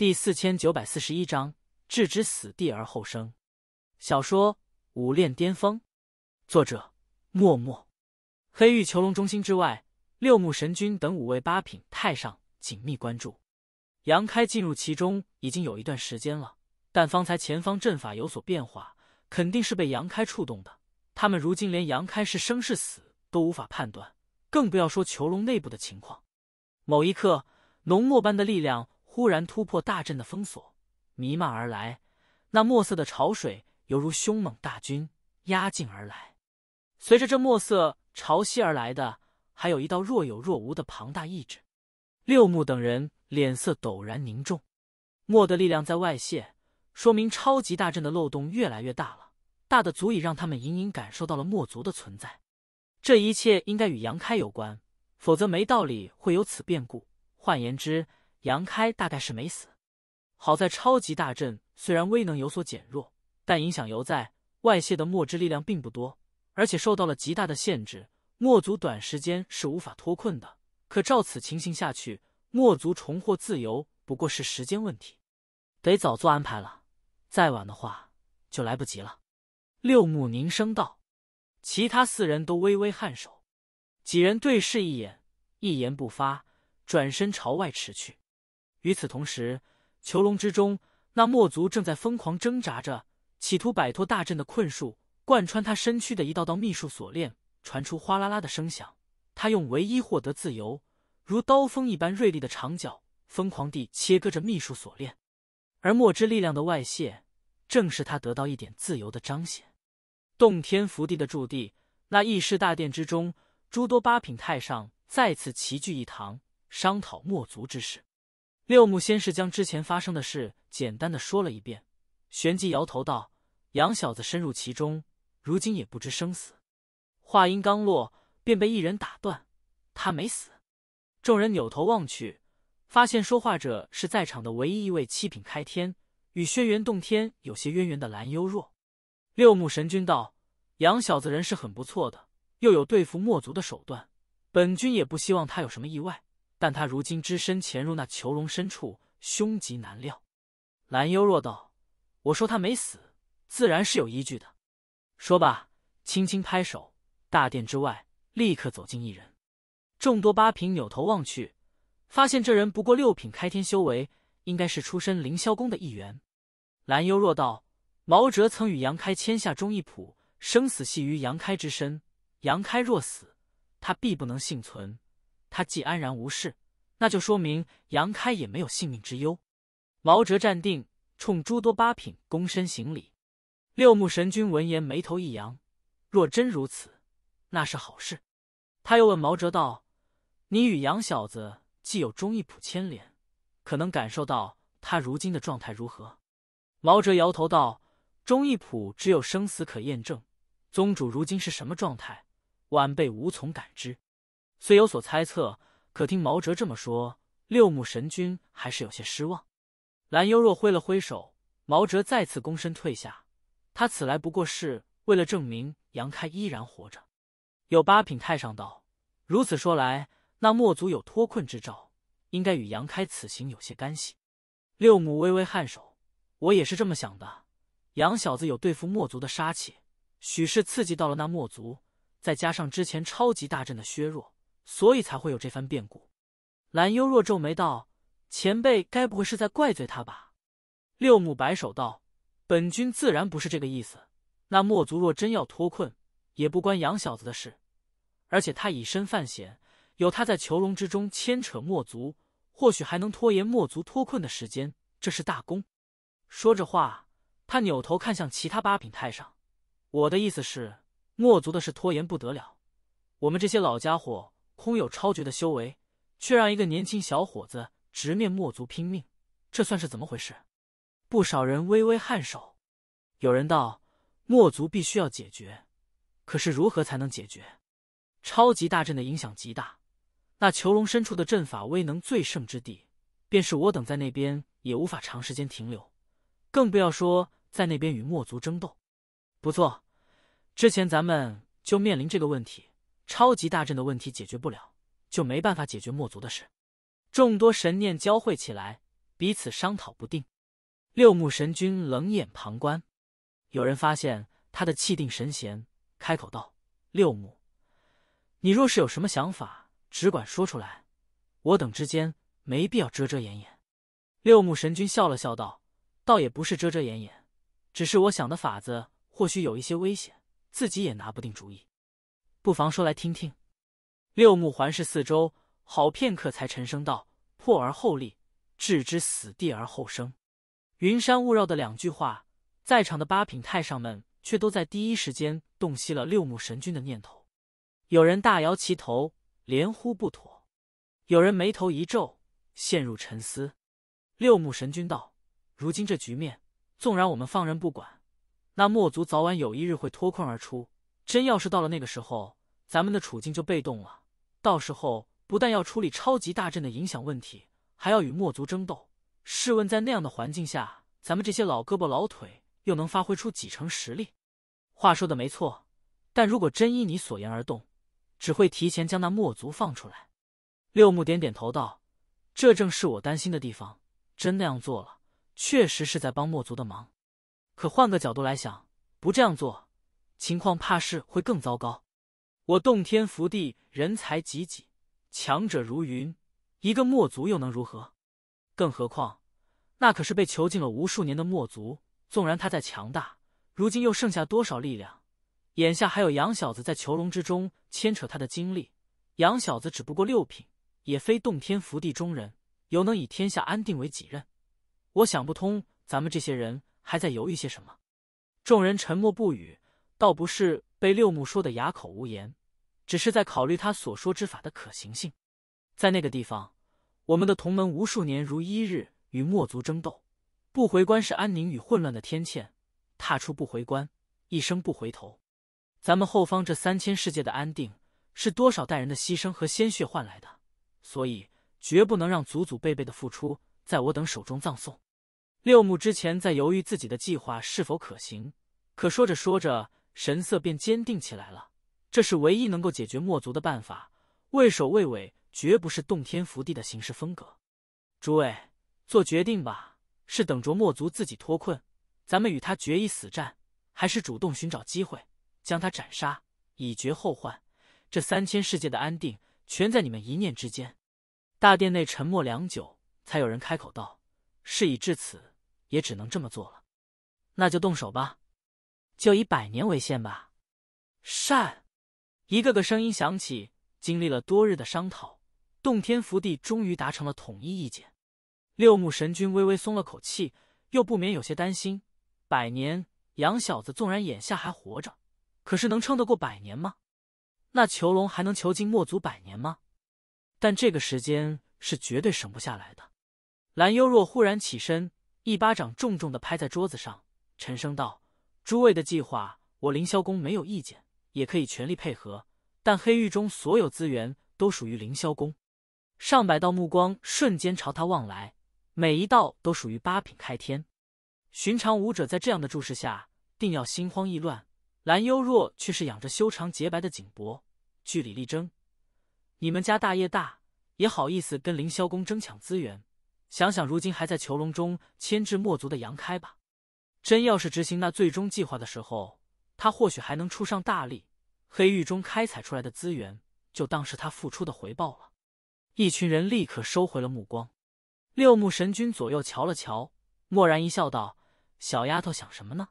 第四千九百四十一章置之死地而后生。小说《武炼巅峰》，作者：默默。黑狱囚笼中心之外，六目神君等五位八品太上紧密关注。杨开进入其中已经有一段时间了，但方才前方阵法有所变化，肯定是被杨开触动的。他们如今连杨开是生是死都无法判断，更不要说囚笼内部的情况。某一刻，浓墨般的力量。忽然突破大阵的封锁，弥漫而来。那墨色的潮水犹如凶猛大军压境而来。随着这墨色潮汐而来的，还有一道若有若无的庞大意志。六木等人脸色陡然凝重，墨的力量在外泄，说明超级大阵的漏洞越来越大了，大的足以让他们隐隐感受到了墨族的存在。这一切应该与杨开有关，否则没道理会有此变故。换言之，杨开大概是没死，好在超级大阵虽然威能有所减弱，但影响犹在，外泄的墨之力量并不多，而且受到了极大的限制，墨族短时间是无法脱困的。可照此情形下去，墨族重获自由不过是时间问题，得早做安排了，再晚的话就来不及了。”六目凝声道，其他四人都微微颔首，几人对视一眼，一言不发，转身朝外驰去。与此同时，囚笼之中，那墨族正在疯狂挣扎着，企图摆脱大阵的困束。贯穿他身躯的一道道秘术锁链传出哗啦啦的声响。他用唯一获得自由、如刀锋一般锐利的长角，疯狂地切割着秘术锁链。而墨之力量的外泄，正是他得到一点自由的彰显。洞天福地的驻地，那议事大殿之中，诸多八品太上再次齐聚一堂，商讨墨族之事。六木先是将之前发生的事简单的说了一遍，旋即摇头道：“杨小子深入其中，如今也不知生死。”话音刚落，便被一人打断：“他没死。”众人扭头望去，发现说话者是在场的唯一一位七品开天，与轩辕洞天有些渊源的蓝幽若。六木神君道：“杨小子人是很不错的，又有对付墨族的手段，本君也不希望他有什么意外。”但他如今只身潜入那囚笼深处，凶极难料。蓝幽若道：“我说他没死，自然是有依据的。”说罢，轻轻拍手，大殿之外立刻走进一人。众多八品扭头望去，发现这人不过六品开天修为，应该是出身凌霄宫的一员。蓝幽若道：“毛哲曾与杨开签下忠义谱，生死系于杨开之身。杨开若死，他必不能幸存。”他既安然无事，那就说明杨开也没有性命之忧。毛哲站定，冲诸多八品躬身行礼。六目神君闻言，眉头一扬：“若真如此，那是好事。”他又问毛哲道：“你与杨小子既有忠义谱牵连，可能感受到他如今的状态如何？”毛哲摇头道：“忠义谱只有生死可验证，宗主如今是什么状态，晚辈无从感知。”虽有所猜测，可听毛哲这么说，六目神君还是有些失望。蓝幽若挥了挥手，毛哲再次躬身退下。他此来不过是为了证明杨开依然活着。有八品太上道如此说来，那墨族有脱困之兆，应该与杨开此行有些干系。六目微微颔首：“我也是这么想的。杨小子有对付墨族的杀气，许是刺激到了那墨族，再加上之前超级大阵的削弱。”所以才会有这番变故，蓝幽若皱眉道：“前辈该不会是在怪罪他吧？”六目摆手道：“本君自然不是这个意思。那墨族若真要脱困，也不关杨小子的事。而且他以身犯险，有他在囚笼之中牵扯墨族，或许还能拖延墨族脱困的时间，这是大功。”说着话，他扭头看向其他八品太上：“我的意思是，墨族的事拖延不得了，我们这些老家伙。”空有超绝的修为，却让一个年轻小伙子直面墨族拼命，这算是怎么回事？不少人微微颔首。有人道：“墨族必须要解决，可是如何才能解决？超级大阵的影响极大，那囚笼深处的阵法威能最盛之地，便是我等在那边也无法长时间停留，更不要说在那边与墨族争斗。”不错，之前咱们就面临这个问题。超级大阵的问题解决不了，就没办法解决墨族的事。众多神念交汇起来，彼此商讨不定。六目神君冷眼旁观，有人发现他的气定神闲，开口道：“六目，你若是有什么想法，只管说出来，我等之间没必要遮遮掩掩。”六目神君笑了笑道：“倒也不是遮遮掩掩，只是我想的法子或许有一些危险，自己也拿不定主意。”不妨说来听听。六目环视四周，好片刻，才沉声道：“破而后立，置之死地而后生。”云山雾绕的两句话，在场的八品太上们却都在第一时间洞悉了六目神君的念头。有人大摇其头，连呼不妥；有人眉头一皱，陷入沉思。六目神君道：“如今这局面，纵然我们放任不管，那墨族早晚有一日会脱困而出。”真要是到了那个时候，咱们的处境就被动了。到时候不但要处理超级大阵的影响问题，还要与墨族争斗。试问，在那样的环境下，咱们这些老胳膊老腿又能发挥出几成实力？话说的没错，但如果真依你所言而动，只会提前将那墨族放出来。六木点点头道：“这正是我担心的地方。真那样做了，确实是在帮墨族的忙。可换个角度来想，不这样做。”情况怕是会更糟糕。我洞天福地人才济济，强者如云，一个墨族又能如何？更何况，那可是被囚禁了无数年的墨族，纵然他再强大，如今又剩下多少力量？眼下还有杨小子在囚笼之中牵扯他的精力。杨小子只不过六品，也非洞天福地中人，犹能以天下安定为己任。我想不通，咱们这些人还在犹豫些什么？众人沉默不语。倒不是被六木说的哑口无言，只是在考虑他所说之法的可行性。在那个地方，我们的同门无数年如一日与墨族争斗，不回关是安宁与混乱的天堑，踏出不回关，一生不回头。咱们后方这三千世界的安定，是多少代人的牺牲和鲜血换来的，所以绝不能让祖祖辈辈的付出在我等手中葬送。六木之前在犹豫自己的计划是否可行，可说着说着。神色便坚定起来了。这是唯一能够解决墨族的办法。畏首畏尾绝不是洞天福地的行事风格。诸位，做决定吧：是等着墨族自己脱困，咱们与他决一死战，还是主动寻找机会将他斩杀，以绝后患？这三千世界的安定，全在你们一念之间。大殿内沉默良久，才有人开口道：“事已至此，也只能这么做了。那就动手吧。”就以百年为限吧。善，一个个声音响起。经历了多日的商讨，洞天福地终于达成了统一意见。六目神君微微松了口气，又不免有些担心：百年，杨小子纵然眼下还活着，可是能撑得过百年吗？那囚笼还能囚禁墨族百年吗？但这个时间是绝对省不下来的。蓝幽若忽然起身，一巴掌重重的拍在桌子上，沉声道。诸位的计划，我凌霄宫没有意见，也可以全力配合。但黑狱中所有资源都属于凌霄宫。上百道目光瞬间朝他望来，每一道都属于八品开天。寻常武者在这样的注视下，定要心慌意乱。蓝幽若却是仰着修长洁白的颈脖，据理力争：“你们家大业大，也好意思跟凌霄宫争抢资源？想想如今还在囚笼中牵制墨族的杨开吧。”真要是执行那最终计划的时候，他或许还能出上大力。黑狱中开采出来的资源，就当是他付出的回报了。一群人立刻收回了目光。六目神君左右瞧了瞧，蓦然一笑，道：“小丫头想什么呢？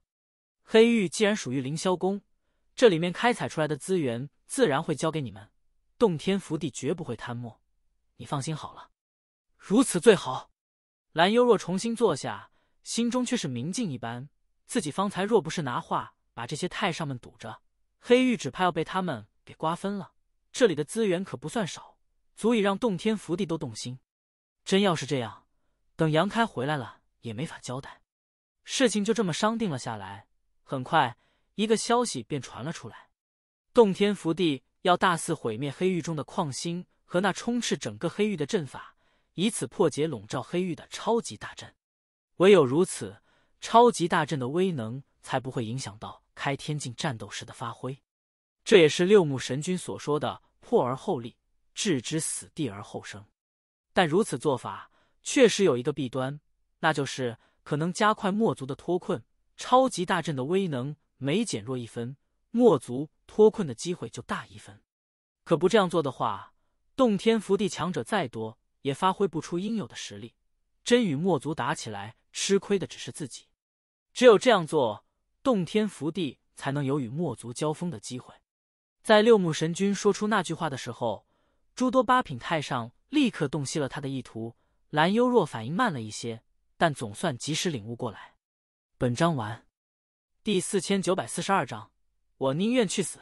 黑狱既然属于凌霄宫，这里面开采出来的资源，自然会交给你们。洞天福地绝不会贪墨，你放心好了。如此最好。”兰幽若重新坐下。心中却是明镜一般，自己方才若不是拿话把这些太上们堵着，黑玉只怕要被他们给瓜分了。这里的资源可不算少，足以让洞天福地都动心。真要是这样，等杨开回来了也没法交代。事情就这么商定了下来。很快，一个消息便传了出来：洞天福地要大肆毁灭黑玉中的矿星和那充斥整个黑玉的阵法，以此破解笼罩黑玉的超级大阵。唯有如此，超级大阵的威能才不会影响到开天境战斗时的发挥。这也是六目神君所说的“破而后立，置之死地而后生”。但如此做法确实有一个弊端，那就是可能加快墨族的脱困。超级大阵的威能每减弱一分，墨族脱困的机会就大一分。可不这样做的话，洞天福地强者再多，也发挥不出应有的实力。真与墨族打起来。吃亏的只是自己，只有这样做，洞天福地才能有与墨族交锋的机会。在六目神君说出那句话的时候，诸多八品太上立刻洞悉了他的意图。蓝幽若反应慢了一些，但总算及时领悟过来。本章完。第四千九百四十二章，我宁愿去死。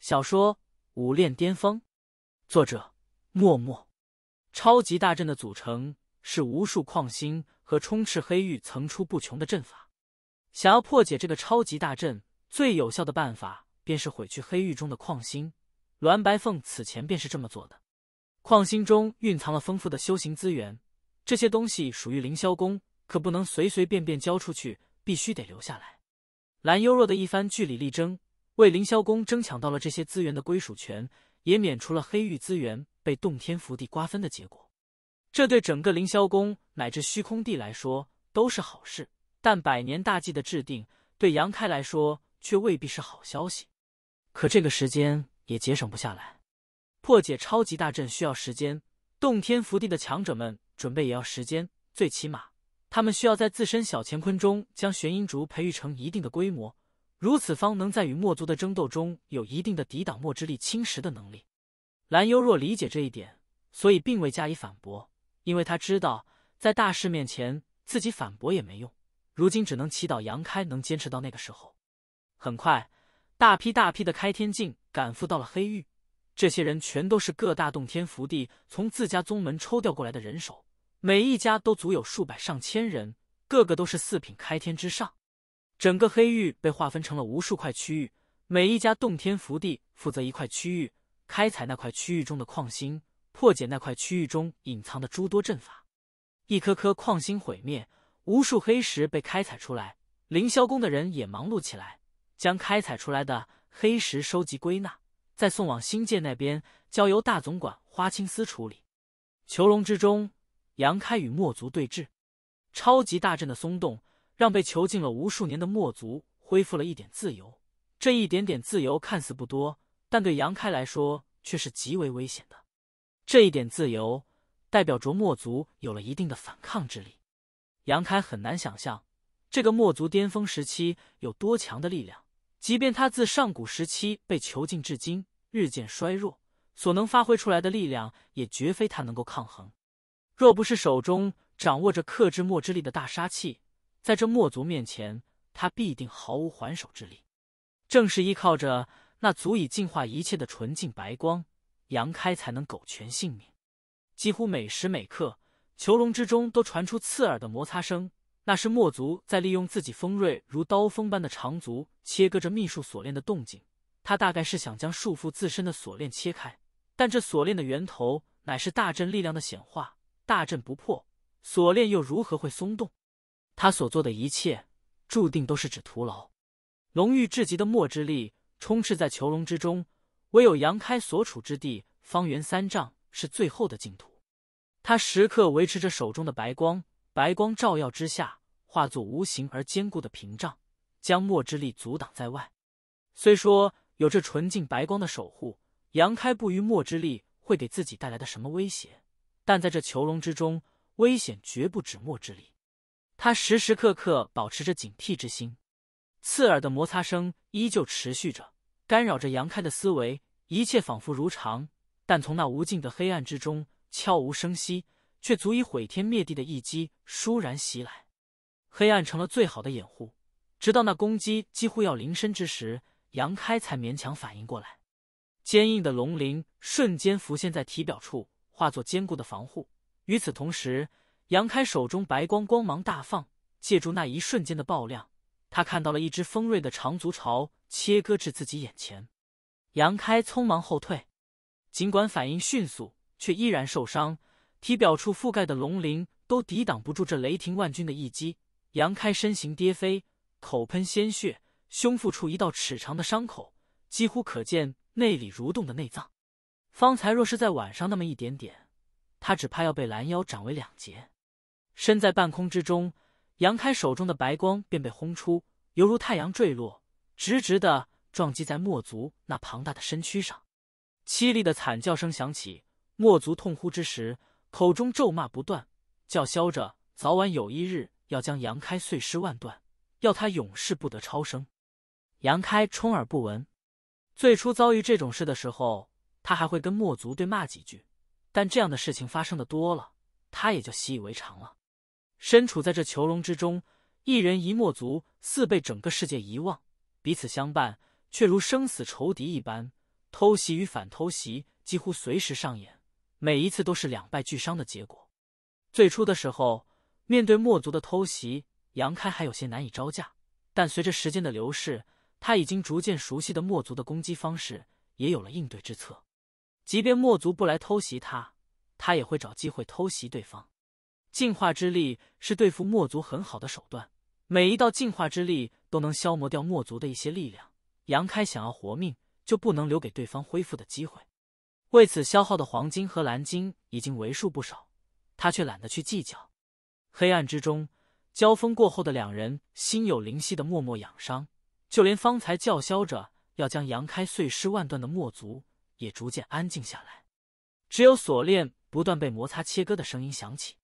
小说《武炼巅峰》，作者：默默。超级大阵的组成是无数矿星。和充斥黑域层出不穷的阵法，想要破解这个超级大阵，最有效的办法便是毁去黑域中的矿心。栾白凤此前便是这么做的。矿心中蕴藏了丰富的修行资源，这些东西属于凌霄宫，可不能随随便便交出去，必须得留下来。蓝幽若的一番据理力争，为凌霄宫争抢到了这些资源的归属权，也免除了黑域资源被洞天福地瓜分的结果。这对整个凌霄宫乃至虚空地来说都是好事，但百年大计的制定对杨开来说却未必是好消息。可这个时间也节省不下来，破解超级大阵需要时间，洞天福地的强者们准备也要时间。最起码，他们需要在自身小乾坤中将玄阴竹培育成一定的规模，如此方能在与墨族的争斗中有一定的抵挡墨之力侵蚀的能力。蓝幽若理解这一点，所以并未加以反驳。因为他知道，在大事面前，自己反驳也没用。如今只能祈祷杨开能坚持到那个时候。很快，大批大批的开天镜赶赴到了黑域，这些人全都是各大洞天福地从自家宗门抽调过来的人手，每一家都足有数百上千人，个个都是四品开天之上。整个黑域被划分成了无数块区域，每一家洞天福地负责一块区域，开采那块区域中的矿心。破解那块区域中隐藏的诸多阵法，一颗颗矿星毁灭，无数黑石被开采出来。凌霄宫的人也忙碌起来，将开采出来的黑石收集归纳，再送往星界那边，交由大总管花青丝处理。囚笼之中，杨开与墨族对峙。超级大阵的松动，让被囚禁了无数年的墨族恢复了一点自由。这一点点自由看似不多，但对杨开来说却是极为危险的。这一点自由代表着墨族有了一定的反抗之力。杨开很难想象，这个墨族巅峰时期有多强的力量。即便他自上古时期被囚禁至今，日渐衰弱，所能发挥出来的力量也绝非他能够抗衡。若不是手中掌握着克制墨之力的大杀器，在这墨族面前，他必定毫无还手之力。正是依靠着那足以净化一切的纯净白光。杨开才能苟全性命。几乎每时每刻，囚笼之中都传出刺耳的摩擦声，那是墨族在利用自己锋锐如刀锋般的长足切割着秘术锁链的动静。他大概是想将束缚自身的锁链切开，但这锁链的源头乃是大阵力量的显化，大阵不破，锁链又如何会松动？他所做的一切，注定都是只徒劳。浓郁至极的墨之力充斥在囚笼之中。唯有杨开所处之地方圆三丈是最后的净土，他时刻维持着手中的白光，白光照耀之下，化作无形而坚固的屏障，将墨之力阻挡在外。虽说有这纯净白光的守护，杨开不于墨之力会给自己带来的什么威胁，但在这囚笼之中，危险绝不止墨之力。他时时刻刻保持着警惕之心，刺耳的摩擦声依旧持续着。干扰着杨开的思维，一切仿佛如常，但从那无尽的黑暗之中，悄无声息却足以毁天灭地的一击倏然袭来。黑暗成了最好的掩护，直到那攻击几乎要临身之时，杨开才勉强反应过来。坚硬的龙鳞瞬间浮现在体表处，化作坚固的防护。与此同时，杨开手中白光光芒大放，借助那一瞬间的爆亮。他看到了一只锋锐的长足巢切割至自己眼前，杨开匆忙后退，尽管反应迅速，却依然受伤，体表处覆盖的龙鳞都抵挡不住这雷霆万钧的一击。杨开身形跌飞，口喷鲜血，胸腹处一道尺长的伤口，几乎可见内里蠕动的内脏。方才若是在晚上那么一点点，他只怕要被拦腰斩为两截。身在半空之中。杨开手中的白光便被轰出，犹如太阳坠落，直直的撞击在墨族那庞大的身躯上。凄厉的惨叫声响起，墨族痛呼之时，口中咒骂不断，叫嚣着早晚有一日要将杨开碎尸万段，要他永世不得超生。杨开充耳不闻。最初遭遇这种事的时候，他还会跟墨族对骂几句，但这样的事情发生的多了，他也就习以为常了。身处在这囚笼之中，一人一墨族似被整个世界遗忘，彼此相伴，却如生死仇敌一般，偷袭与反偷袭几乎随时上演，每一次都是两败俱伤的结果。最初的时候，面对墨族的偷袭，杨开还有些难以招架，但随着时间的流逝，他已经逐渐熟悉的墨族的攻击方式，也有了应对之策。即便墨族不来偷袭他，他也会找机会偷袭对方。进化之力是对付墨族很好的手段，每一道进化之力都能消磨掉墨族的一些力量。杨开想要活命，就不能留给对方恢复的机会。为此消耗的黄金和蓝金已经为数不少，他却懒得去计较。黑暗之中，交锋过后的两人心有灵犀的默默养伤，就连方才叫嚣着要将杨开碎尸万段的墨族也逐渐安静下来，只有锁链不断被摩擦切割的声音响起。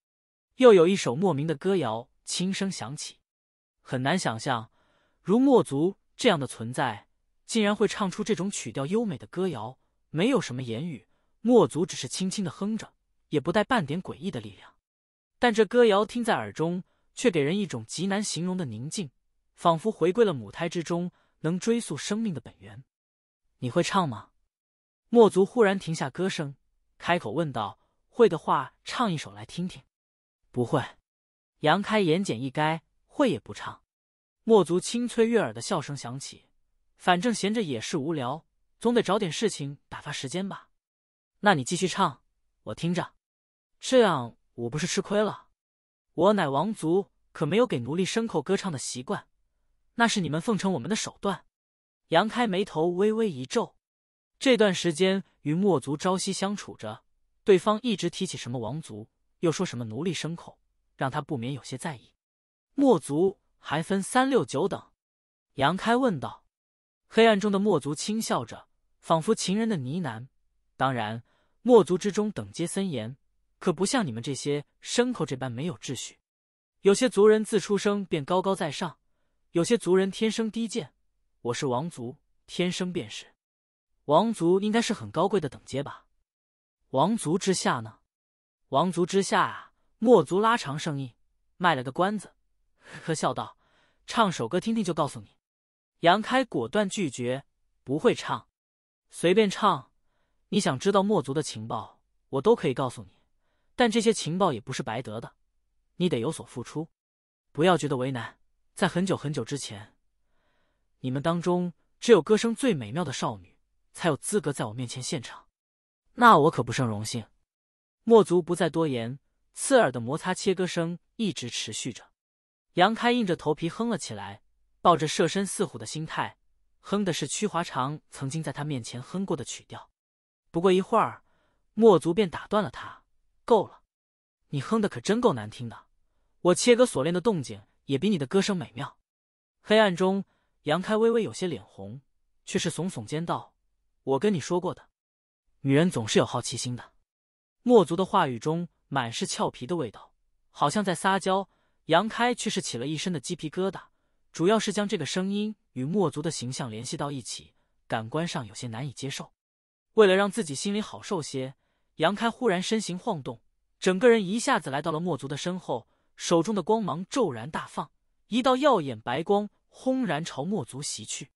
又有一首莫名的歌谣轻声响起，很难想象，如墨族这样的存在竟然会唱出这种曲调优美的歌谣。没有什么言语，墨族只是轻轻的哼着，也不带半点诡异的力量。但这歌谣听在耳中，却给人一种极难形容的宁静，仿佛回归了母胎之中，能追溯生命的本源。你会唱吗？墨族忽然停下歌声，开口问道：“会的话，唱一首来听听。”不会，杨开言简意赅，会也不唱。墨族清脆悦耳的笑声响起，反正闲着也是无聊，总得找点事情打发时间吧。那你继续唱，我听着。这样我不是吃亏了？我乃王族，可没有给奴隶牲口歌唱的习惯，那是你们奉承我们的手段。杨开眉头微微一皱，这段时间与墨族朝夕相处着，对方一直提起什么王族。又说什么奴隶牲口，让他不免有些在意。墨族还分三六九等？杨开问道。黑暗中的墨族轻笑着，仿佛情人的呢喃。当然，墨族之中等阶森严，可不像你们这些牲口这般没有秩序。有些族人自出生便高高在上，有些族人天生低贱。我是王族，天生便是。王族应该是很高贵的等阶吧？王族之下呢？王族之下，啊，墨族拉长声音卖了个关子，呵呵笑道：“唱首歌听听就告诉你。”杨开果断拒绝：“不会唱，随便唱。你想知道墨族的情报，我都可以告诉你，但这些情报也不是白得的，你得有所付出。不要觉得为难，在很久很久之前，你们当中只有歌声最美妙的少女，才有资格在我面前献唱。那我可不胜荣幸。”墨足不再多言，刺耳的摩擦切割声一直持续着。杨开硬着头皮哼了起来，抱着设身似虎的心态，哼的是曲华长曾经在他面前哼过的曲调。不过一会儿，墨足便打断了他：“够了，你哼的可真够难听的。我切割锁链的动静也比你的歌声美妙。”黑暗中，杨开微微有些脸红，却是耸耸肩道：“我跟你说过的，女人总是有好奇心的。”墨族的话语中满是俏皮的味道，好像在撒娇。杨开却是起了一身的鸡皮疙瘩，主要是将这个声音与墨族的形象联系到一起，感官上有些难以接受。为了让自己心里好受些，杨开忽然身形晃动，整个人一下子来到了墨族的身后，手中的光芒骤然大放，一道耀眼白光轰然朝墨族袭去。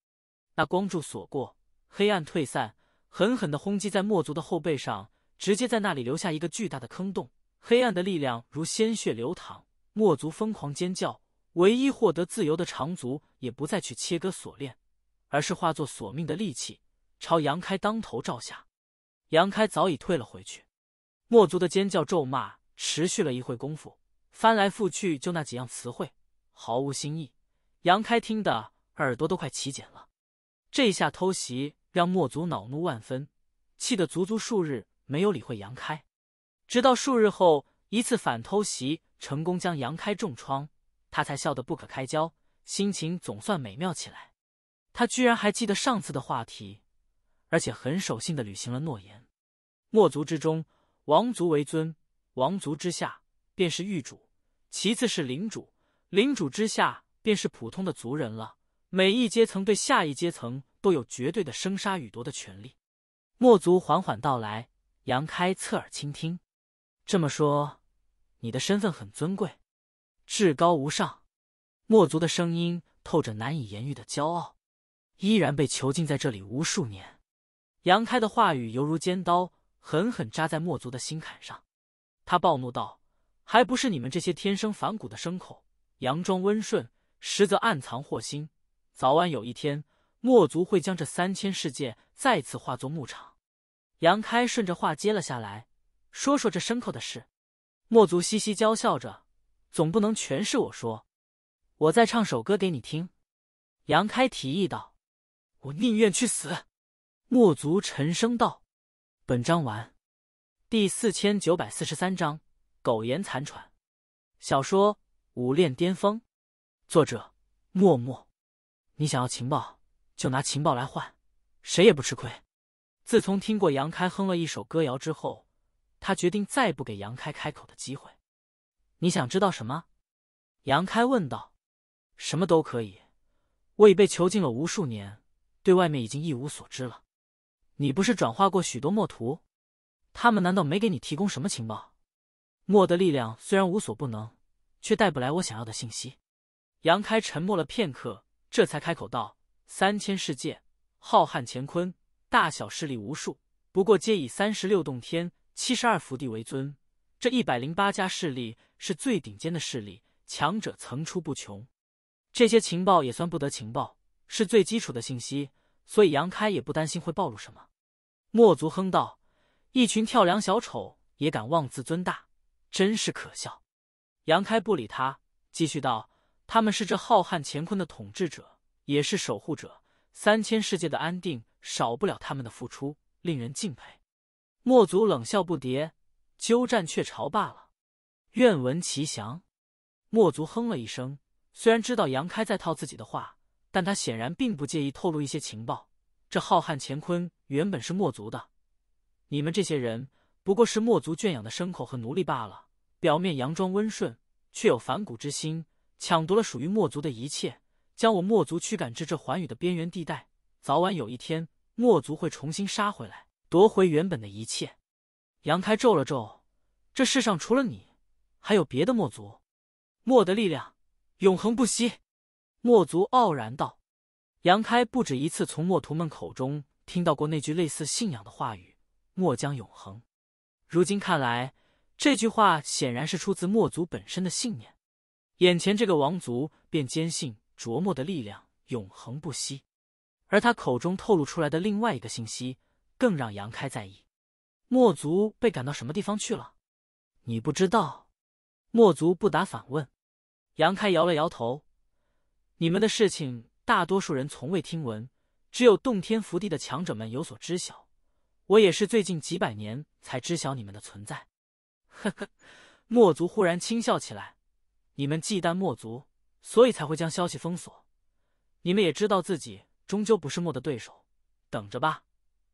那光柱所过，黑暗退散，狠狠的轰击在墨族的后背上。直接在那里留下一个巨大的坑洞，黑暗的力量如鲜血流淌，墨族疯狂尖叫。唯一获得自由的长足也不再去切割锁链，而是化作索命的利器，朝杨开当头照下。杨开早已退了回去。墨族的尖叫咒骂持续了一会功夫，翻来覆去就那几样词汇，毫无新意。杨开听得耳朵都快起茧了。这下偷袭让墨族恼怒万分，气得足足数日。没有理会杨开，直到数日后一次反偷袭成功将杨开重创，他才笑得不可开交，心情总算美妙起来。他居然还记得上次的话题，而且很守信的履行了诺言。墨族之中，王族为尊，王族之下便是狱主，其次是领主，领主之下便是普通的族人了。每一阶层对下一阶层都有绝对的生杀予夺的权利。墨族缓缓道来。杨开侧耳倾听，这么说，你的身份很尊贵，至高无上。墨族的声音透着难以言喻的骄傲，依然被囚禁在这里无数年。杨开的话语犹如尖刀，狠狠扎在墨族的心坎上。他暴怒道：“还不是你们这些天生反骨的牲口，佯装温顺，实则暗藏祸心。早晚有一天，墨族会将这三千世界再次化作牧场。”杨开顺着话接了下来，说说这牲口的事。墨族嘻嘻娇笑着，总不能全是我说。我再唱首歌给你听。杨开提议道。我宁愿去死。墨族沉声道。本章完。第四千九百四十三章，苟延残喘。小说《武练巅峰》，作者：默默。你想要情报，就拿情报来换，谁也不吃亏。自从听过杨开哼了一首歌谣之后，他决定再不给杨开开口的机会。你想知道什么？杨开问道。什么都可以。我已被囚禁了无数年，对外面已经一无所知了。你不是转化过许多墨图？他们难道没给你提供什么情报？墨的力量虽然无所不能，却带不来我想要的信息。杨开沉默了片刻，这才开口道：“三千世界，浩瀚乾坤。”大小势力无数，不过皆以三十六洞天、七十二福地为尊。这一百零八家势力是最顶尖的势力，强者层出不穷。这些情报也算不得情报，是最基础的信息，所以杨开也不担心会暴露什么。墨族哼道：“一群跳梁小丑也敢妄自尊大，真是可笑。”杨开不理他，继续道：“他们是这浩瀚乾坤的统治者，也是守护者。三千世界的安定。”少不了他们的付出，令人敬佩。墨族冷笑不迭，鸠占鹊巢罢了。愿闻其详。墨族哼了一声，虽然知道杨开在套自己的话，但他显然并不介意透露一些情报。这浩瀚乾坤原本是墨族的，你们这些人不过是墨族圈养的牲口和奴隶罢了。表面佯装温顺，却有反骨之心，抢夺了属于墨族的一切，将我墨族驱赶至这寰宇的边缘地带。早晚有一天，墨族会重新杀回来，夺回原本的一切。杨开皱了皱，这世上除了你，还有别的墨族？墨的力量永恒不息。墨族傲然道。杨开不止一次从墨徒们口中听到过那句类似信仰的话语：“墨将永恒。”如今看来，这句话显然是出自墨族本身的信念。眼前这个王族便坚信着墨的力量永恒不息。而他口中透露出来的另外一个信息，更让杨开在意：墨族被赶到什么地方去了？你不知道？墨族不答，反问杨开摇了摇头：“你们的事情，大多数人从未听闻，只有洞天福地的强者们有所知晓。我也是最近几百年才知晓你们的存在。”呵呵，墨族忽然轻笑起来：“你们忌惮墨族，所以才会将消息封锁。你们也知道自己。”终究不是墨的对手，等着吧，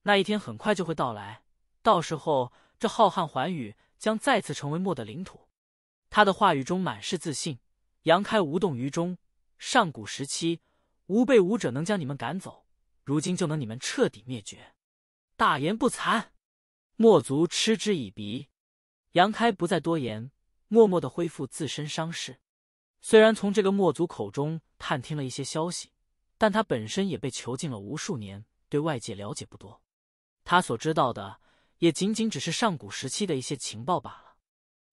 那一天很快就会到来。到时候，这浩瀚寰宇将再次成为墨的领土。他的话语中满是自信。杨开无动于衷。上古时期，吾辈武者能将你们赶走，如今就能你们彻底灭绝。大言不惭！墨族嗤之以鼻。杨开不再多言，默默的恢复自身伤势。虽然从这个墨族口中探听了一些消息。但他本身也被囚禁了无数年，对外界了解不多。他所知道的，也仅仅只是上古时期的一些情报罢了。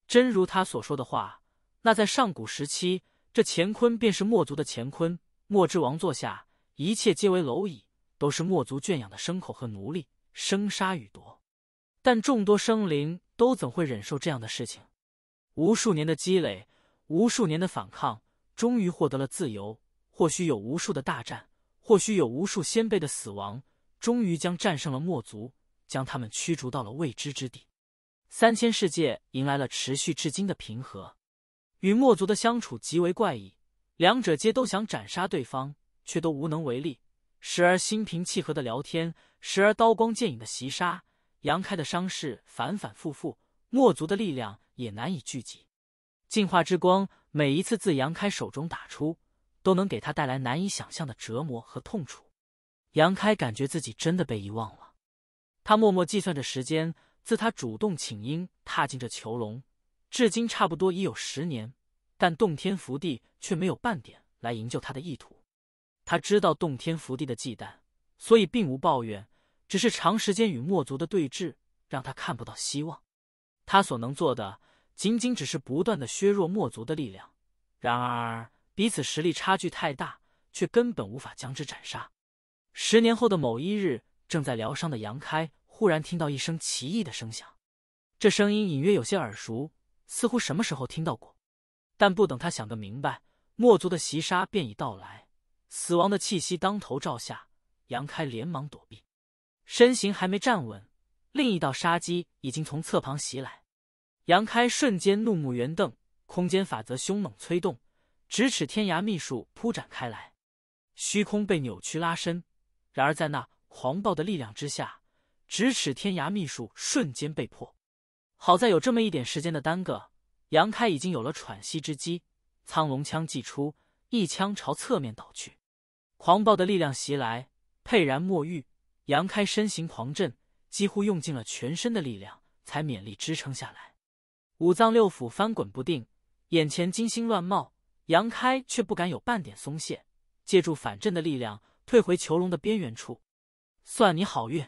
真如他所说的话，那在上古时期，这乾坤便是墨族的乾坤，墨之王座下，一切皆为蝼蚁，都是墨族圈养的牲口和奴隶，生杀予夺。但众多生灵都怎会忍受这样的事情？无数年的积累，无数年的反抗，终于获得了自由。或许有无数的大战，或许有无数先辈的死亡，终于将战胜了墨族，将他们驱逐到了未知之地。三千世界迎来了持续至今的平和。与墨族的相处极为怪异，两者皆都想斩杀对方，却都无能为力。时而心平气和的聊天，时而刀光剑影的袭杀。杨开的伤势反反复复，墨族的力量也难以聚集。进化之光每一次自杨开手中打出。都能给他带来难以想象的折磨和痛楚。杨开感觉自己真的被遗忘了。他默默计算着时间，自他主动请缨踏进这囚笼，至今差不多已有十年。但洞天福地却没有半点来营救他的意图。他知道洞天福地的忌惮，所以并无抱怨。只是长时间与墨族的对峙，让他看不到希望。他所能做的，仅仅只是不断的削弱墨族的力量。然而……彼此实力差距太大，却根本无法将之斩杀。十年后的某一日，正在疗伤的杨开忽然听到一声奇异的声响，这声音隐约有些耳熟，似乎什么时候听到过。但不等他想个明白，墨族的袭杀便已到来，死亡的气息当头照下，杨开连忙躲避，身形还没站稳，另一道杀机已经从侧旁袭来，杨开瞬间怒目圆瞪，空间法则凶猛催动。咫尺天涯秘术铺展开来，虚空被扭曲拉伸。然而，在那狂暴的力量之下，咫尺天涯秘术瞬间被破。好在有这么一点时间的耽搁，杨开已经有了喘息之机。苍龙枪祭出，一枪朝侧面倒去。狂暴的力量袭来，沛然莫玉。杨开身形狂震，几乎用尽了全身的力量才勉力支撑下来，五脏六腑翻滚不定，眼前金星乱冒。杨开却不敢有半点松懈，借助反震的力量退回囚笼的边缘处。算你好运，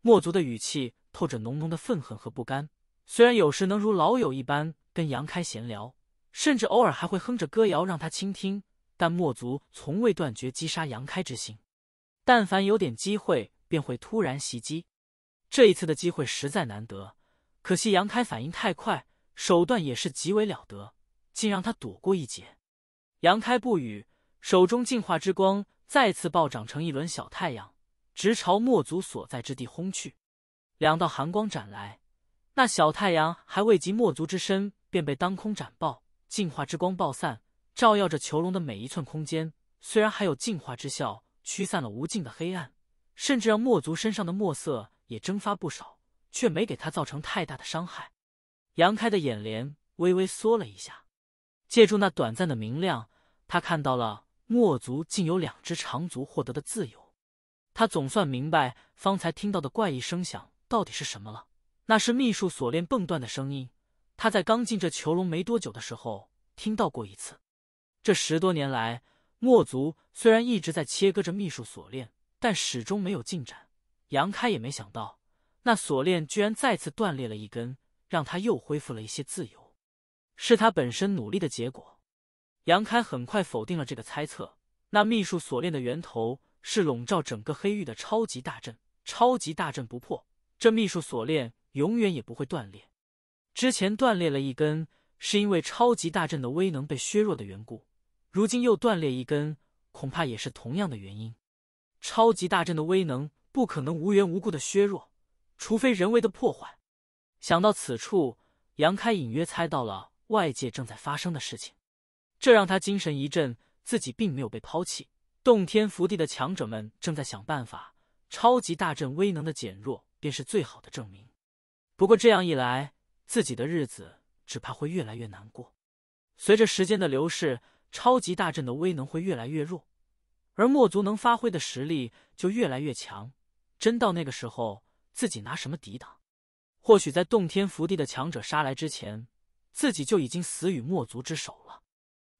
墨族的语气透着浓浓的愤恨和不甘。虽然有时能如老友一般跟杨开闲聊，甚至偶尔还会哼着歌谣让他倾听，但墨族从未断绝击杀杨开之心。但凡有点机会，便会突然袭击。这一次的机会实在难得，可惜杨开反应太快，手段也是极为了得，竟让他躲过一劫。杨开不语，手中净化之光再次暴涨成一轮小太阳，直朝墨族所在之地轰去。两道寒光斩来，那小太阳还未及墨族之身，便被当空斩爆。净化之光爆散，照耀着囚笼的每一寸空间。虽然还有净化之效驱散了无尽的黑暗，甚至让墨族身上的墨色也蒸发不少，却没给他造成太大的伤害。杨开的眼帘微微缩了一下，借助那短暂的明亮。他看到了墨族竟有两只长足获得的自由，他总算明白方才听到的怪异声响到底是什么了。那是秘术锁链蹦断的声音。他在刚进这囚笼没多久的时候听到过一次。这十多年来，墨族虽然一直在切割着秘术锁链，但始终没有进展。杨开也没想到，那锁链居然再次断裂了一根，让他又恢复了一些自由。是他本身努力的结果。杨开很快否定了这个猜测。那秘术锁链的源头是笼罩整个黑域的超级大阵，超级大阵不破，这秘术锁链永远也不会断裂。之前断裂了一根，是因为超级大阵的威能被削弱的缘故。如今又断裂一根，恐怕也是同样的原因。超级大阵的威能不可能无缘无故的削弱，除非人为的破坏。想到此处，杨开隐约猜到了外界正在发生的事情。这让他精神一振，自己并没有被抛弃。洞天福地的强者们正在想办法，超级大阵威能的减弱便是最好的证明。不过这样一来，自己的日子只怕会越来越难过。随着时间的流逝，超级大阵的威能会越来越弱，而墨族能发挥的实力就越来越强。真到那个时候，自己拿什么抵挡？或许在洞天福地的强者杀来之前，自己就已经死于墨族之手了。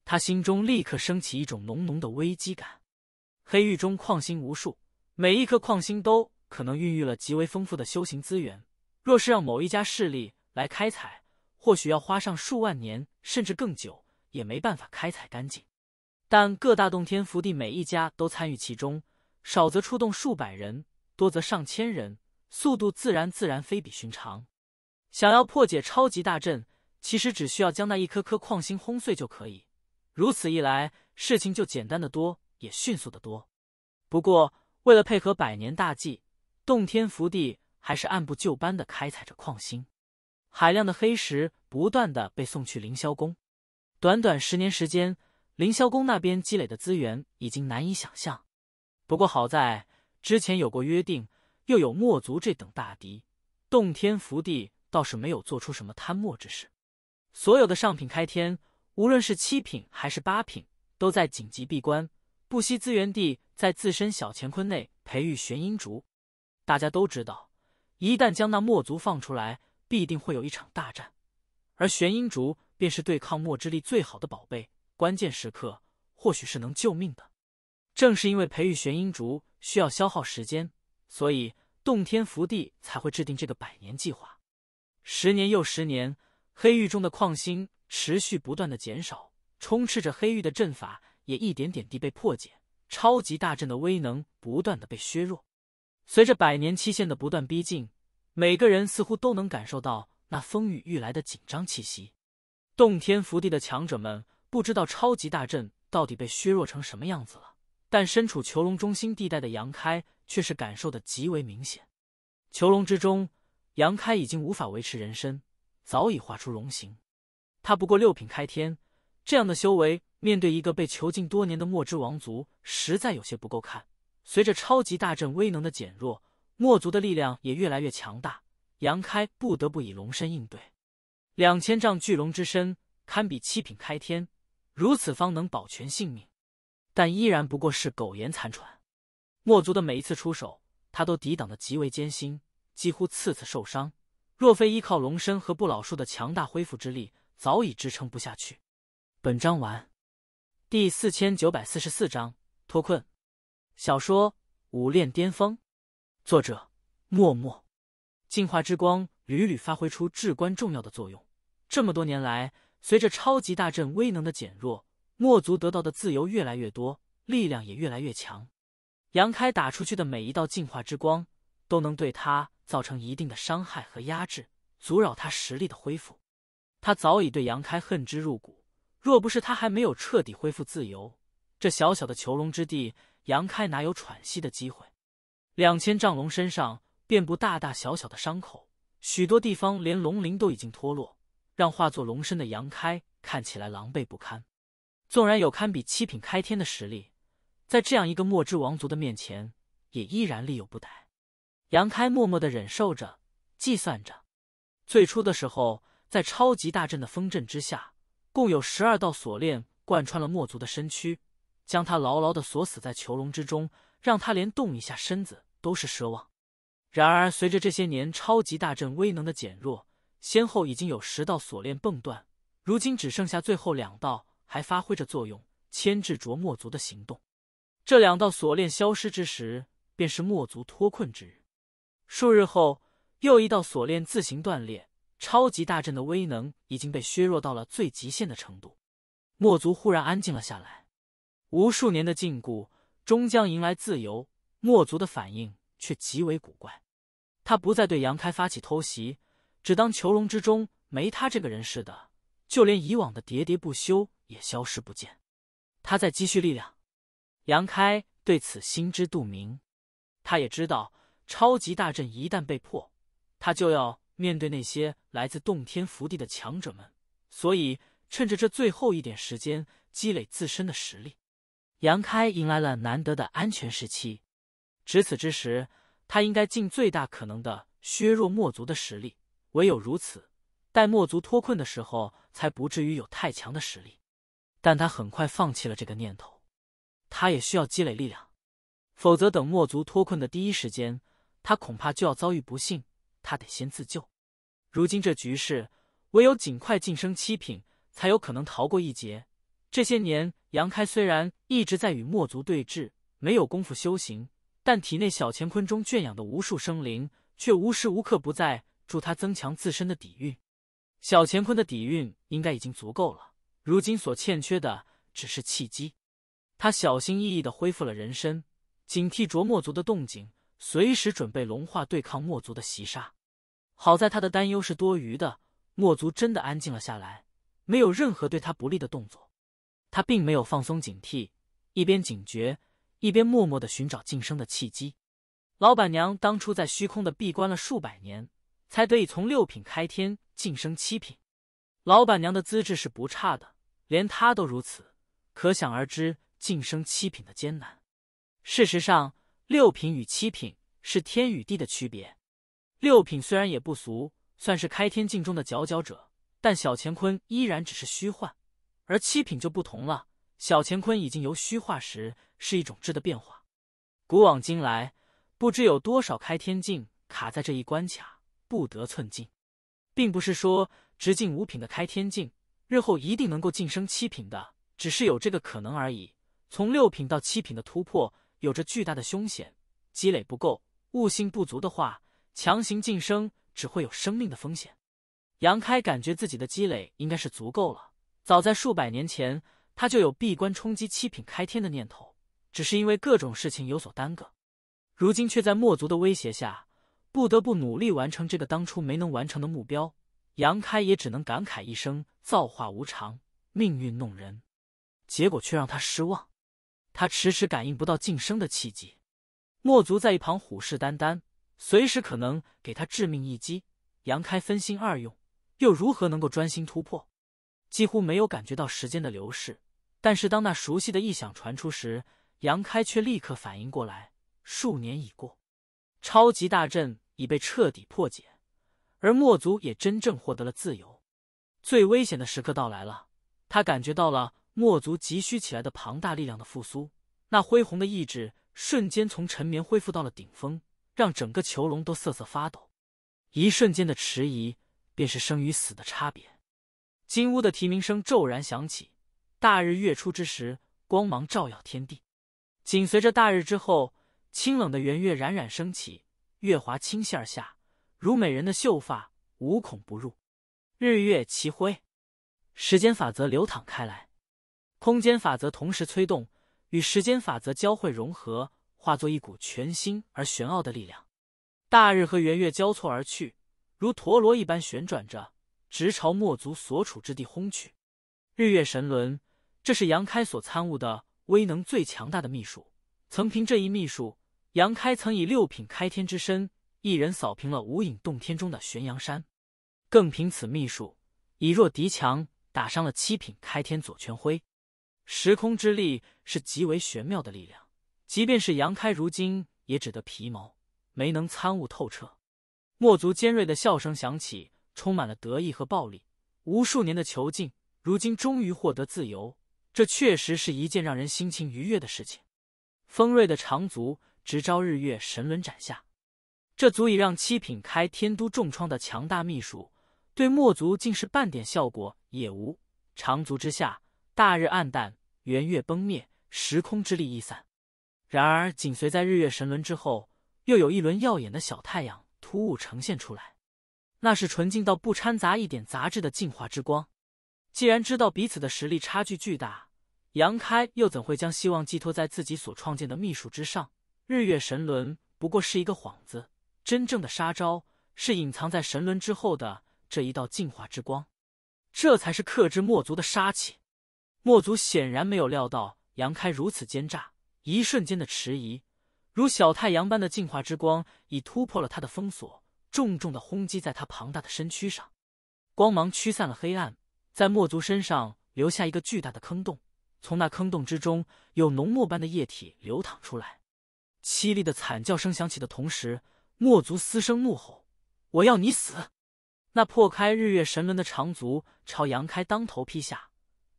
他心中立刻升起一种浓浓的危机感。黑狱中矿星无数，每一颗矿星都可能孕育了极为丰富的修行资源。若是让某一家势力来开采，或许要花上数万年甚至更久，也没办法开采干净。但各大洞天福地每一家都参与其中，少则出动数百人，多则上千人，速度自然自然非比寻常。想要破解超级大阵，其实只需要将那一颗颗矿星轰碎就可以。如此一来，事情就简单的多，也迅速的多。不过，为了配合百年大计，洞天福地还是按部就班的开采着矿心，海量的黑石不断的被送去凌霄宫。短短十年时间，凌霄宫那边积累的资源已经难以想象。不过好在之前有过约定，又有墨族这等大敌，洞天福地倒是没有做出什么贪墨之事。所有的上品开天。无论是七品还是八品，都在紧急闭关，不惜资源地在自身小乾坤内培育玄阴竹。大家都知道，一旦将那墨族放出来，必定会有一场大战。而玄阴竹便是对抗墨之力最好的宝贝，关键时刻或许是能救命的。正是因为培育玄阴竹需要消耗时间，所以洞天福地才会制定这个百年计划。十年又十年，黑狱中的矿星。持续不断的减少，充斥着黑域的阵法也一点点地被破解，超级大阵的威能不断的被削弱。随着百年期限的不断逼近，每个人似乎都能感受到那风雨欲来的紧张气息。洞天福地的强者们不知道超级大阵到底被削弱成什么样子了，但身处囚笼中心地带的杨开却是感受的极为明显。囚笼之中，杨开已经无法维持人身，早已化出龙形。他不过六品开天，这样的修为面对一个被囚禁多年的墨之王族，实在有些不够看。随着超级大阵威能的减弱，墨族的力量也越来越强大，杨开不得不以龙身应对。两千丈巨龙之身，堪比七品开天，如此方能保全性命，但依然不过是苟延残喘。墨族的每一次出手，他都抵挡的极为艰辛，几乎次次受伤。若非依靠龙身和不老树的强大恢复之力，早已支撑不下去。本章完。第四千九百四十四章脱困。小说《武炼巅峰》，作者：默默。进化之光屡屡发挥出至关重要的作用。这么多年来，随着超级大阵威能的减弱，墨族得到的自由越来越多，力量也越来越强。杨开打出去的每一道进化之光，都能对他造成一定的伤害和压制，阻扰他实力的恢复。他早已对杨开恨之入骨，若不是他还没有彻底恢复自由，这小小的囚笼之地，杨开哪有喘息的机会？两千丈龙身上遍布大大小小的伤口，许多地方连龙鳞都已经脱落，让化作龙身的杨开看起来狼狈不堪。纵然有堪比七品开天的实力，在这样一个墨之王族的面前，也依然力有不逮。杨开默默的忍受着，计算着，最初的时候。在超级大阵的风阵之下，共有十二道锁链贯穿了墨族的身躯，将他牢牢地锁死在囚笼之中，让他连动一下身子都是奢望。然而，随着这些年超级大阵威能的减弱，先后已经有十道锁链崩断，如今只剩下最后两道还发挥着作用，牵制着墨族的行动。这两道锁链消失之时，便是墨族脱困之日。数日后，又一道锁链自行断裂。超级大阵的威能已经被削弱到了最极限的程度，墨族忽然安静了下来。无数年的禁锢终将迎来自由，墨族的反应却极为古怪。他不再对杨开发起偷袭，只当囚笼之中没他这个人似的，就连以往的喋喋不休也消失不见。他在积蓄力量。杨开对此心知肚明，他也知道超级大阵一旦被破，他就要。面对那些来自洞天福地的强者们，所以趁着这最后一点时间积累自身的实力，杨开迎来了难得的安全时期。值此之时，他应该尽最大可能的削弱墨族的实力，唯有如此，待墨族脱困的时候，才不至于有太强的实力。但他很快放弃了这个念头，他也需要积累力量，否则等墨族脱困的第一时间，他恐怕就要遭遇不幸。他得先自救。如今这局势，唯有尽快晋升七品，才有可能逃过一劫。这些年，杨开虽然一直在与墨族对峙，没有功夫修行，但体内小乾坤中圈养的无数生灵，却无时无刻不在助他增强自身的底蕴。小乾坤的底蕴应该已经足够了，如今所欠缺的只是契机。他小心翼翼的恢复了人身，警惕着墨族的动静，随时准备龙化对抗墨族的袭杀。好在他的担忧是多余的，墨族真的安静了下来，没有任何对他不利的动作。他并没有放松警惕，一边警觉，一边默默的寻找晋升的契机。老板娘当初在虚空的闭关了数百年，才得以从六品开天晋升七品。老板娘的资质是不差的，连她都如此，可想而知晋升七品的艰难。事实上，六品与七品是天与地的区别。六品虽然也不俗，算是开天境中的佼佼者，但小乾坤依然只是虚幻，而七品就不同了。小乾坤已经由虚化时，是一种质的变化。古往今来，不知有多少开天境卡在这一关卡，不得寸进。并不是说，直进五品的开天境日后一定能够晋升七品的，只是有这个可能而已。从六品到七品的突破，有着巨大的凶险，积累不够，悟性不足的话。强行晋升只会有生命的风险。杨开感觉自己的积累应该是足够了。早在数百年前，他就有闭关冲击七品开天的念头，只是因为各种事情有所耽搁。如今却在墨族的威胁下，不得不努力完成这个当初没能完成的目标。杨开也只能感慨一声：造化无常，命运弄人。结果却让他失望，他迟迟感应不到晋升的契机。墨族在一旁虎视眈眈。随时可能给他致命一击，杨开分心二用，又如何能够专心突破？几乎没有感觉到时间的流逝，但是当那熟悉的异响传出时，杨开却立刻反应过来：数年已过，超级大阵已被彻底破解，而墨族也真正获得了自由。最危险的时刻到来了，他感觉到了墨族急需起来的庞大力量的复苏，那恢宏的意志瞬间从沉眠恢复到了顶峰。让整个囚笼都瑟瑟发抖，一瞬间的迟疑便是生与死的差别。金乌的啼鸣声骤然响起，大日月出之时，光芒照耀天地。紧随着大日之后，清冷的圆月冉冉升起，月华倾泻而下，如美人的秀发，无孔不入。日月齐辉，时间法则流淌开来，空间法则同时催动，与时间法则交汇融合。化作一股全新而玄奥的力量，大日和圆月交错而去，如陀螺一般旋转着，直朝墨族所处之地轰去。日月神轮，这是杨开所参悟的威能最强大的秘术。曾凭这一秘术，杨开曾以六品开天之身，一人扫平了无影洞天中的玄阳山，更凭此秘术以弱敌强，打伤了七品开天左权辉。时空之力是极为玄妙的力量。即便是杨开如今也只得皮毛，没能参悟透彻。墨族尖锐的笑声响起，充满了得意和暴力。无数年的囚禁，如今终于获得自由，这确实是一件让人心情愉悦的事情。锋锐的长足直招日月神轮斩下，这足以让七品开天都重创的强大秘术，对墨族竟是半点效果也无。长足之下，大日黯淡，圆月崩灭，时空之力一散。然而，紧随在日月神轮之后，又有一轮耀眼的小太阳突兀呈现出来。那是纯净到不掺杂一点杂质的净化之光。既然知道彼此的实力差距巨大，杨开又怎会将希望寄托在自己所创建的秘术之上？日月神轮不过是一个幌子，真正的杀招是隐藏在神轮之后的这一道净化之光，这才是克制墨族的杀气。墨族显然没有料到杨开如此奸诈。一瞬间的迟疑，如小太阳般的净化之光已突破了他的封锁，重重的轰击在他庞大的身躯上。光芒驱散了黑暗，在墨族身上留下一个巨大的坑洞。从那坑洞之中，有浓墨般的液体流淌出来。凄厉的惨叫声响起的同时，墨族嘶声怒吼：“我要你死！”那破开日月神轮的长足朝杨开当头劈下，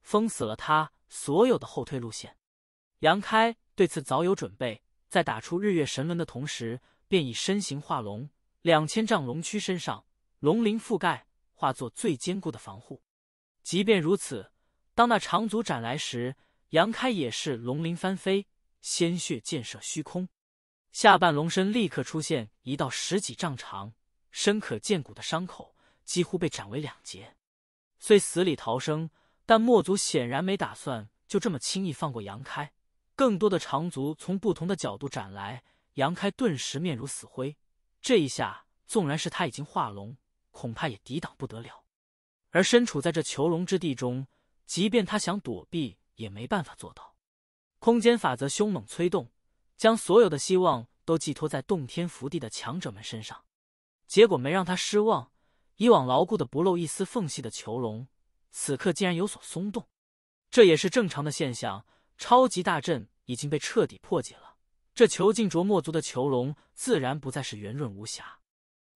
封死了他所有的后退路线。杨开。对此早有准备，在打出日月神轮的同时，便以身形化龙，两千丈龙躯身上龙鳞覆盖，化作最坚固的防护。即便如此，当那长足斩来时，杨开也是龙鳞翻飞，鲜血溅射虚空，下半龙身立刻出现一道十几丈长、深可见骨的伤口，几乎被斩为两截。虽死里逃生，但墨族显然没打算就这么轻易放过杨开。更多的长足从不同的角度斩来，杨开顿时面如死灰。这一下，纵然是他已经化龙，恐怕也抵挡不得了。而身处在这囚笼之地中，即便他想躲避，也没办法做到。空间法则凶猛催动，将所有的希望都寄托在洞天福地的强者们身上。结果没让他失望，以往牢固的不露一丝缝隙的囚笼，此刻竟然有所松动。这也是正常的现象。超级大阵已经被彻底破解了，这囚禁着墨族的囚笼自然不再是圆润无瑕。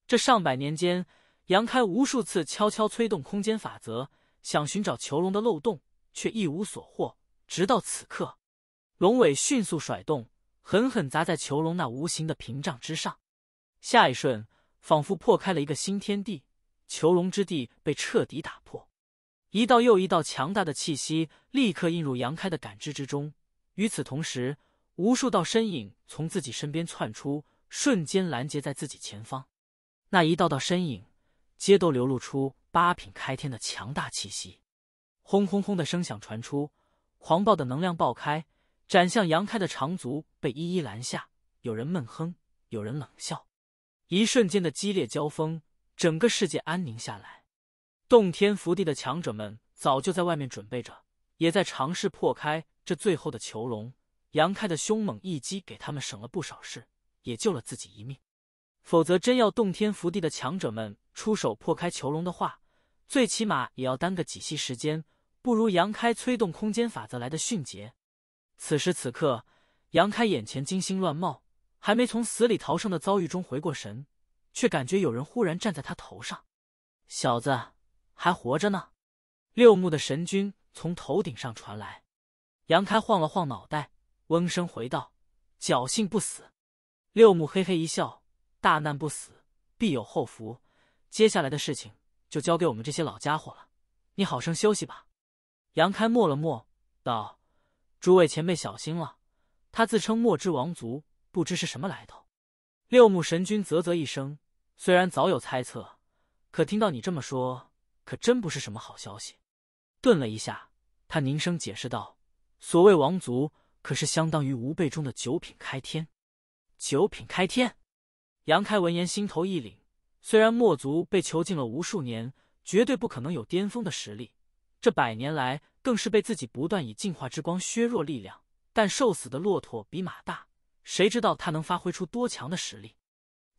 这上百年间，杨开无数次悄悄催动空间法则，想寻找囚笼的漏洞，却一无所获。直到此刻，龙尾迅速甩动，狠狠砸在囚笼那无形的屏障之上，下一瞬，仿佛破开了一个新天地，囚笼之地被彻底打破。一道又一道强大的气息立刻映入杨开的感知之中，与此同时，无数道身影从自己身边窜出，瞬间拦截在自己前方。那一道道身影皆都流露出八品开天的强大气息。轰轰轰的声响传出，狂暴的能量爆开，斩向杨开的长足被一一拦下。有人闷哼，有人冷笑。一瞬间的激烈交锋，整个世界安宁下来。洞天福地的强者们早就在外面准备着，也在尝试破开这最后的囚笼。杨开的凶猛一击给他们省了不少事，也救了自己一命。否则，真要洞天福地的强者们出手破开囚笼的话，最起码也要耽搁几息时间，不如杨开催动空间法则来的迅捷。此时此刻，杨开眼前金星乱冒，还没从死里逃生的遭遇中回过神，却感觉有人忽然站在他头上。“小子！”还活着呢，六木的神君从头顶上传来，杨开晃了晃脑袋，嗡声回道：“侥幸不死。”六木嘿嘿一笑：“大难不死，必有后福。接下来的事情就交给我们这些老家伙了，你好生休息吧。”杨开默了默道：“诸位前辈小心了。”他自称墨之王族，不知是什么来头。六木神君啧啧一声，虽然早有猜测，可听到你这么说。可真不是什么好消息。顿了一下，他凝声解释道：“所谓王族，可是相当于吾辈中的九品开天。”九品开天，杨开闻言心头一凛。虽然墨族被囚禁了无数年，绝对不可能有巅峰的实力。这百年来，更是被自己不断以净化之光削弱力量。但瘦死的骆驼比马大，谁知道他能发挥出多强的实力？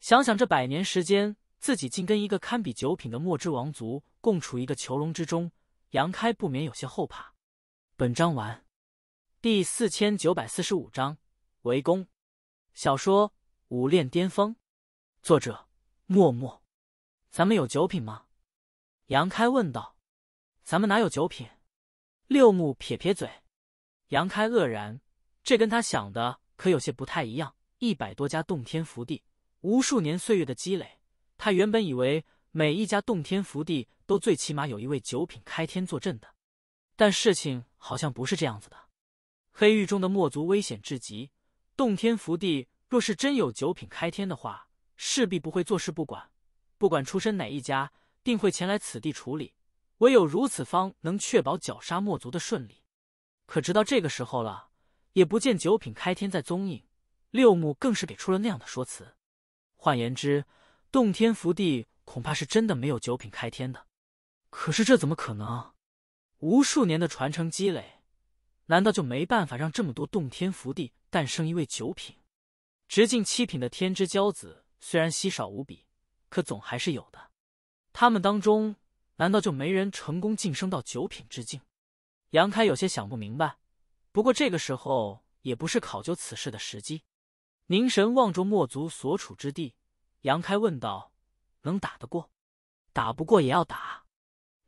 想想这百年时间，自己竟跟一个堪比九品的墨之王族。共处一个囚笼之中，杨开不免有些后怕。本章完。第四千九百四十五章围攻。小说《武炼巅峰》，作者：默默。咱们有九品吗？杨开问道。咱们哪有九品？六目撇撇嘴。杨开愕然，这跟他想的可有些不太一样。一百多家洞天福地，无数年岁月的积累，他原本以为。每一家洞天福地都最起码有一位九品开天坐镇的，但事情好像不是这样子的。黑狱中的墨族危险至极，洞天福地若是真有九品开天的话，势必不会坐视不管。不管出身哪一家，定会前来此地处理。唯有如此，方能确保绞杀墨族的顺利。可直到这个时候了，也不见九品开天在踪影。六目更是给出了那样的说辞。换言之，洞天福地。恐怕是真的没有九品开天的，可是这怎么可能？无数年的传承积累，难道就没办法让这么多洞天福地诞生一位九品、直径七品的天之骄子？虽然稀少无比，可总还是有的。他们当中难道就没人成功晋升到九品之境？杨开有些想不明白。不过这个时候也不是考究此事的时机。凝神望着墨族所处之地，杨开问道。能打得过，打不过也要打。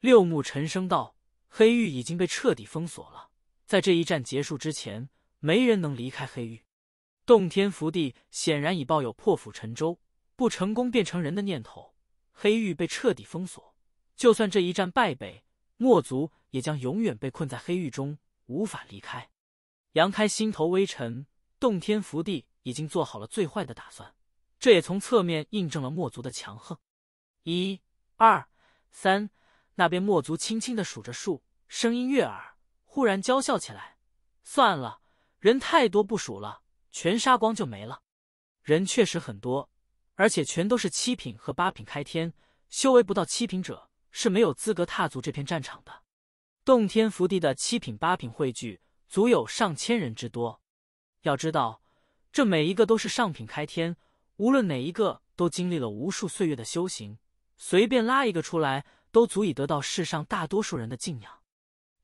六目沉声道：“黑狱已经被彻底封锁了，在这一战结束之前，没人能离开黑狱。洞天福地显然已抱有破釜沉舟、不成功变成人的念头。黑狱被彻底封锁，就算这一战败北，墨族也将永远被困在黑狱中，无法离开。”杨开心头微沉，洞天福地已经做好了最坏的打算。这也从侧面印证了墨族的强横。一二三，那边墨族轻轻的数着数，声音悦耳。忽然娇笑起来：“算了，人太多不数了，全杀光就没了。”人确实很多，而且全都是七品和八品开天，修为不到七品者是没有资格踏足这片战场的。洞天福地的七品八品汇聚，足有上千人之多。要知道，这每一个都是上品开天。无论哪一个都经历了无数岁月的修行，随便拉一个出来，都足以得到世上大多数人的敬仰。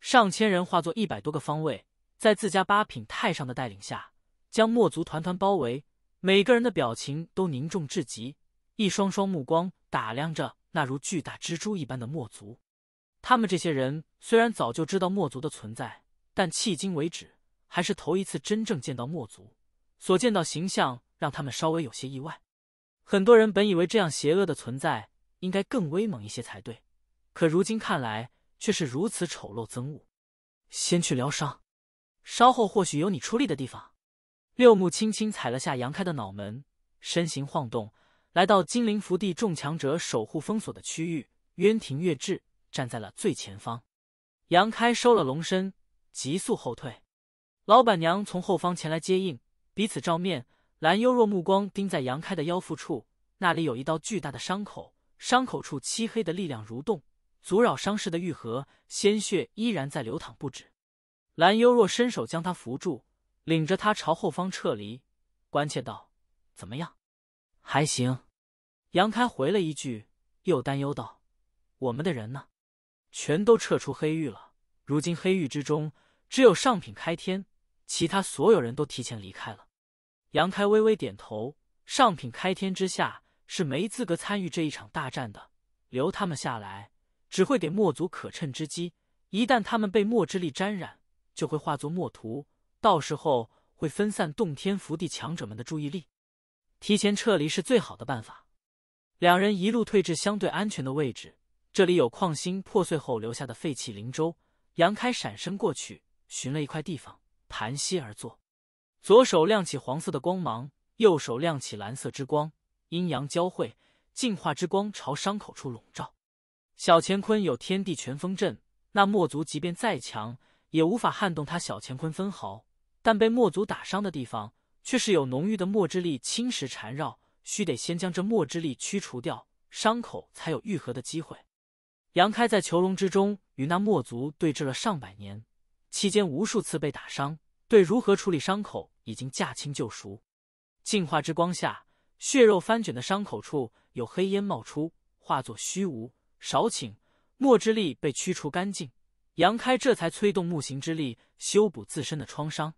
上千人化作一百多个方位，在自家八品太上的带领下，将墨族团团包围。每个人的表情都凝重至极，一双双目光打量着那如巨大蜘蛛一般的墨族。他们这些人虽然早就知道墨族的存在，但迄今为止还是头一次真正见到墨族，所见到形象。让他们稍微有些意外，很多人本以为这样邪恶的存在应该更威猛一些才对，可如今看来却是如此丑陋憎恶。先去疗伤，稍后或许有你出力的地方。六目轻轻踩了下杨开的脑门，身形晃动，来到金陵福地众强者守护封锁的区域。渊庭月志站在了最前方，杨开收了龙身，急速后退。老板娘从后方前来接应，彼此照面。兰幽若目光盯在杨开的腰腹处，那里有一道巨大的伤口，伤口处漆黑的力量蠕动，阻扰伤势的愈合，鲜血依然在流淌不止。兰幽若伸手将他扶住，领着他朝后方撤离，关切道：“怎么样？还行？”杨开回了一句，又担忧道：“我们的人呢？全都撤出黑狱了。如今黑狱之中只有上品开天，其他所有人都提前离开了。”杨开微微点头，上品开天之下是没资格参与这一场大战的。留他们下来，只会给墨族可趁之机。一旦他们被墨之力沾染，就会化作墨图，到时候会分散洞天福地强者们的注意力。提前撤离是最好的办法。两人一路退至相对安全的位置，这里有矿心破碎后留下的废弃灵州。杨开闪身过去，寻了一块地方，盘膝而坐。左手亮起黄色的光芒，右手亮起蓝色之光，阴阳交汇，净化之光朝伤口处笼罩。小乾坤有天地全风阵，那墨族即便再强，也无法撼动他小乾坤分毫。但被墨族打伤的地方，却是有浓郁的墨之力侵蚀缠绕，需得先将这墨之力驱除掉，伤口才有愈合的机会。杨开在囚笼之中与那墨族对峙了上百年，期间无数次被打伤，对如何处理伤口。已经驾轻就熟，净化之光下，血肉翻卷的伤口处有黑烟冒出，化作虚无。少顷，墨之力被驱除干净，杨开这才催动木行之力修补自身的创伤。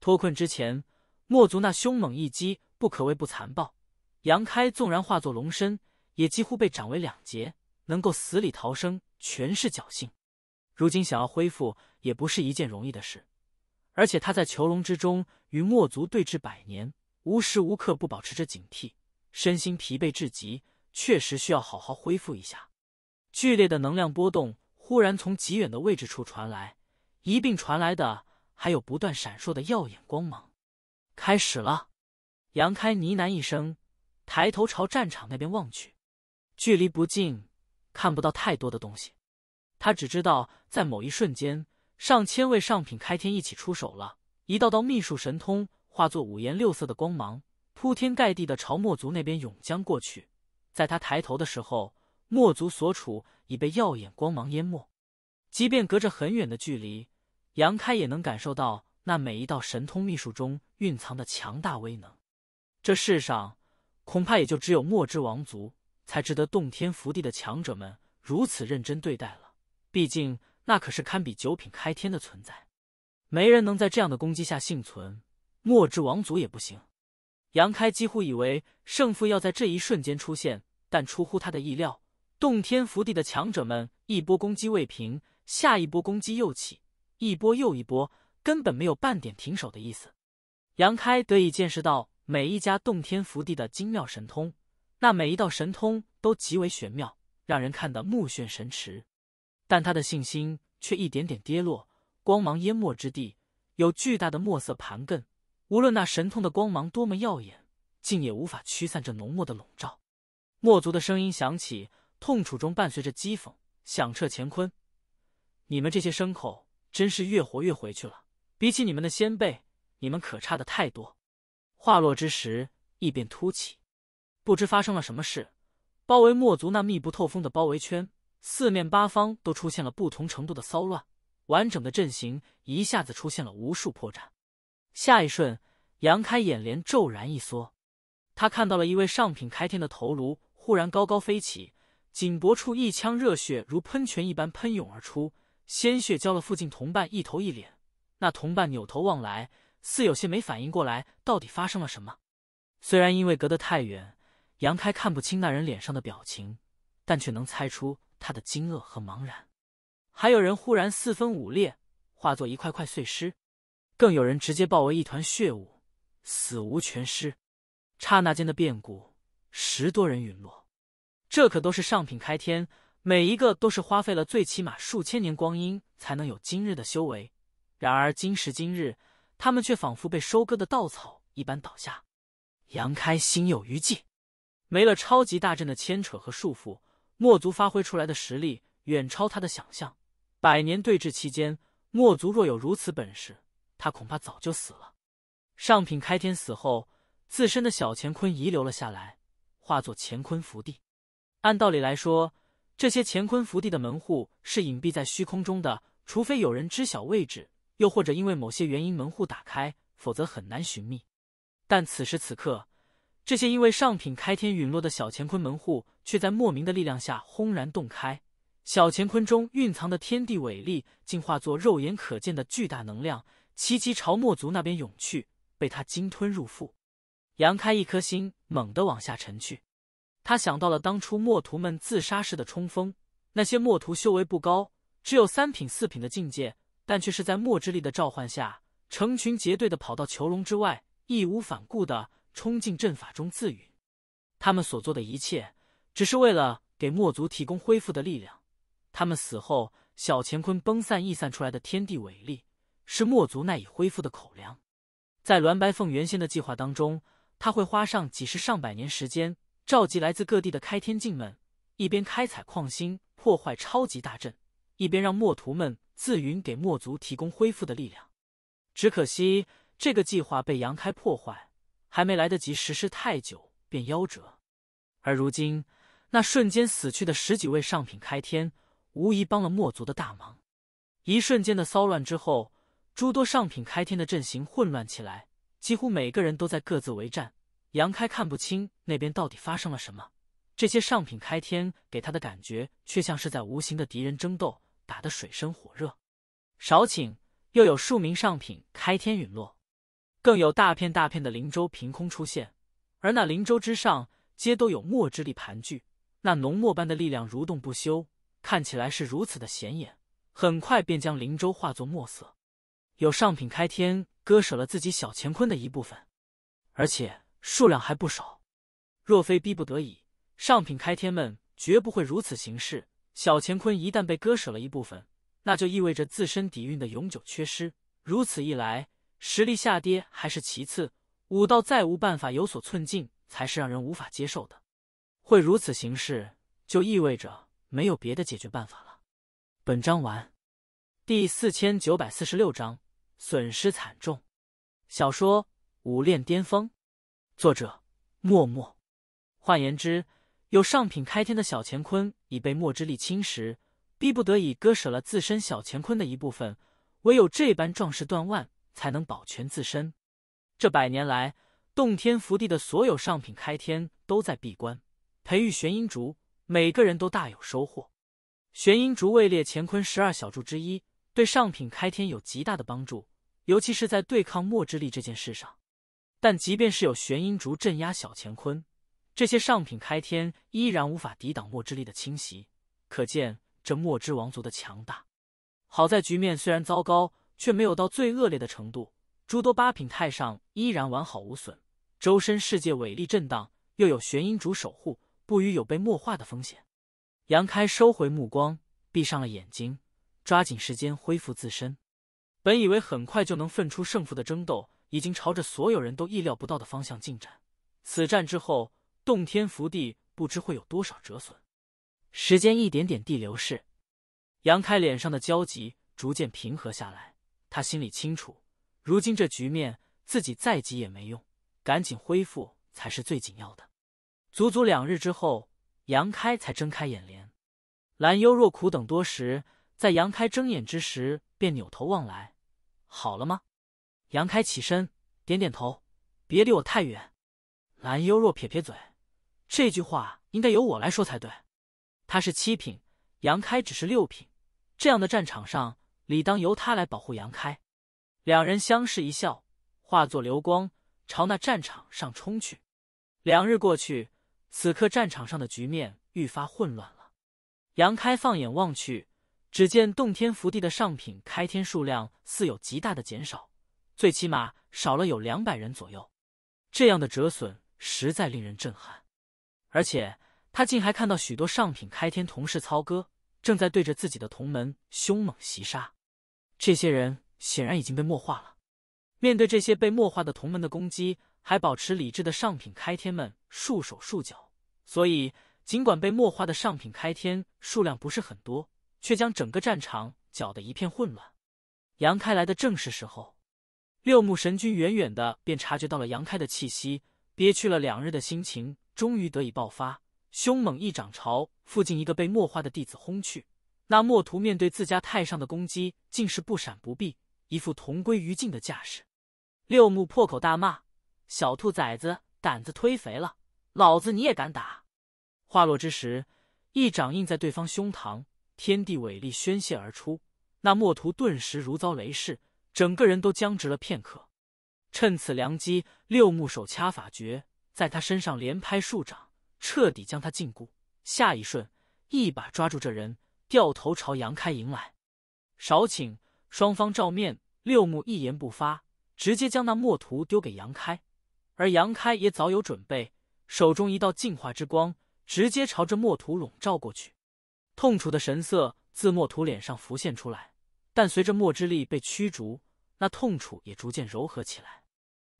脱困之前，墨族那凶猛一击不可谓不残暴，杨开纵然化作龙身，也几乎被斩为两截，能够死里逃生全是侥幸。如今想要恢复，也不是一件容易的事。而且他在囚笼之中与墨族对峙百年，无时无刻不保持着警惕，身心疲惫至极，确实需要好好恢复一下。剧烈的能量波动忽然从极远的位置处传来，一并传来的还有不断闪烁的耀眼光芒。开始了，杨开呢喃一声，抬头朝战场那边望去，距离不近，看不到太多的东西，他只知道在某一瞬间。上千位上品开天一起出手了，一道道秘术神通化作五颜六色的光芒，铺天盖地的朝墨族那边涌将过去。在他抬头的时候，墨族所处已被耀眼光芒淹没。即便隔着很远的距离，杨开也能感受到那每一道神通秘术中蕴藏的强大威能。这世上，恐怕也就只有墨之王族才值得洞天福地的强者们如此认真对待了。毕竟。那可是堪比九品开天的存在，没人能在这样的攻击下幸存，莫之王族也不行。杨开几乎以为胜负要在这一瞬间出现，但出乎他的意料，洞天福地的强者们一波攻击未平，下一波攻击又起，一波又一波，根本没有半点停手的意思。杨开得以见识到每一家洞天福地的精妙神通，那每一道神通都极为玄妙，让人看得目眩神驰。但他的信心却一点点跌落，光芒淹没之地有巨大的墨色盘亘，无论那神通的光芒多么耀眼，竟也无法驱散这浓墨的笼罩。墨族的声音响起，痛楚中伴随着讥讽，响彻乾坤：“你们这些牲口，真是越活越回去了！比起你们的先辈，你们可差的太多。”话落之时，异变突起，不知发生了什么事，包围墨族那密不透风的包围圈。四面八方都出现了不同程度的骚乱，完整的阵型一下子出现了无数破绽。下一瞬，杨开眼帘骤然一缩，他看到了一位上品开天的头颅忽然高高飞起，颈脖处一腔热血如喷泉一般喷涌而出，鲜血浇了附近同伴一头一脸。那同伴扭头望来，似有些没反应过来到底发生了什么。虽然因为隔得太远，杨开看不清那人脸上的表情，但却能猜出。他的惊愕和茫然，还有人忽然四分五裂，化作一块块碎尸；更有人直接爆为一团血雾，死无全尸。刹那间的变故，十多人陨落。这可都是上品开天，每一个都是花费了最起码数千年光阴才能有今日的修为。然而今时今日，他们却仿佛被收割的稻草一般倒下。杨开心有余悸，没了超级大阵的牵扯和束缚。墨族发挥出来的实力远超他的想象。百年对峙期间，墨族若有如此本事，他恐怕早就死了。上品开天死后，自身的小乾坤遗留了下来，化作乾坤福地。按道理来说，这些乾坤福地的门户是隐蔽在虚空中的，除非有人知晓位置，又或者因为某些原因门户打开，否则很难寻觅。但此时此刻。这些因为上品开天陨落的小乾坤门户，却在莫名的力量下轰然洞开。小乾坤中蕴藏的天地伟力，竟化作肉眼可见的巨大能量，齐齐朝墨族那边涌去，被他鲸吞入腹。杨开一颗心猛地往下沉去，他想到了当初墨徒们自杀式的冲锋。那些墨徒修为不高，只有三品、四品的境界，但却是在墨之力的召唤下，成群结队的跑到囚笼之外，义无反顾的。冲进阵法中自陨，他们所做的一切，只是为了给墨族提供恢复的力量。他们死后，小乾坤崩散溢散出来的天地伟力，是墨族赖以恢复的口粮。在栾白凤原先的计划当中，他会花上几十上百年时间，召集来自各地的开天境们，一边开采矿星，破坏超级大阵，一边让墨徒们自云给墨族提供恢复的力量。只可惜，这个计划被杨开破坏。还没来得及实施太久，便夭折。而如今，那瞬间死去的十几位上品开天，无疑帮了墨族的大忙。一瞬间的骚乱之后，诸多上品开天的阵型混乱起来，几乎每个人都在各自为战。杨开看不清那边到底发生了什么，这些上品开天给他的感觉却像是在无形的敌人争斗，打得水深火热。少顷，又有数名上品开天陨落。更有大片大片的灵舟凭空出现，而那灵舟之上皆都有墨之力盘踞，那浓墨般的力量蠕动不休，看起来是如此的显眼。很快便将灵舟化作墨色，有上品开天割舍了自己小乾坤的一部分，而且数量还不少。若非逼不得已，上品开天们绝不会如此行事。小乾坤一旦被割舍了一部分，那就意味着自身底蕴的永久缺失。如此一来。实力下跌还是其次，武道再无办法有所寸进，才是让人无法接受的。会如此行事，就意味着没有别的解决办法了。本章完。第四千九百四十六章损失惨重。小说《武炼巅峰》，作者：默默。换言之，有上品开天的小乾坤已被墨之力侵蚀，逼不得已割舍了自身小乾坤的一部分，唯有这般壮士断腕。才能保全自身。这百年来，洞天福地的所有上品开天都在闭关培育玄阴竹，每个人都大有收获。玄阴竹位列乾坤十二小柱之一，对上品开天有极大的帮助，尤其是在对抗墨之力这件事上。但即便是有玄阴竹镇压小乾坤，这些上品开天依然无法抵挡墨之力的侵袭，可见这墨之王族的强大。好在局面虽然糟糕。却没有到最恶劣的程度，诸多八品太上依然完好无损，周身世界伟力震荡，又有玄阴主守护，不予有被墨化的风险。杨开收回目光，闭上了眼睛，抓紧时间恢复自身。本以为很快就能分出胜负的争斗，已经朝着所有人都意料不到的方向进展。此战之后，洞天福地不知会有多少折损。时间一点点地流逝，杨开脸上的焦急逐渐平和下来。他心里清楚，如今这局面，自己再急也没用，赶紧恢复才是最紧要的。足足两日之后，杨开才睁开眼帘。兰幽若苦等多时，在杨开睁眼之时，便扭头望来：“好了吗？”杨开起身，点点头：“别离我太远。”兰幽若撇撇嘴：“这句话应该由我来说才对。他是七品，杨开只是六品，这样的战场上。”理当由他来保护杨开，两人相视一笑，化作流光朝那战场上冲去。两日过去，此刻战场上的局面愈发混乱了。杨开放眼望去，只见洞天福地的上品开天数量似有极大的减少，最起码少了有两百人左右。这样的折损实在令人震撼，而且他竟还看到许多上品开天同事操戈，正在对着自己的同门凶猛袭杀。这些人显然已经被墨化了。面对这些被墨化的同门的攻击，还保持理智的上品开天们束手束脚。所以，尽管被墨化的上品开天数量不是很多，却将整个战场搅得一片混乱。杨开来的正是时候。六目神君远远的便察觉到了杨开的气息，憋屈了两日的心情终于得以爆发，凶猛一掌朝附近一个被墨化的弟子轰去。那墨图面对自家太上的攻击，竟是不闪不避，一副同归于尽的架势。六目破口大骂：“小兔崽子，胆子忒肥了！老子你也敢打！”话落之时，一掌印在对方胸膛，天地伟力宣泄而出。那墨图顿时如遭雷噬，整个人都僵直了片刻。趁此良机，六目手掐法诀，在他身上连拍数掌，彻底将他禁锢。下一瞬，一把抓住这人。掉头朝杨开迎来，少顷，双方照面，六目一言不发，直接将那墨图丢给杨开，而杨开也早有准备，手中一道净化之光直接朝着墨图笼罩过去。痛楚的神色自墨图脸上浮现出来，但随着墨之力被驱逐，那痛楚也逐渐柔和起来。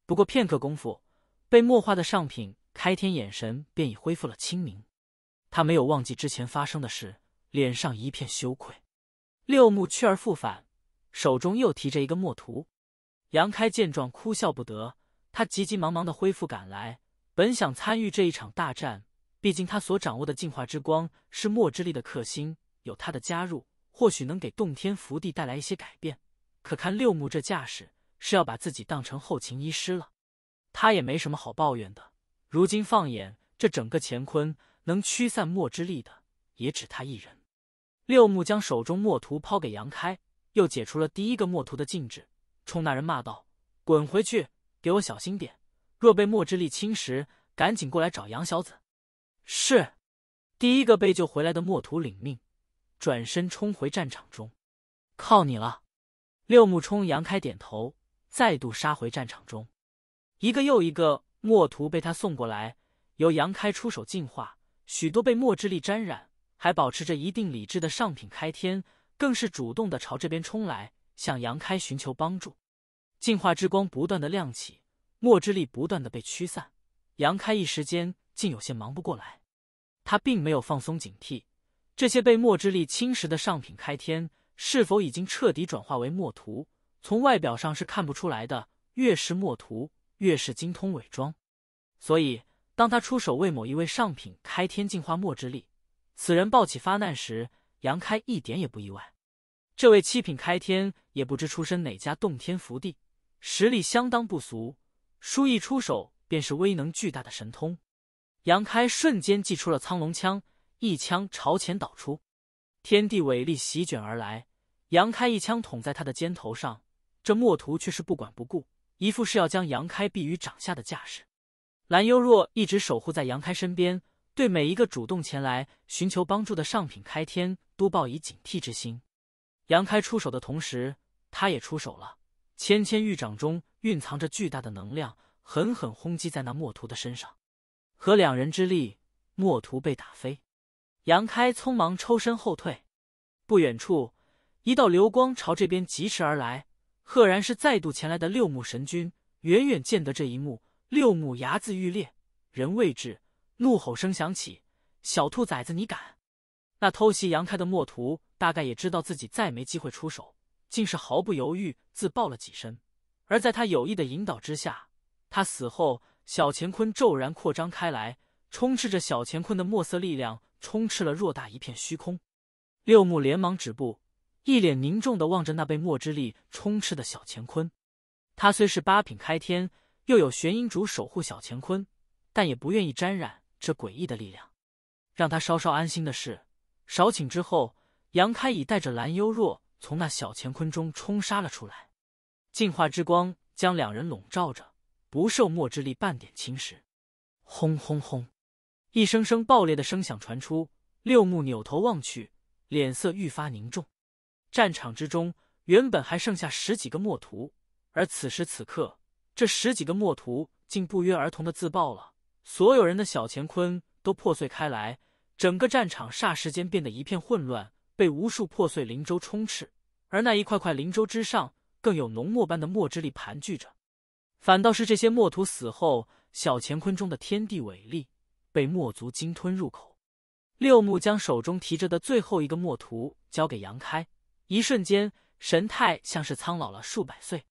不过片刻功夫，被墨化的上品开天眼神便已恢复了清明。他没有忘记之前发生的事。脸上一片羞愧，六木去而复返，手中又提着一个墨图。杨开见状哭笑不得，他急急忙忙的恢复赶来，本想参与这一场大战，毕竟他所掌握的净化之光是墨之力的克星，有他的加入，或许能给洞天福地带来一些改变。可看六木这架势，是要把自己当成后勤医师了。他也没什么好抱怨的，如今放眼这整个乾坤，能驱散墨之力的也只他一人。六木将手中墨图抛给杨开，又解除了第一个墨图的禁制，冲那人骂道：“滚回去，给我小心点，若被墨之力侵蚀，赶紧过来找杨小子。”是，第一个被救回来的墨图领命，转身冲回战场中。靠你了，六木冲杨开点头，再度杀回战场中。一个又一个墨图被他送过来，由杨开出手净化，许多被墨之力沾染。还保持着一定理智的上品开天，更是主动的朝这边冲来，向杨开寻求帮助。进化之光不断的亮起，墨之力不断的被驱散。杨开一时间竟有些忙不过来。他并没有放松警惕，这些被墨之力侵蚀的上品开天，是否已经彻底转化为墨图？从外表上是看不出来的。越是墨图，越是精通伪装，所以当他出手为某一位上品开天进化墨之力。此人暴起发难时，杨开一点也不意外。这位七品开天也不知出身哪家洞天福地，实力相当不俗。书一出手，便是威能巨大的神通。杨开瞬间祭出了苍龙枪，一枪朝前导出，天地伟力席卷而来。杨开一枪捅在他的肩头上，这墨徒却是不管不顾，一副是要将杨开毙于掌下的架势。蓝幽若一直守护在杨开身边。对每一个主动前来寻求帮助的上品开天都抱以警惕之心。杨开出手的同时，他也出手了。芊芊玉掌中蕴藏着巨大的能量，狠狠轰击在那墨图的身上。和两人之力，墨图被打飞。杨开匆忙抽身后退。不远处，一道流光朝这边疾驰而来，赫然是再度前来的六目神君。远远见得这一幕，六目睚眦欲裂，人未至。怒吼声响起，小兔崽子，你敢！那偷袭杨开的墨图大概也知道自己再没机会出手，竟是毫不犹豫自爆了几身。而在他有意的引导之下，他死后，小乾坤骤然扩张开来，充斥着小乾坤的墨色力量，充斥了偌大一片虚空。六目连忙止步，一脸凝重的望着那被墨之力充斥的小乾坤。他虽是八品开天，又有玄阴主守护小乾坤，但也不愿意沾染。这诡异的力量，让他稍稍安心的是，少顷之后，杨开已带着蓝幽若从那小乾坤中冲杀了出来，净化之光将两人笼罩着，不受墨之力半点侵蚀。轰轰轰！一声声爆裂的声响传出，六目扭头望去，脸色愈发凝重。战场之中原本还剩下十几个墨徒，而此时此刻，这十几个墨徒竟不约而同的自爆了。所有人的小乾坤都破碎开来，整个战场霎时间变得一片混乱，被无数破碎灵舟充斥。而那一块块灵舟之上，更有浓墨般的墨之力盘踞着。反倒是这些墨徒死后，小乾坤中的天地伟力被墨族鲸吞入口。六目将手中提着的最后一个墨图交给杨开，一瞬间神态像是苍老了数百岁。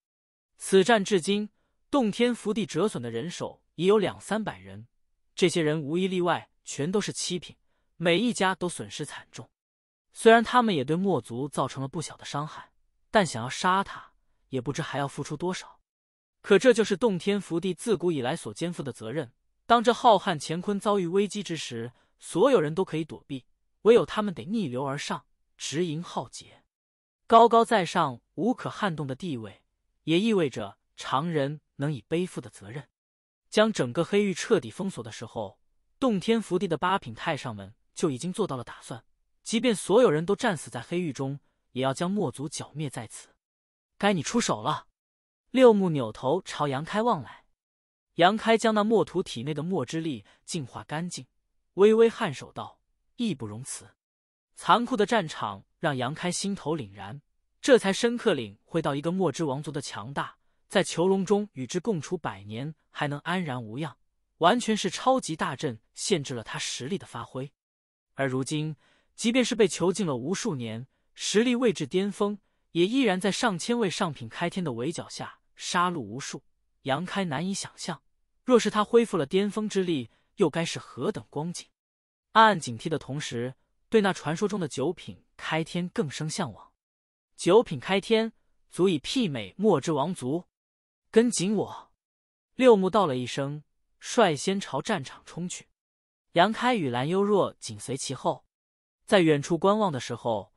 此战至今，洞天福地折损的人手。已有两三百人，这些人无一例外，全都是七品，每一家都损失惨重。虽然他们也对墨族造成了不小的伤害，但想要杀他，也不知还要付出多少。可这就是洞天福地自古以来所肩负的责任。当这浩瀚乾坤遭遇危机之时，所有人都可以躲避，唯有他们得逆流而上，直迎浩劫。高高在上、无可撼动的地位，也意味着常人能以背负的责任。将整个黑域彻底封锁的时候，洞天福地的八品太上们就已经做到了打算。即便所有人都战死在黑狱中，也要将墨族剿灭在此。该你出手了。六木扭头朝杨开望来，杨开将那墨土体内的墨之力净化干净，微微颔首道：“义不容辞。”残酷的战场让杨开心头凛然，这才深刻领会到一个墨之王族的强大。在囚笼中与之共处百年，还能安然无恙，完全是超级大阵限制了他实力的发挥。而如今，即便是被囚禁了无数年，实力未至巅峰，也依然在上千位上品开天的围剿下杀戮无数。杨开难以想象，若是他恢复了巅峰之力，又该是何等光景？暗暗警惕的同时，对那传说中的九品开天更生向往。九品开天足以媲美墨之王族。跟紧我！六木道了一声，率先朝战场冲去。杨开与蓝幽若紧随其后，在远处观望的时候，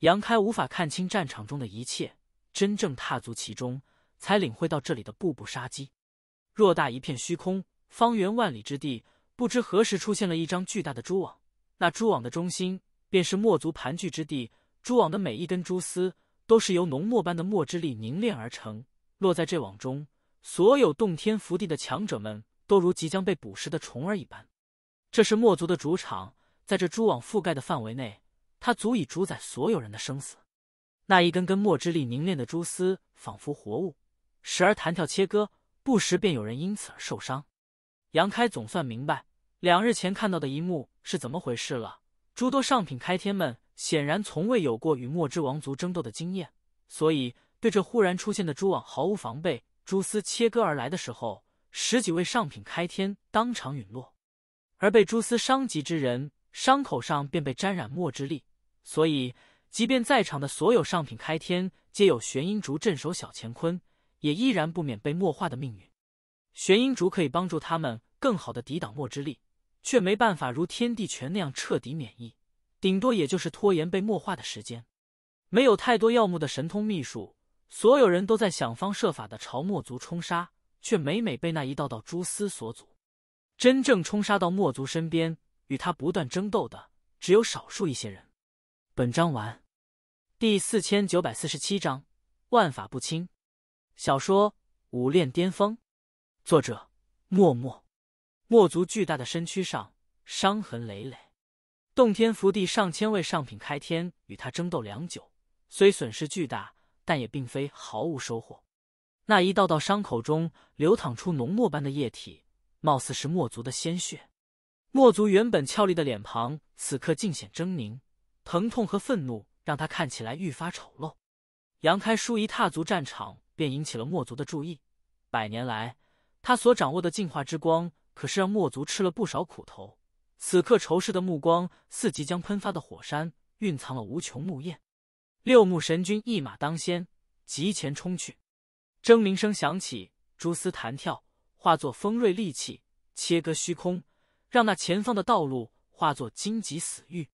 杨开无法看清战场中的一切，真正踏足其中，才领会到这里的步步杀机。偌大一片虚空，方圆万里之地，不知何时出现了一张巨大的蛛网。那蛛网的中心，便是墨族盘踞之地。蛛网的每一根蛛丝，都是由浓墨般的墨之力凝练而成。落在这网中，所有洞天福地的强者们都如即将被捕食的虫儿一般。这是墨族的主场，在这蛛网覆盖的范围内，它足以主宰所有人的生死。那一根根墨之力凝练的蛛丝仿佛活物，时而弹跳切割，不时便有人因此而受伤。杨开总算明白，两日前看到的一幕是怎么回事了。诸多上品开天们显然从未有过与墨之王族争斗的经验，所以。对这忽然出现的蛛网毫无防备，蛛丝切割而来的时候，十几位上品开天当场陨落，而被蛛丝伤及之人，伤口上便被沾染墨之力，所以即便在场的所有上品开天皆有玄阴竹镇守小乾坤，也依然不免被墨化的命运。玄阴竹可以帮助他们更好的抵挡墨之力，却没办法如天地拳那样彻底免疫，顶多也就是拖延被墨化的时间，没有太多要目的神通秘术。所有人都在想方设法的朝墨族冲杀，却每每被那一道道蛛丝所阻。真正冲杀到墨族身边，与他不断争斗的只有少数一些人。本章完。第四千九百四十七章：万法不侵。小说《武炼巅峰》，作者：默默。墨族巨大的身躯上伤痕累累，洞天福地上千位上品开天与他争斗良久，虽损失巨大。但也并非毫无收获，那一道道伤口中流淌出浓墨般的液体，貌似是墨族的鲜血。墨族原本俏丽的脸庞，此刻尽显狰狞，疼痛和愤怒让他看起来愈发丑陋。杨开舒一踏足战场，便引起了墨族的注意。百年来，他所掌握的进化之光，可是让墨族吃了不少苦头。此刻仇视的目光，似即将喷发的火山，蕴藏了无穷怒焰。六目神君一马当先，急前冲去，争鸣声响起，蛛丝弹跳，化作锋锐利器，切割虚空，让那前方的道路化作荆棘死域。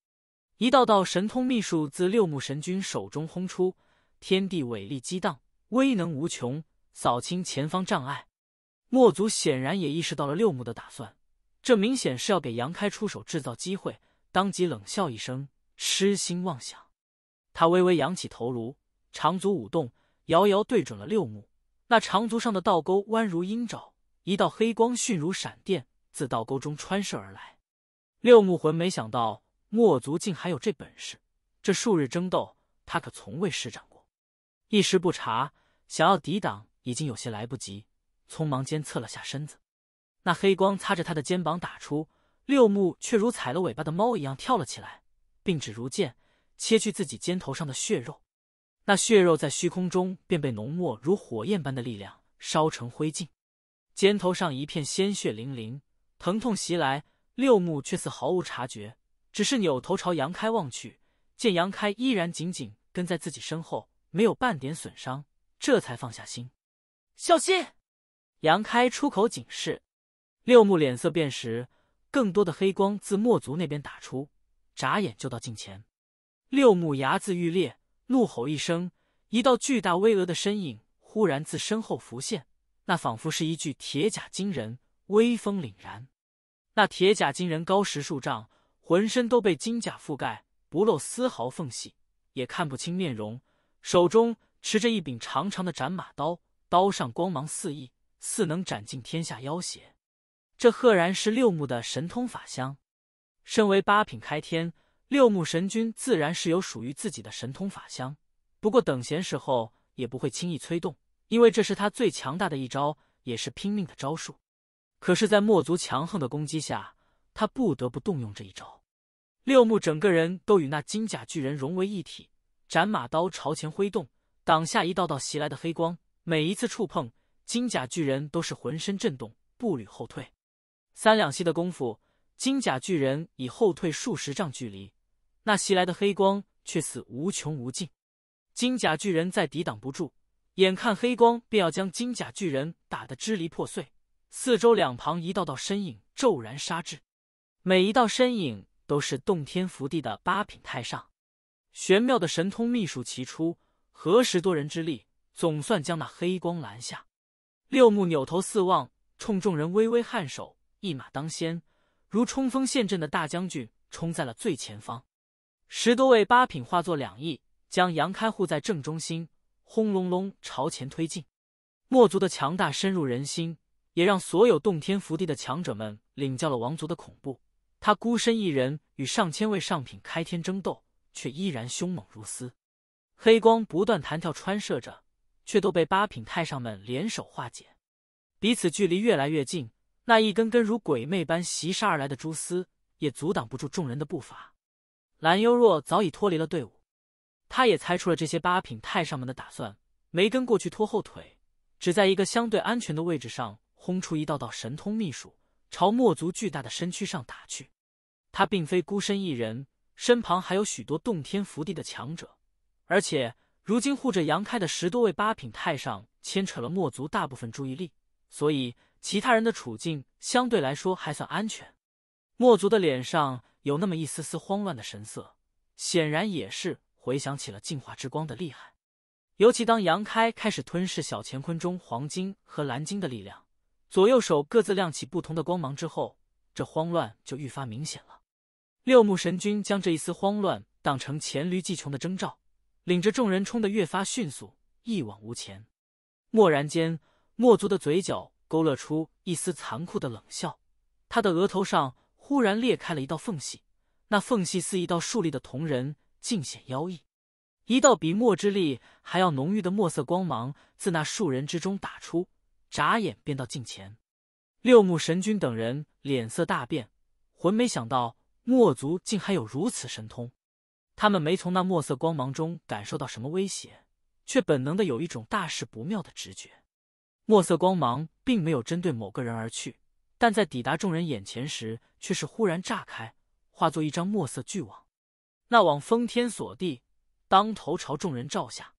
一道道神通秘术自六目神君手中轰出，天地伟力激荡，威能无穷，扫清前方障碍。墨族显然也意识到了六目的打算，这明显是要给杨开出手制造机会，当即冷笑一声：“痴心妄想。”他微微扬起头颅，长足舞动，遥遥对准了六目。那长足上的倒钩弯如鹰爪，一道黑光迅如闪电，自倒钩中穿射而来。六目魂没想到墨族竟还有这本事，这数日争斗他可从未施展过。一时不察，想要抵挡已经有些来不及，匆忙间侧了下身子，那黑光擦着他的肩膀打出。六目却如踩了尾巴的猫一样跳了起来，并指如剑。切去自己肩头上的血肉，那血肉在虚空中便被浓墨如火焰般的力量烧成灰烬。肩头上一片鲜血淋淋，疼痛袭来，六目却似毫无察觉，只是扭头朝杨开望去，见杨开依然紧紧跟在自己身后，没有半点损伤，这才放下心。小心！杨开出口警示，六目脸色变时，更多的黑光自墨族那边打出，眨眼就到近前。六目牙眦欲裂，怒吼一声，一道巨大巍峨的身影忽然自身后浮现，那仿佛是一具铁甲金人，威风凛然。那铁甲金人高十数丈，浑身都被金甲覆盖，不露丝毫缝隙，也看不清面容。手中持着一柄长长的斩马刀，刀上光芒四溢，似能斩尽天下妖邪。这赫然是六目的神通法相。身为八品开天。六目神君自然是有属于自己的神通法相，不过等闲时候也不会轻易催动，因为这是他最强大的一招，也是拼命的招数。可是，在墨族强横的攻击下，他不得不动用这一招。六目整个人都与那金甲巨人融为一体，斩马刀朝前挥动，挡下一道道袭来的黑光。每一次触碰，金甲巨人都是浑身震动，步履后退。三两息的功夫，金甲巨人已后退数十丈距离。那袭来的黑光却似无穷无尽，金甲巨人再抵挡不住，眼看黑光便要将金甲巨人打得支离破碎。四周两旁一道道身影骤然杀至，每一道身影都是洞天福地的八品太上，玄妙的神通秘术齐出，何时多人之力总算将那黑光拦下。六目扭头四望，冲众人微微颔首，一马当先，如冲锋陷阵的大将军，冲在了最前方。十多位八品化作两翼，将杨开护在正中心，轰隆隆朝前推进。墨族的强大深入人心，也让所有洞天福地的强者们领教了王族的恐怖。他孤身一人与上千位上品开天争斗，却依然凶猛如斯。黑光不断弹跳穿射着，却都被八品太上们联手化解。彼此距离越来越近，那一根根如鬼魅般袭杀而来的蛛丝，也阻挡不住众人的步伐。蓝幽若早已脱离了队伍，他也猜出了这些八品太上们的打算，没跟过去拖后腿，只在一个相对安全的位置上轰出一道道神通秘术，朝墨族巨大的身躯上打去。他并非孤身一人，身旁还有许多洞天福地的强者，而且如今护着杨开的十多位八品太上牵扯了墨族大部分注意力，所以其他人的处境相对来说还算安全。墨族的脸上。有那么一丝丝慌乱的神色，显然也是回想起了净化之光的厉害。尤其当杨开开始吞噬小乾坤中黄金和蓝金的力量，左右手各自亮起不同的光芒之后，这慌乱就愈发明显了。六目神君将这一丝慌乱当成黔驴技穷的征兆，领着众人冲得越发迅速，一往无前。蓦然间，墨族的嘴角勾勒出一丝残酷的冷笑，他的额头上。忽然裂开了一道缝隙，那缝隙似一道竖立的铜人，尽显妖异。一道比墨之力还要浓郁的墨色光芒自那树人之中打出，眨眼便到近前。六目神君等人脸色大变，魂没想到墨族竟还有如此神通。他们没从那墨色光芒中感受到什么威胁，却本能的有一种大事不妙的直觉。墨色光芒并没有针对某个人而去。但在抵达众人眼前时，却是忽然炸开，化作一张墨色巨网。那网封天锁地，当头朝众人罩下，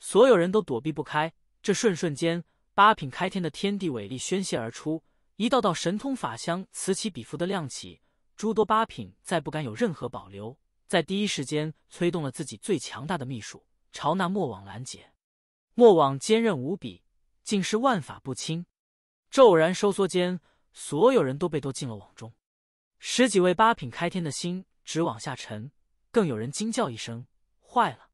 所有人都躲避不开。这瞬瞬间，八品开天的天地伟力宣泄而出，一道道神通法相此起彼伏的亮起。诸多八品再不敢有任何保留，在第一时间催动了自己最强大的秘术，朝那墨网拦截。墨网坚韧无比，竟是万法不侵。骤然收缩间。所有人都被兜进了网中，十几位八品开天的心直往下沉，更有人惊叫一声：“坏了！”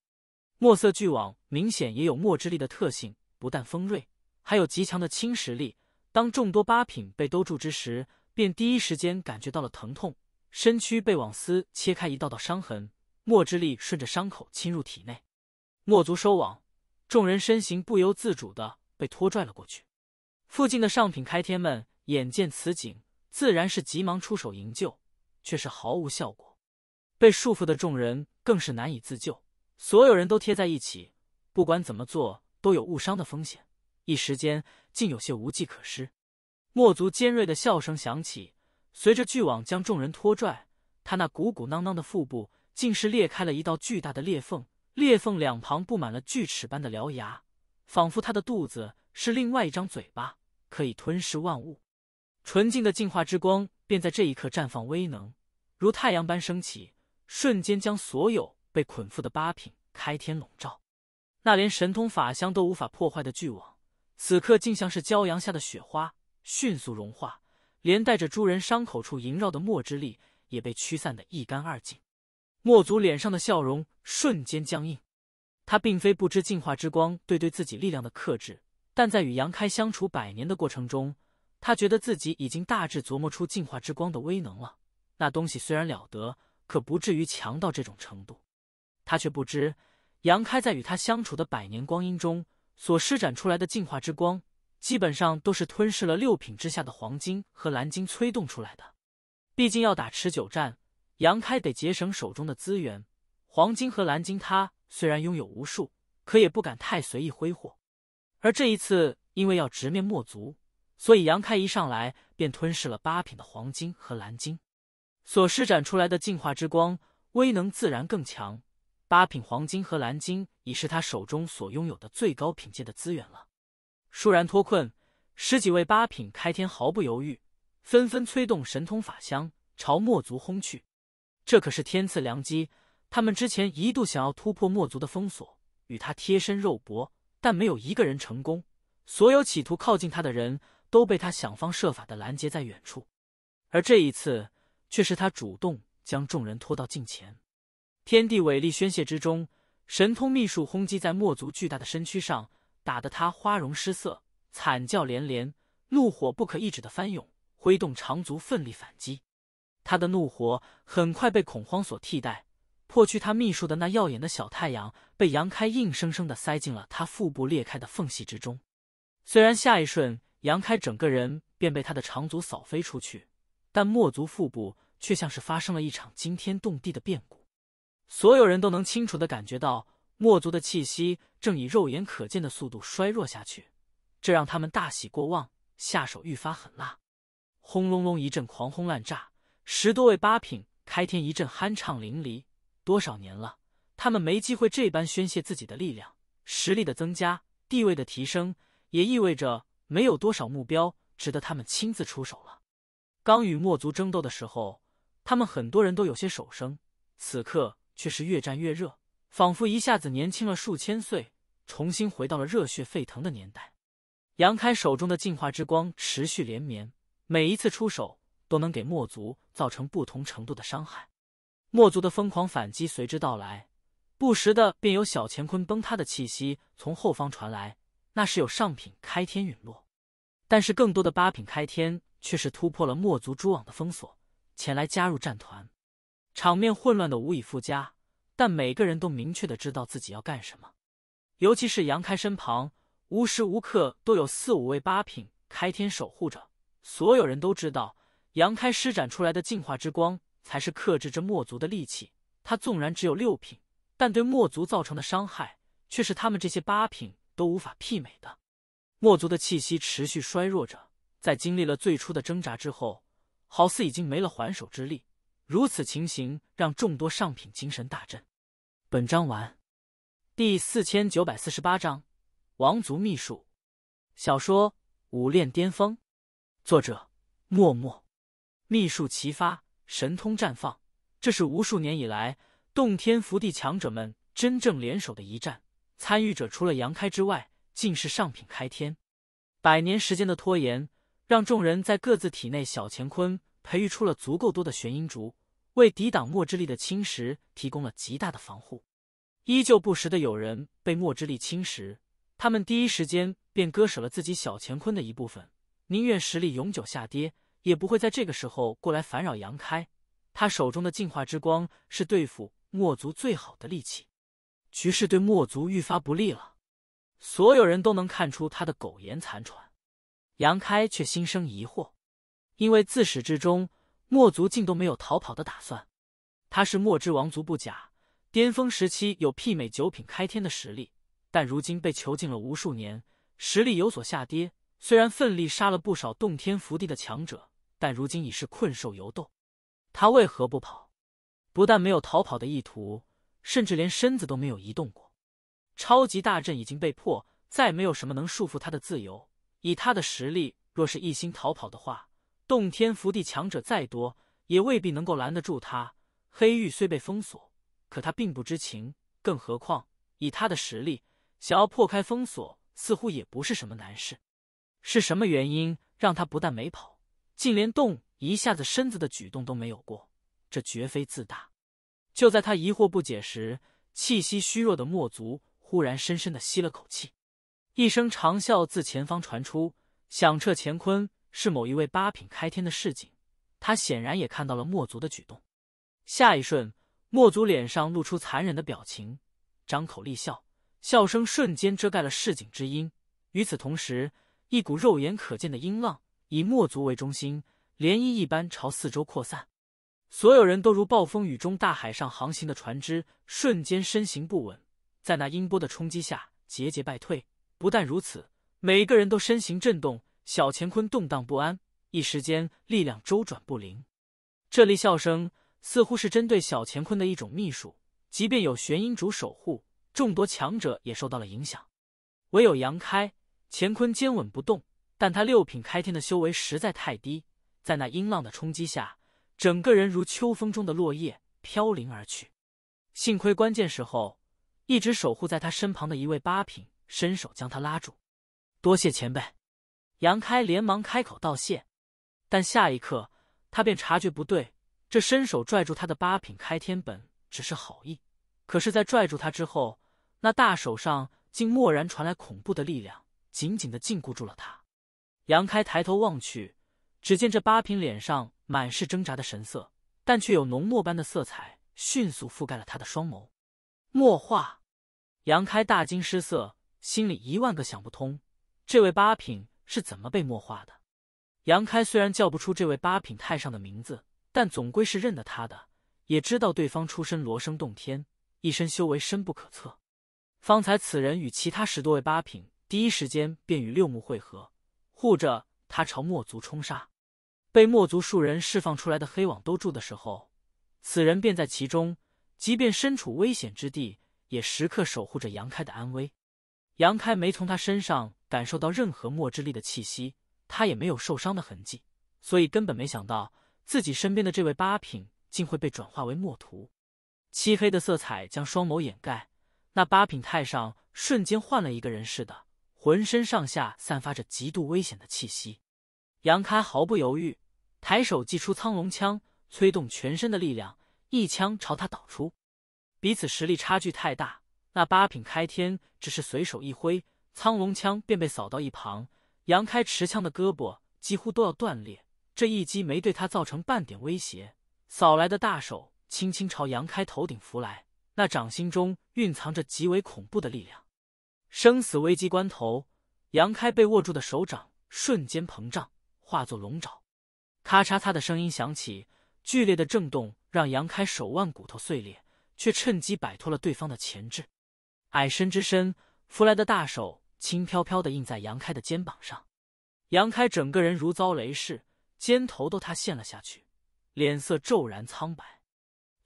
墨色巨网明显也有墨之力的特性，不但锋锐，还有极强的侵蚀力。当众多八品被兜住之时，便第一时间感觉到了疼痛，身躯被网丝切开一道道伤痕，墨之力顺着伤口侵入体内。墨族收网，众人身形不由自主的被拖拽了过去，附近的上品开天们。眼见此景，自然是急忙出手营救，却是毫无效果。被束缚的众人更是难以自救，所有人都贴在一起，不管怎么做都有误伤的风险。一时间，竟有些无计可施。墨族尖锐的笑声响起，随着巨网将众人拖拽，他那鼓鼓囊囊的腹部竟是裂开了一道巨大的裂缝，裂缝两旁布满了锯齿般的獠牙，仿佛他的肚子是另外一张嘴巴，可以吞噬万物。纯净的净化之光便在这一刻绽放威能，如太阳般升起，瞬间将所有被捆缚的八品开天笼罩。那连神通法相都无法破坏的巨网，此刻竟像是骄阳下的雪花，迅速融化，连带着诸人伤口处萦绕的墨之力也被驱散得一干二净。墨族脸上的笑容瞬间僵硬。他并非不知净化之光对对自己力量的克制，但在与杨开相处百年的过程中。他觉得自己已经大致琢磨出进化之光的威能了。那东西虽然了得，可不至于强到这种程度。他却不知，杨开在与他相处的百年光阴中，所施展出来的进化之光，基本上都是吞噬了六品之下的黄金和蓝金催动出来的。毕竟要打持久战，杨开得节省手中的资源。黄金和蓝金，他虽然拥有无数，可也不敢太随意挥霍。而这一次，因为要直面墨族。所以杨开一上来便吞噬了八品的黄金和蓝金，所施展出来的净化之光威能自然更强。八品黄金和蓝金已是他手中所拥有的最高品阶的资源了。倏然脱困，十几位八品开天毫不犹豫，纷纷催动神通法相朝墨族轰去。这可是天赐良机。他们之前一度想要突破墨族的封锁，与他贴身肉搏，但没有一个人成功。所有企图靠近他的人。都被他想方设法的拦截在远处，而这一次却是他主动将众人拖到近前。天地伟力宣泄之中，神通秘术轰击在墨族巨大的身躯上，打得他花容失色，惨叫连连，怒火不可抑制的翻涌，挥动长足奋力反击。他的怒火很快被恐慌所替代，破去他秘术的那耀眼的小太阳，被杨开硬生生的塞进了他腹部裂开的缝隙之中。虽然下一瞬。杨开整个人便被他的长足扫飞出去，但墨族腹部却像是发生了一场惊天动地的变故，所有人都能清楚的感觉到墨族的气息正以肉眼可见的速度衰弱下去，这让他们大喜过望，下手愈发狠辣。轰隆隆，一阵狂轰滥炸，十多位八品开天一阵酣畅淋漓。多少年了，他们没机会这般宣泄自己的力量。实力的增加，地位的提升，也意味着。没有多少目标值得他们亲自出手了。刚与墨族争斗的时候，他们很多人都有些手生，此刻却是越战越热，仿佛一下子年轻了数千岁，重新回到了热血沸腾的年代。杨开手中的净化之光持续连绵，每一次出手都能给墨族造成不同程度的伤害。墨族的疯狂反击随之到来，不时的便有小乾坤崩塌的气息从后方传来。那是有上品开天陨落，但是更多的八品开天却是突破了墨族蛛网的封锁，前来加入战团，场面混乱的无以复加。但每个人都明确的知道自己要干什么，尤其是杨开身旁，无时无刻都有四五位八品开天守护着。所有人都知道，杨开施展出来的净化之光才是克制着墨族的利器。他纵然只有六品，但对墨族造成的伤害却是他们这些八品。都无法媲美的，墨族的气息持续衰弱着，在经历了最初的挣扎之后，好似已经没了还手之力。如此情形，让众多上品精神大振。本章完。第四千九百四十八章：王族秘术。小说《武炼巅峰》，作者：默默。秘术齐发，神通绽放，这是无数年以来洞天福地强者们真正联手的一战。参与者除了杨开之外，尽是上品开天。百年时间的拖延，让众人在各自体内小乾坤培育出了足够多的玄阴竹，为抵挡墨之力的侵蚀提供了极大的防护。依旧不时的有人被墨之力侵蚀，他们第一时间便割舍了自己小乾坤的一部分，宁愿实力永久下跌，也不会在这个时候过来烦扰杨开。他手中的净化之光是对付墨族最好的利器。局势对墨族愈发不利了，所有人都能看出他的苟延残喘，杨开却心生疑惑，因为自始至终墨族竟都没有逃跑的打算。他是墨之王族不假，巅峰时期有媲美九品开天的实力，但如今被囚禁了无数年，实力有所下跌。虽然奋力杀了不少洞天福地的强者，但如今已是困兽犹斗。他为何不跑？不但没有逃跑的意图。甚至连身子都没有移动过，超级大阵已经被破，再没有什么能束缚他的自由。以他的实力，若是一心逃跑的话，洞天福地强者再多，也未必能够拦得住他。黑玉虽被封锁，可他并不知情，更何况以他的实力，想要破开封锁，似乎也不是什么难事。是什么原因让他不但没跑，竟连动一下子身子的举动都没有过？这绝非自大。就在他疑惑不解时，气息虚弱的墨族忽然深深的吸了口气，一声长啸自前方传出，响彻乾坤。是某一位八品开天的市井，他显然也看到了墨族的举动。下一瞬，墨族脸上露出残忍的表情，张口厉笑，笑声瞬间遮盖了市井之音。与此同时，一股肉眼可见的音浪以墨族为中心，涟漪一般朝四周扩散。所有人都如暴风雨中大海上航行的船只，瞬间身形不稳，在那音波的冲击下节节败退。不但如此，每个人都身形震动，小乾坤动荡不安，一时间力量周转不灵。这厉笑声似乎是针对小乾坤的一种秘术，即便有玄阴主守护，众多强者也受到了影响。唯有杨开乾坤坚稳不动，但他六品开天的修为实在太低，在那音浪的冲击下。整个人如秋风中的落叶飘零而去，幸亏关键时候，一直守护在他身旁的一位八品伸手将他拉住。多谢前辈，杨开连忙开口道谢，但下一刻他便察觉不对，这伸手拽住他的八品开天本只是好意，可是，在拽住他之后，那大手上竟蓦然传来恐怖的力量，紧紧的禁锢住了他。杨开抬头望去，只见这八品脸上。满是挣扎的神色，但却有浓墨般的色彩迅速覆盖了他的双眸。墨画，杨开大惊失色，心里一万个想不通，这位八品是怎么被墨化的？杨开虽然叫不出这位八品太上的名字，但总归是认得他的，也知道对方出身罗生洞天，一身修为深不可测。方才此人与其他十多位八品第一时间便与六目会合，护着他朝墨族冲杀。被墨族数人释放出来的黑网兜住的时候，此人便在其中。即便身处危险之地，也时刻守护着杨开的安危。杨开没从他身上感受到任何墨之力的气息，他也没有受伤的痕迹，所以根本没想到自己身边的这位八品竟会被转化为墨徒。漆黑的色彩将双眸掩盖，那八品太上瞬间换了一个人似的，浑身上下散发着极度危险的气息。杨开毫不犹豫。抬手祭出苍龙枪，催动全身的力量，一枪朝他倒出。彼此实力差距太大，那八品开天只是随手一挥，苍龙枪便被扫到一旁。杨开持枪的胳膊几乎都要断裂，这一击没对他造成半点威胁。扫来的大手轻轻朝杨开头顶拂来，那掌心中蕴藏着极为恐怖的力量。生死危机关头，杨开被握住的手掌瞬间膨胀，化作龙爪。咔嚓嚓的声音响起，剧烈的震动让杨开手腕骨头碎裂，却趁机摆脱了对方的钳制。矮身之身，弗莱的大手轻飘飘的印在杨开的肩膀上，杨开整个人如遭雷噬，肩头都塌陷了下去，脸色骤然苍白。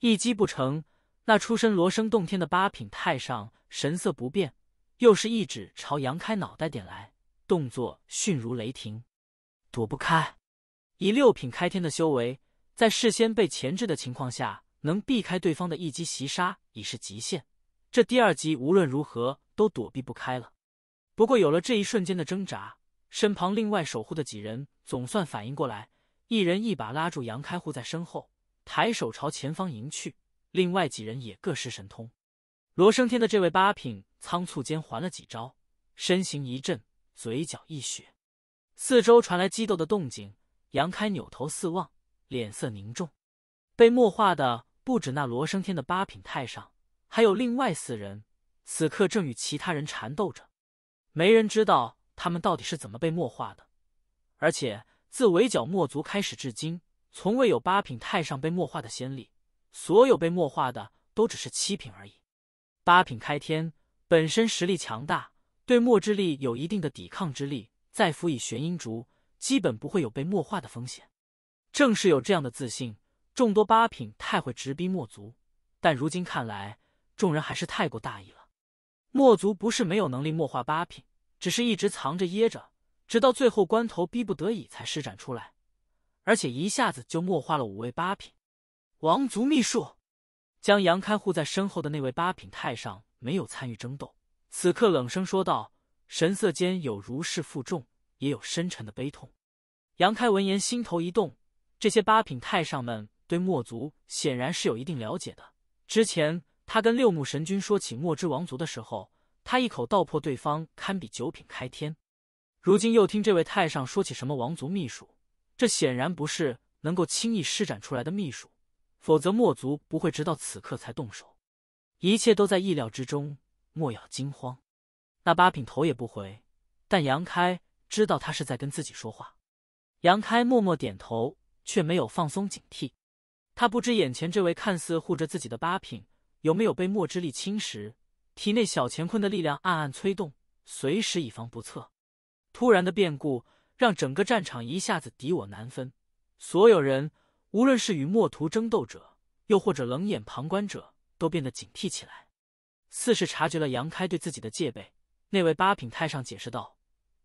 一击不成，那出身罗生洞天的八品太上神色不变，又是一指朝杨开脑袋点来，动作迅如雷霆，躲不开。以六品开天的修为，在事先被钳制的情况下，能避开对方的一击袭杀已是极限。这第二击无论如何都躲避不开了。不过有了这一瞬间的挣扎，身旁另外守护的几人总算反应过来，一人一把拉住杨开户在身后，抬手朝前方迎去。另外几人也各施神通。罗生天的这位八品仓促间还了几招，身形一震，嘴角一血。四周传来激斗的动静。杨开扭头四望，脸色凝重。被墨化的不止那罗生天的八品太上，还有另外四人，此刻正与其他人缠斗着。没人知道他们到底是怎么被墨化的。而且自围剿墨族开始至今，从未有八品太上被墨化的先例。所有被墨化的都只是七品而已。八品开天本身实力强大，对墨之力有一定的抵抗之力，再辅以玄阴竹。基本不会有被墨化的风险。正是有这样的自信，众多八品太会直逼墨族。但如今看来，众人还是太过大意了。墨族不是没有能力墨化八品，只是一直藏着掖着，直到最后关头逼不得已才施展出来，而且一下子就墨化了五位八品。王族秘术，将杨开护在身后的那位八品太上没有参与争斗，此刻冷声说道，神色间有如释负重。也有深沉的悲痛。杨开闻言，心头一动。这些八品太上们对墨族显然是有一定了解的。之前他跟六目神君说起墨之王族的时候，他一口道破对方堪比九品开天。如今又听这位太上说起什么王族秘术，这显然不是能够轻易施展出来的秘术，否则墨族不会直到此刻才动手。一切都在意料之中，莫要惊慌。那八品头也不回，但杨开。知道他是在跟自己说话，杨开默默点头，却没有放松警惕。他不知眼前这位看似护着自己的八品有没有被墨之力侵蚀，体内小乾坤的力量暗暗催动，随时以防不测。突然的变故让整个战场一下子敌我难分，所有人，无论是与墨图争斗者，又或者冷眼旁观者，都变得警惕起来。四是察觉了杨开对自己的戒备，那位八品太上解释道。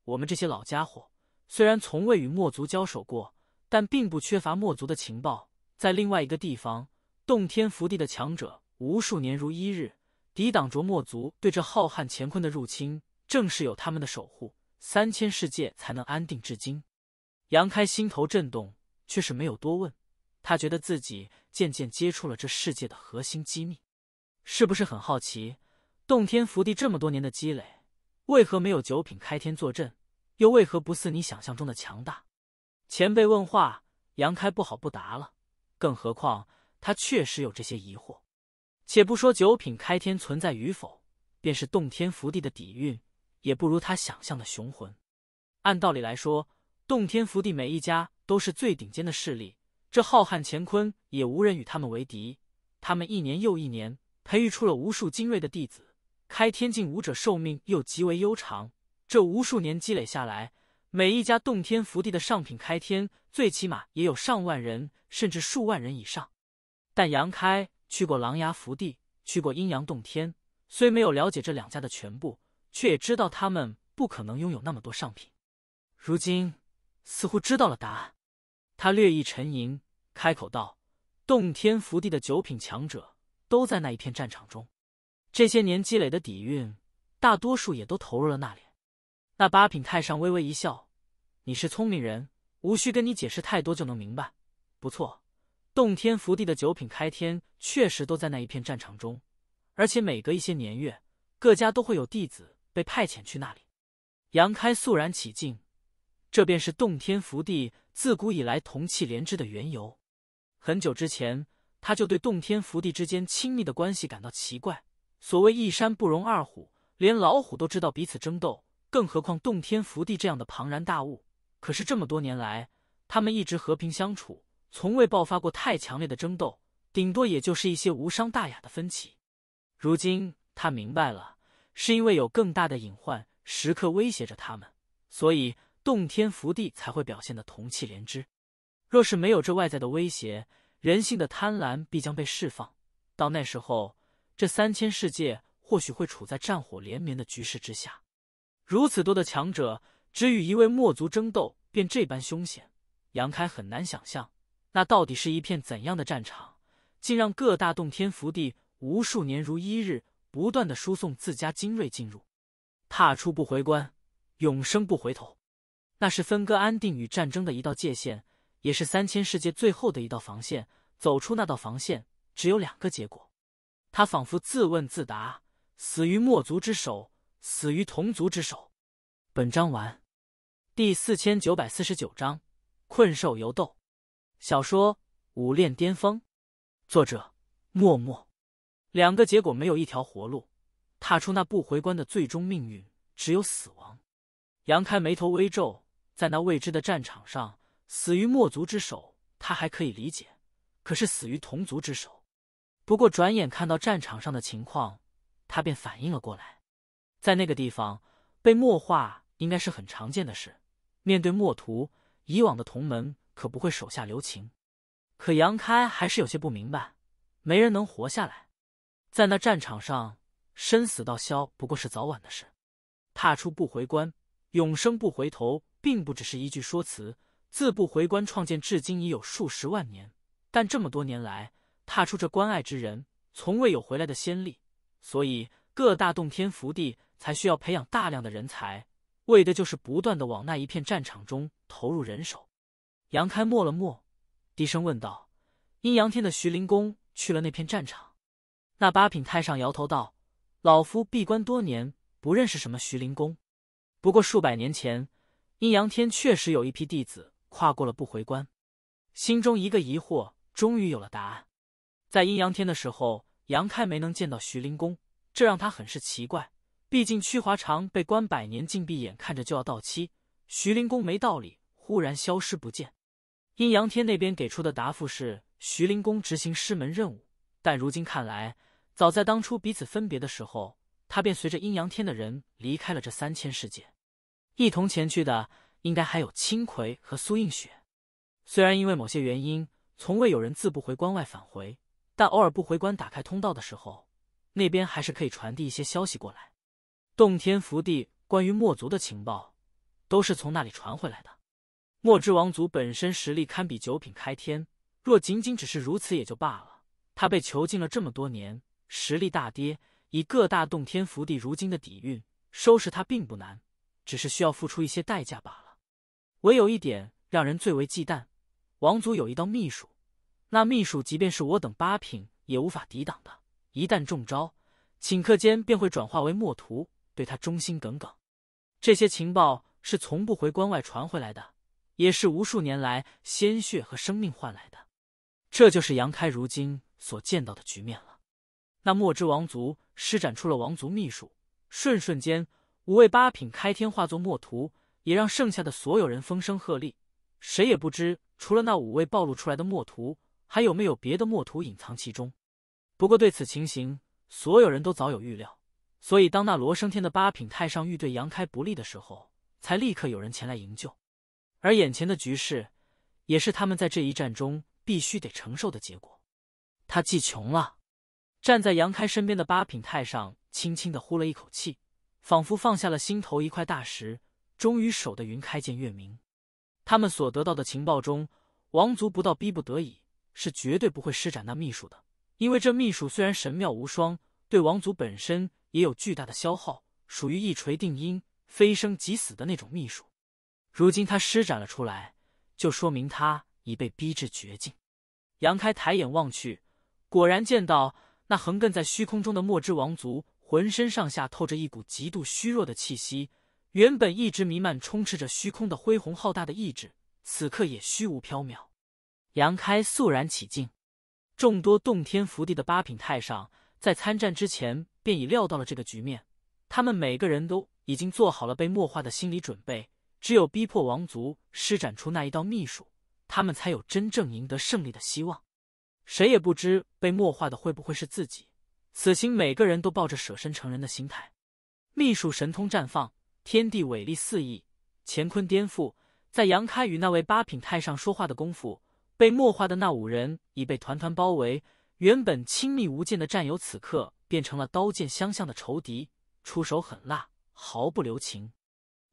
我们这些老家伙虽然从未与墨族交手过，但并不缺乏墨族的情报。在另外一个地方，洞天福地的强者无数年如一日，抵挡着墨族对这浩瀚乾坤的入侵。正是有他们的守护，三千世界才能安定至今。杨开心头震动，却是没有多问。他觉得自己渐渐接触了这世界的核心机密，是不是很好奇？洞天福地这么多年的积累。为何没有九品开天坐镇？又为何不似你想象中的强大？前辈问话，杨开不好不答了。更何况他确实有这些疑惑。且不说九品开天存在与否，便是洞天福地的底蕴，也不如他想象的雄浑。按道理来说，洞天福地每一家都是最顶尖的势力，这浩瀚乾坤也无人与他们为敌。他们一年又一年，培育出了无数精锐的弟子。开天境武者寿命又极为悠长，这无数年积累下来，每一家洞天福地的上品开天，最起码也有上万人，甚至数万人以上。但杨开去过狼牙福地，去过阴阳洞天，虽没有了解这两家的全部，却也知道他们不可能拥有那么多上品。如今似乎知道了答案，他略一沉吟，开口道：“洞天福地的九品强者都在那一片战场中。”这些年积累的底蕴，大多数也都投入了那里。那八品太上微微一笑：“你是聪明人，无需跟你解释太多就能明白。”不错，洞天福地的九品开天确实都在那一片战场中，而且每隔一些年月，各家都会有弟子被派遣去那里。杨开肃然起敬，这便是洞天福地自古以来同气连枝的缘由。很久之前，他就对洞天福地之间亲密的关系感到奇怪。所谓一山不容二虎，连老虎都知道彼此争斗，更何况洞天福地这样的庞然大物？可是这么多年来，他们一直和平相处，从未爆发过太强烈的争斗，顶多也就是一些无伤大雅的分歧。如今他明白了，是因为有更大的隐患时刻威胁着他们，所以洞天福地才会表现得同气连枝。若是没有这外在的威胁，人性的贪婪必将被释放，到那时候。这三千世界或许会处在战火连绵的局势之下，如此多的强者只与一位墨族争斗便这般凶险，杨开很难想象那到底是一片怎样的战场，竟让各大洞天福地无数年如一日不断的输送自家精锐进入。踏出不回关，永生不回头，那是分割安定与战争的一道界限，也是三千世界最后的一道防线。走出那道防线，只有两个结果。他仿佛自问自答：死于墨族之手，死于同族之手。本章完。第四千九百四十九章困兽犹斗。小说《武炼巅峰》，作者：默默。两个结果没有一条活路，踏出那不回关的最终命运只有死亡。杨开眉头微皱，在那未知的战场上，死于墨族之手他还可以理解，可是死于同族之手。不过转眼看到战场上的情况，他便反应了过来，在那个地方被墨化应该是很常见的事。面对墨徒，以往的同门可不会手下留情。可杨开还是有些不明白，没人能活下来。在那战场上，生死到消不过是早晚的事。踏出不回关，永生不回头，并不只是一句说辞。自不回关创建至今已有数十万年，但这么多年来。踏出这关隘之人，从未有回来的先例，所以各大洞天福地才需要培养大量的人才，为的就是不断的往那一片战场中投入人手。杨开默了默，低声问道：“阴阳天的徐灵公去了那片战场？”那八品太上摇头道：“老夫闭关多年，不认识什么徐灵公。不过数百年前，阴阳天确实有一批弟子跨过了不回关。”心中一个疑惑终于有了答案。在阴阳天的时候，杨开没能见到徐灵公，这让他很是奇怪。毕竟屈华长被关百年禁闭，眼看着就要到期，徐灵公没道理忽然消失不见。阴阳天那边给出的答复是徐灵公执行师门任务，但如今看来，早在当初彼此分别的时候，他便随着阴阳天的人离开了这三千世界。一同前去的，应该还有青葵和苏映雪。虽然因为某些原因，从未有人自不回关外返回。但偶尔不回关打开通道的时候，那边还是可以传递一些消息过来。洞天福地关于墨族的情报，都是从那里传回来的。墨之王族本身实力堪比九品开天，若仅仅只是如此也就罢了。他被囚禁了这么多年，实力大跌。以各大洞天福地如今的底蕴，收拾他并不难，只是需要付出一些代价罢了。唯有一点让人最为忌惮，王族有一道秘术。那秘术即便是我等八品也无法抵挡的，一旦中招，顷刻间便会转化为墨图，对他忠心耿耿。这些情报是从不回关外传回来的，也是无数年来鲜血和生命换来的。这就是杨开如今所见到的局面了。那墨之王族施展出了王族秘术，瞬瞬间五位八品开天化作墨图，也让剩下的所有人风声鹤唳。谁也不知，除了那五位暴露出来的墨图。还有没有别的墨图隐藏其中？不过对此情形，所有人都早有预料，所以当那罗生天的八品太上欲对杨开不利的时候，才立刻有人前来营救。而眼前的局势，也是他们在这一战中必须得承受的结果。他既穷了，站在杨开身边的八品太上轻轻的呼了一口气，仿佛放下了心头一块大石，终于守得云开见月明。他们所得到的情报中，王族不到逼不得已。是绝对不会施展那秘术的，因为这秘术虽然神妙无双，对王族本身也有巨大的消耗，属于一锤定音、飞升即死的那种秘术。如今他施展了出来，就说明他已被逼至绝境。杨开抬眼望去，果然见到那横亘在虚空中的墨之王族，浑身上下透着一股极度虚弱的气息。原本一直弥漫、充斥着虚空的恢宏浩大的意志，此刻也虚无缥缈。杨开肃然起敬，众多洞天福地的八品太上在参战之前便已料到了这个局面，他们每个人都已经做好了被墨化的心理准备。只有逼迫王族施展出那一道秘术，他们才有真正赢得胜利的希望。谁也不知被墨化的会不会是自己。此行每个人都抱着舍身成人的心态，秘术神通绽放，天地伟力四溢，乾坤颠覆。在杨开与那位八品太上说话的功夫。被墨化的那五人已被团团包围，原本亲密无间的战友，此刻变成了刀剑相向的仇敌，出手狠辣，毫不留情。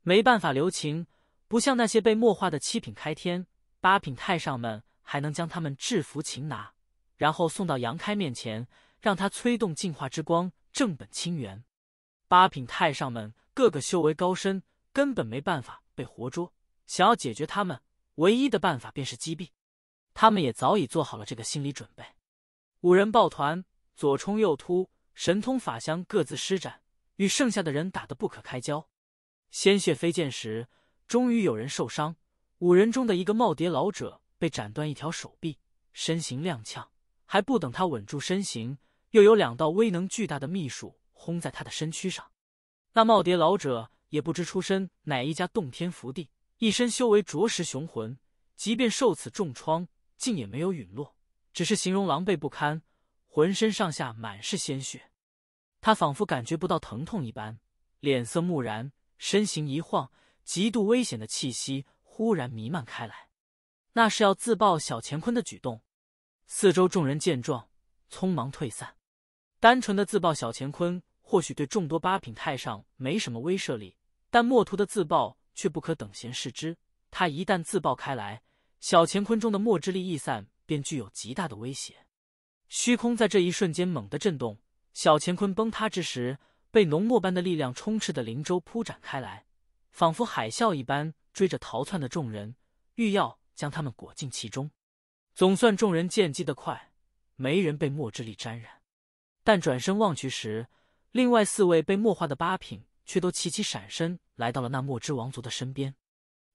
没办法留情，不像那些被墨化的七品开天、八品太上们，还能将他们制服擒拿，然后送到杨开面前，让他催动净化之光，正本清源。八品太上们个个修为高深，根本没办法被活捉，想要解决他们，唯一的办法便是击毙。他们也早已做好了这个心理准备，五人抱团，左冲右突，神通法相各自施展，与剩下的人打得不可开交，鲜血飞溅时，终于有人受伤。五人中的一个耄耋老者被斩断一条手臂，身形踉跄。还不等他稳住身形，又有两道威能巨大的秘术轰在他的身躯上。那耄耋老者也不知出身哪一家洞天福地，一身修为着实雄浑，即便受此重创。竟也没有陨落，只是形容狼狈不堪，浑身上下满是鲜血。他仿佛感觉不到疼痛一般，脸色木然，身形一晃，极度危险的气息忽然弥漫开来。那是要自爆小乾坤的举动。四周众人见状，匆忙退散。单纯的自爆小乾坤或许对众多八品太上没什么威慑力，但墨图的自爆却不可等闲视之。他一旦自爆开来，小乾坤中的墨之力一散，便具有极大的威胁。虚空在这一瞬间猛地震动，小乾坤崩塌之时，被浓墨般的力量充斥的灵舟铺展开来，仿佛海啸一般追着逃窜的众人，欲要将他们裹进其中。总算众人见机得快，没人被墨之力沾染。但转身望去时，另外四位被墨化的八品却都齐齐闪身来到了那墨之王族的身边。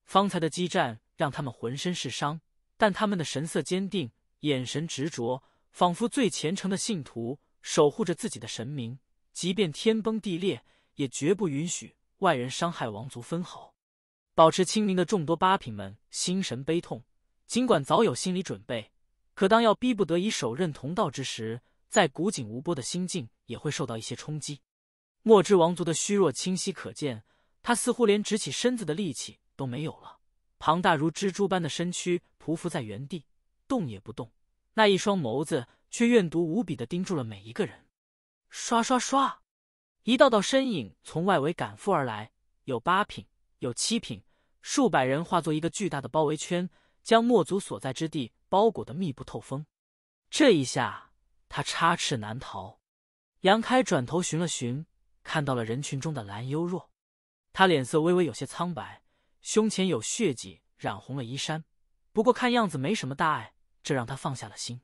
方才的激战。让他们浑身是伤，但他们的神色坚定，眼神执着，仿佛最虔诚的信徒，守护着自己的神明。即便天崩地裂，也绝不允许外人伤害王族分毫。保持清明的众多八品们心神悲痛，尽管早有心理准备，可当要逼不得已手刃同道之时，在古井无波的心境也会受到一些冲击。墨之王族的虚弱清晰可见，他似乎连直起身子的力气都没有了。庞大如蜘蛛般的身躯匍匐在原地，动也不动。那一双眸子却怨毒无比的盯住了每一个人。刷刷刷，一道道身影从外围赶赴而来，有八品，有七品，数百人化作一个巨大的包围圈，将墨族所在之地包裹的密不透风。这一下，他插翅难逃。杨开转头寻了寻，看到了人群中的蓝幽若，他脸色微微有些苍白。胸前有血迹染红了衣衫，不过看样子没什么大碍，这让他放下了心。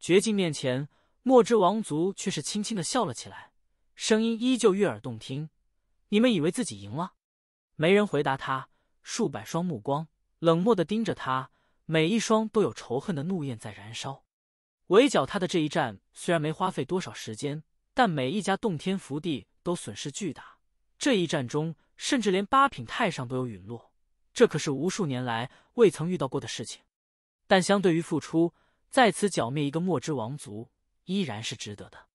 绝境面前，墨之王族却是轻轻的笑了起来，声音依旧悦耳动听。你们以为自己赢了？没人回答他，数百双目光冷漠的盯着他，每一双都有仇恨的怒焰在燃烧。围剿他的这一战虽然没花费多少时间，但每一家洞天福地都损失巨大。这一战中。甚至连八品太上都有陨落，这可是无数年来未曾遇到过的事情。但相对于付出，再次剿灭一个墨之王族依然是值得的。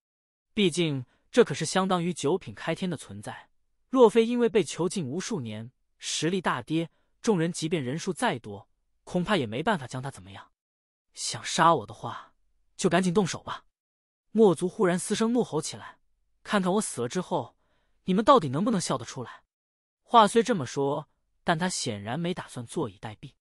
毕竟这可是相当于九品开天的存在。若非因为被囚禁无数年，实力大跌，众人即便人数再多，恐怕也没办法将他怎么样。想杀我的话，就赶紧动手吧！墨族忽然嘶声怒吼起来：“看看我死了之后，你们到底能不能笑得出来？”话虽这么说，但他显然没打算坐以待毙。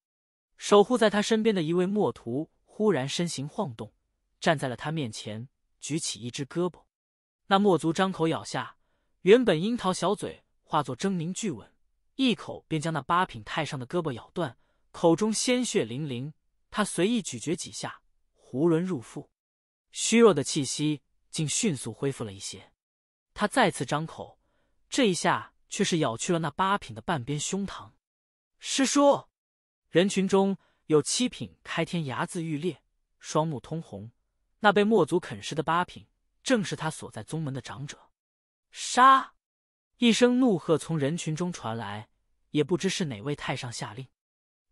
守护在他身边的一位墨徒忽然身形晃动，站在了他面前，举起一只胳膊。那墨族张口咬下，原本樱桃小嘴化作狰狞巨吻，一口便将那八品太上的胳膊咬断，口中鲜血淋淋。他随意咀嚼几下，囫囵入腹，虚弱的气息竟迅速恢复了一些。他再次张口，这一下。却是咬去了那八品的半边胸膛，师叔。人群中，有七品开天，牙眦欲裂，双目通红。那被墨族啃食的八品，正是他所在宗门的长者。杀！一声怒喝从人群中传来，也不知是哪位太上下令。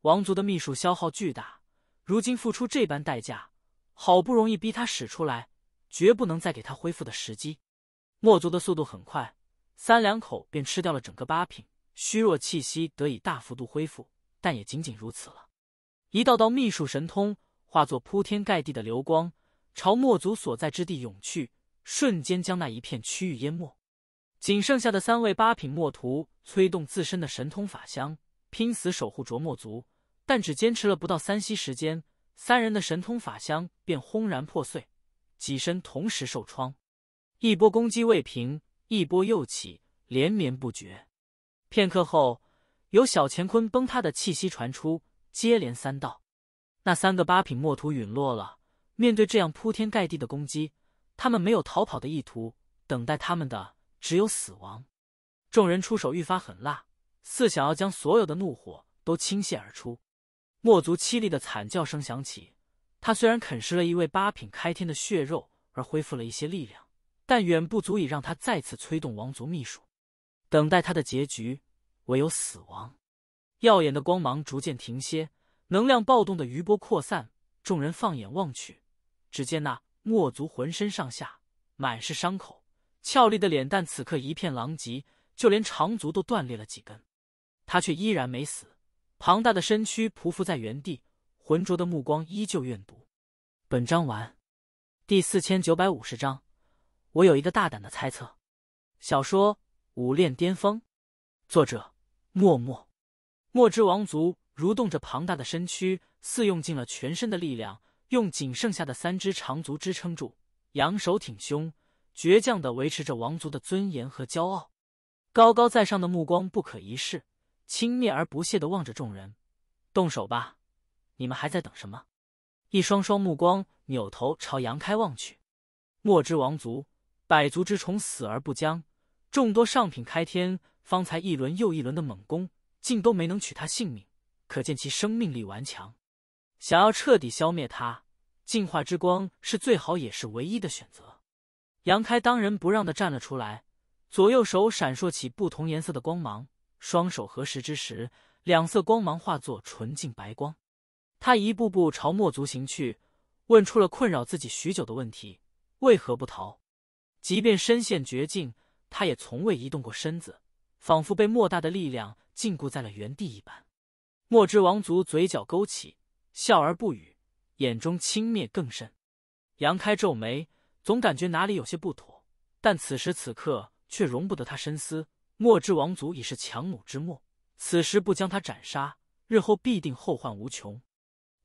王族的秘术消耗巨大，如今付出这般代价，好不容易逼他使出来，绝不能再给他恢复的时机。墨族的速度很快。三两口便吃掉了整个八品，虚弱气息得以大幅度恢复，但也仅仅如此了。一道道秘术神通化作铺天盖地的流光，朝墨族所在之地涌去，瞬间将那一片区域淹没。仅剩下的三位八品墨徒催动自身的神通法相，拼死守护着墨族，但只坚持了不到三息时间，三人的神通法相便轰然破碎，几身同时受创。一波攻击未平。一波又起，连绵不绝。片刻后，有小乾坤崩塌的气息传出，接连三道。那三个八品墨徒陨落了。面对这样铺天盖地的攻击，他们没有逃跑的意图，等待他们的只有死亡。众人出手愈发狠辣，似想要将所有的怒火都倾泻而出。墨族凄厉的惨叫声响起，他虽然啃食了一位八品开天的血肉，而恢复了一些力量。但远不足以让他再次催动王族秘术，等待他的结局唯有死亡。耀眼的光芒逐渐停歇，能量暴动的余波扩散。众人放眼望去，只见那墨族浑身上下满是伤口，俏丽的脸蛋此刻一片狼藉，就连长足都断裂了几根。他却依然没死，庞大的身躯匍匐在原地，浑浊的目光依旧怨毒。本章完。第四千九百五十章。我有一个大胆的猜测。小说《武炼巅峰》，作者：默默。墨之王族蠕动着庞大的身躯，似用尽了全身的力量，用仅剩下的三只长足支撑住，仰首挺胸，倔强的维持着王族的尊严和骄傲。高高在上的目光不可一世，轻蔑而不屑的望着众人。动手吧，你们还在等什么？一双双目光扭头朝杨开望去。墨之王族。百足之虫，死而不僵。众多上品开天方才一轮又一轮的猛攻，竟都没能取他性命，可见其生命力顽强。想要彻底消灭他，净化之光是最好也是唯一的选择。杨开当仁不让的站了出来，左右手闪烁起不同颜色的光芒，双手合十之时，两色光芒化作纯净白光。他一步步朝墨族行去，问出了困扰自己许久的问题：为何不逃？即便身陷绝境，他也从未移动过身子，仿佛被莫大的力量禁锢在了原地一般。墨之王族嘴角勾起，笑而不语，眼中轻蔑更甚。杨开皱眉，总感觉哪里有些不妥，但此时此刻却容不得他深思。墨之王族已是强弩之末，此时不将他斩杀，日后必定后患无穷。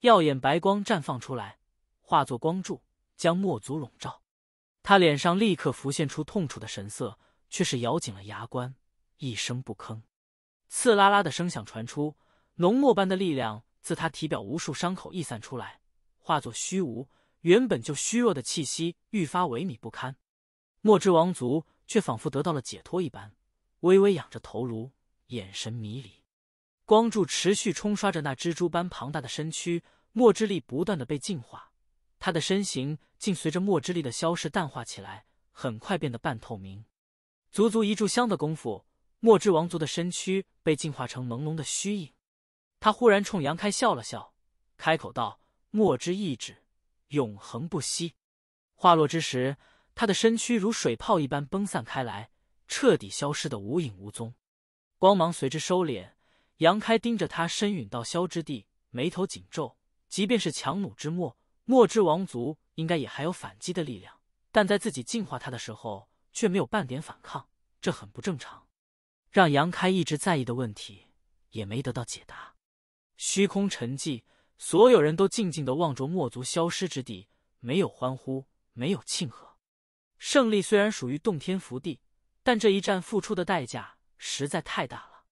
耀眼白光绽放出来，化作光柱，将墨族笼罩。他脸上立刻浮现出痛楚的神色，却是咬紧了牙关，一声不吭。刺啦啦的声响传出，浓墨般的力量自他体表无数伤口溢散出来，化作虚无。原本就虚弱的气息愈发萎靡不堪。墨之王族却仿佛得到了解脱一般，微微仰着头颅，眼神迷离。光柱持续冲刷着那蜘蛛般庞大的身躯，墨之力不断的被净化。他的身形竟随着墨之力的消失淡化起来，很快变得半透明。足足一炷香的功夫，墨之王族的身躯被进化成朦胧的虚影。他忽然冲杨开笑了笑，开口道：“墨之意志，永恒不息。”话落之时，他的身躯如水泡一般崩散开来，彻底消失的无影无踪。光芒随之收敛，杨开盯着他身陨到消之地，眉头紧皱。即便是强弩之末。墨之王族应该也还有反击的力量，但在自己进化他的时候却没有半点反抗，这很不正常。让杨开一直在意的问题也没得到解答。虚空沉寂，所有人都静静的望着墨族消失之地，没有欢呼，没有庆贺。胜利虽然属于洞天福地，但这一战付出的代价实在太大了。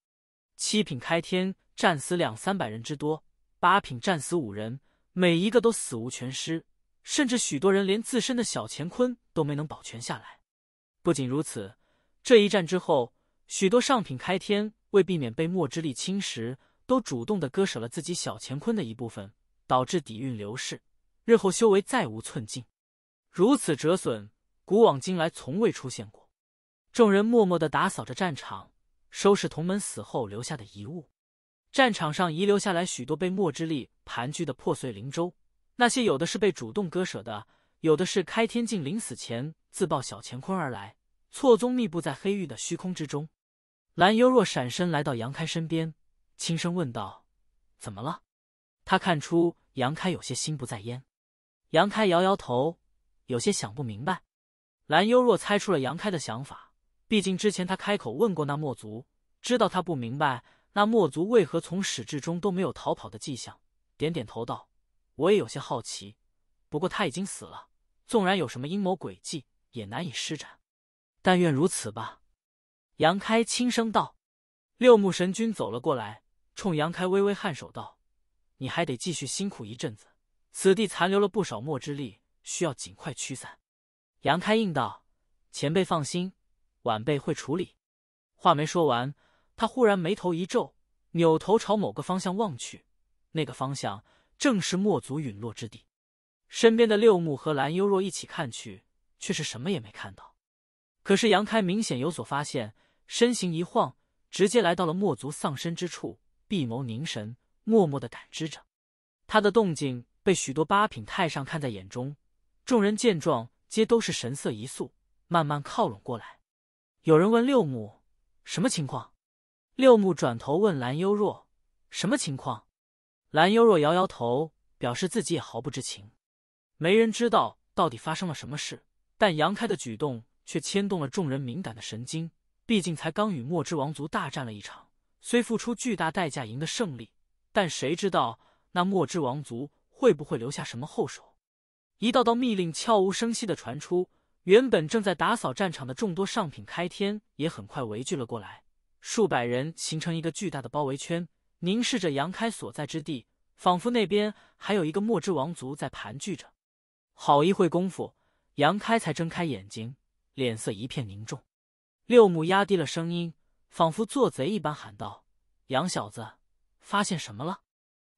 七品开天战死两三百人之多，八品战死五人。每一个都死无全尸，甚至许多人连自身的小乾坤都没能保全下来。不仅如此，这一战之后，许多上品开天为避免被墨之力侵蚀，都主动的割舍了自己小乾坤的一部分，导致底蕴流逝，日后修为再无寸进。如此折损，古往今来从未出现过。众人默默的打扫着战场，收拾同门死后留下的遗物。战场上遗留下来许多被墨之力盘踞的破碎灵舟，那些有的是被主动割舍的，有的是开天境临死前自爆小乾坤而来，错综密布在黑域的虚空之中。蓝幽若闪身来到杨开身边，轻声问道：“怎么了？”他看出杨开有些心不在焉。杨开摇摇头，有些想不明白。蓝幽若猜出了杨开的想法，毕竟之前他开口问过那墨族，知道他不明白。那墨族为何从始至终都没有逃跑的迹象？点点头道：“我也有些好奇。不过他已经死了，纵然有什么阴谋诡计，也难以施展。但愿如此吧。”杨开轻声道。六目神君走了过来，冲杨开微微颔首道：“你还得继续辛苦一阵子，此地残留了不少墨之力，需要尽快驱散。”杨开应道：“前辈放心，晚辈会处理。”话没说完。他忽然眉头一皱，扭头朝某个方向望去，那个方向正是墨族陨落之地。身边的六木和蓝幽若一起看去，却是什么也没看到。可是杨开明显有所发现，身形一晃，直接来到了墨族丧身之处，闭眸凝神，默默的感知着。他的动静被许多八品太上看在眼中，众人见状，皆都是神色一肃，慢慢靠拢过来。有人问六木：“什么情况？”六木转头问兰幽若：“什么情况？”兰幽若摇摇头，表示自己也毫不知情。没人知道到底发生了什么事，但杨开的举动却牵动了众人敏感的神经。毕竟才刚与墨之王族大战了一场，虽付出巨大代价赢得胜利，但谁知道那墨之王族会不会留下什么后手？一道道密令悄无声息的传出，原本正在打扫战场的众多上品开天也很快围聚了过来。数百人形成一个巨大的包围圈，凝视着杨开所在之地，仿佛那边还有一个墨之王族在盘踞着。好一会功夫，杨开才睁开眼睛，脸色一片凝重。六目压低了声音，仿佛做贼一般喊道：“杨小子，发现什么了？”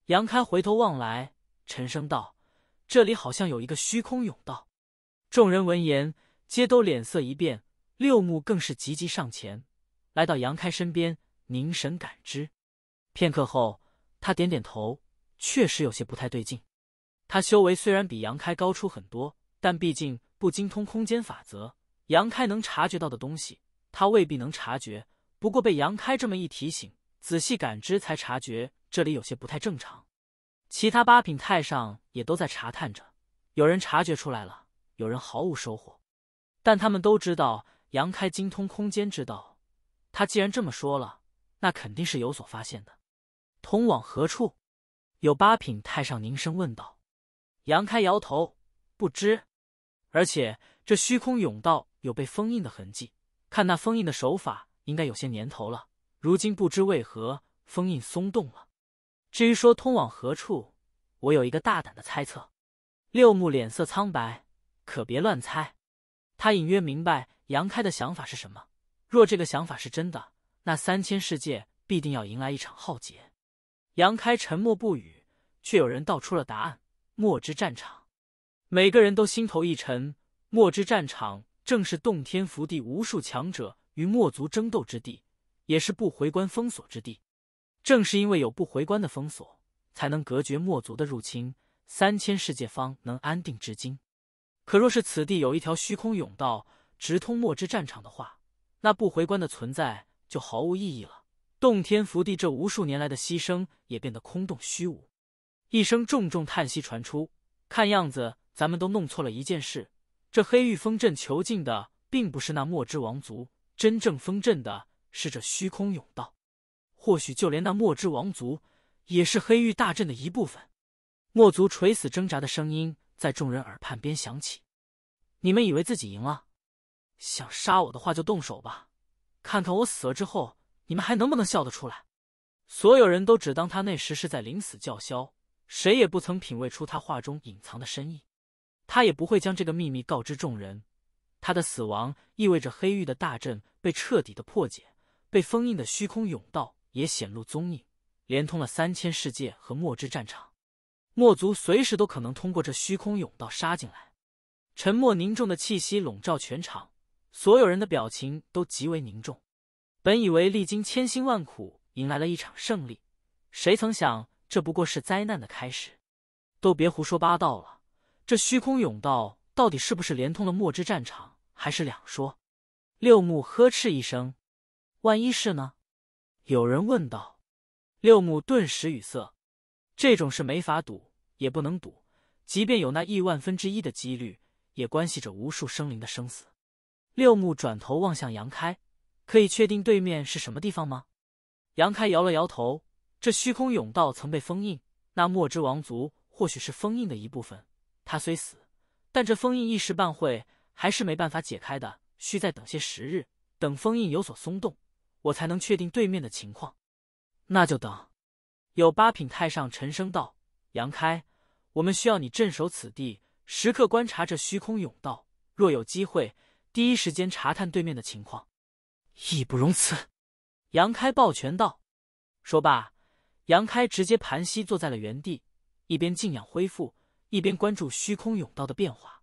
杨开回头望来，沉声道：“这里好像有一个虚空甬道。”众人闻言，皆都脸色一变，六目更是急急上前。来到杨开身边，凝神感知，片刻后，他点点头，确实有些不太对劲。他修为虽然比杨开高出很多，但毕竟不精通空间法则，杨开能察觉到的东西，他未必能察觉。不过被杨开这么一提醒，仔细感知才察觉这里有些不太正常。其他八品太上也都在查探着，有人察觉出来了，有人毫无收获，但他们都知道杨开精通空间之道。他既然这么说了，那肯定是有所发现的。通往何处？有八品太上凝声问道。杨开摇头，不知。而且这虚空甬道有被封印的痕迹，看那封印的手法，应该有些年头了。如今不知为何封印松动了。至于说通往何处，我有一个大胆的猜测。六目脸色苍白，可别乱猜。他隐约明白杨开的想法是什么。若这个想法是真的，那三千世界必定要迎来一场浩劫。杨开沉默不语，却有人道出了答案：墨之战场。每个人都心头一沉。墨之战场正是洞天福地无数强者与墨族争斗之地，也是不回关封锁之地。正是因为有不回关的封锁，才能隔绝墨族的入侵，三千世界方能安定至今。可若是此地有一条虚空甬道直通墨之战场的话，那不回关的存在就毫无意义了，洞天福地这无数年来的牺牲也变得空洞虚无。一声重重叹息传出，看样子咱们都弄错了一件事。这黑玉封阵囚禁的并不是那墨之王族，真正封阵的是这虚空甬道。或许就连那墨之王族也是黑玉大阵的一部分。墨族垂死挣扎的声音在众人耳畔边响起，你们以为自己赢了？想杀我的话就动手吧，看看我死了之后你们还能不能笑得出来。所有人都只当他那时是在临死叫嚣，谁也不曾品味出他话中隐藏的深意。他也不会将这个秘密告知众人。他的死亡意味着黑狱的大阵被彻底的破解，被封印的虚空甬道也显露踪影，连通了三千世界和墨之战场。墨族随时都可能通过这虚空甬道杀进来。沉默凝重的气息笼罩全场。所有人的表情都极为凝重，本以为历经千辛万苦迎来了一场胜利，谁曾想这不过是灾难的开始。都别胡说八道了，这虚空甬道到底是不是连通了墨之战场，还是两说？六木呵斥一声：“万一是呢？”有人问道。六木顿时语塞，这种事没法赌，也不能赌，即便有那亿万分之一的几率，也关系着无数生灵的生死。六目转头望向杨开，可以确定对面是什么地方吗？杨开摇了摇头。这虚空甬道曾被封印，那墨之王族或许是封印的一部分。他虽死，但这封印一时半会还是没办法解开的，需再等些时日，等封印有所松动，我才能确定对面的情况。那就等。有八品太上沉声道：“杨开，我们需要你镇守此地，时刻观察这虚空甬道，若有机会。”第一时间查探对面的情况，义不容辞。杨开抱拳道。说罢，杨开直接盘膝坐在了原地，一边静养恢复，一边关注虚空甬道的变化。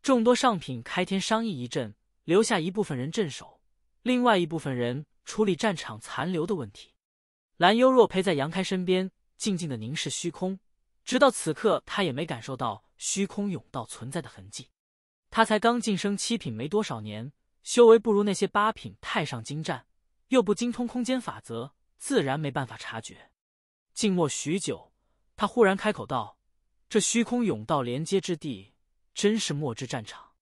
众多上品开天商议一阵，留下一部分人镇守，另外一部分人处理战场残留的问题。蓝幽若陪在杨开身边，静静的凝视虚空，直到此刻，他也没感受到虚空甬道存在的痕迹。他才刚晋升七品没多少年，修为不如那些八品太上精湛，又不精通空间法则，自然没办法察觉。静默许久，他忽然开口道：“这虚空甬道连接之地，真是墨之战场？”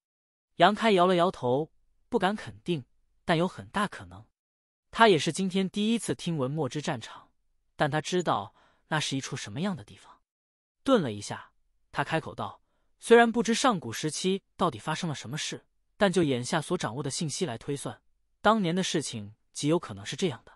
杨开摇了摇头，不敢肯定，但有很大可能。他也是今天第一次听闻墨之战场，但他知道那是一处什么样的地方。顿了一下，他开口道。虽然不知上古时期到底发生了什么事，但就眼下所掌握的信息来推算，当年的事情极有可能是这样的：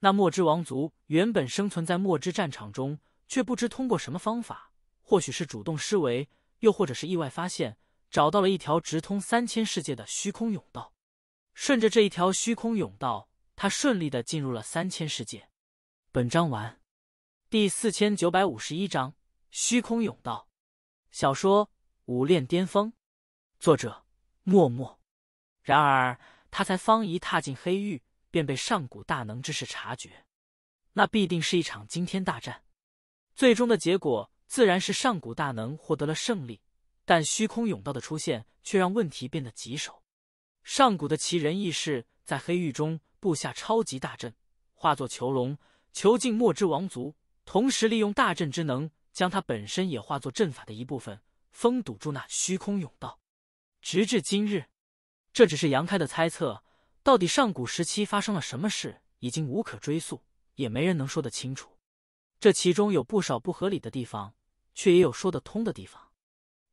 那墨之王族原本生存在墨之战场中，却不知通过什么方法，或许是主动施为，又或者是意外发现，找到了一条直通三千世界的虚空甬道。顺着这一条虚空甬道，他顺利的进入了三千世界。本章完。第四千九百五十一章：虚空甬道。小说《武炼巅峰》，作者默默。然而，他才方一踏进黑狱，便被上古大能之士察觉。那必定是一场惊天大战。最终的结果自然是上古大能获得了胜利，但虚空甬道的出现却让问题变得棘手。上古的奇人异士在黑狱中布下超级大阵，化作囚笼，囚禁墨之王族，同时利用大阵之能。将它本身也化作阵法的一部分，封堵住那虚空甬道。直至今日，这只是杨开的猜测。到底上古时期发生了什么事，已经无可追溯，也没人能说得清楚。这其中有不少不合理的地方，却也有说得通的地方。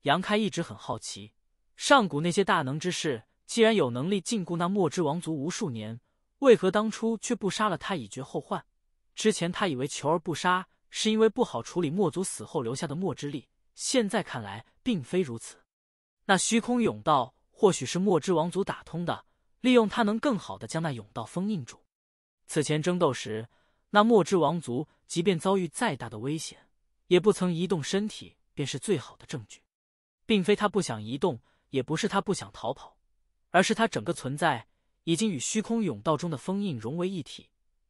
杨开一直很好奇，上古那些大能之士既然有能力禁锢那墨之王族无数年，为何当初却不杀了他以绝后患？之前他以为求而不杀。是因为不好处理墨族死后留下的墨之力，现在看来并非如此。那虚空甬道或许是墨之王族打通的，利用它能更好的将那甬道封印住。此前争斗时，那墨之王族即便遭遇再大的危险，也不曾移动身体，便是最好的证据。并非他不想移动，也不是他不想逃跑，而是他整个存在已经与虚空甬道中的封印融为一体，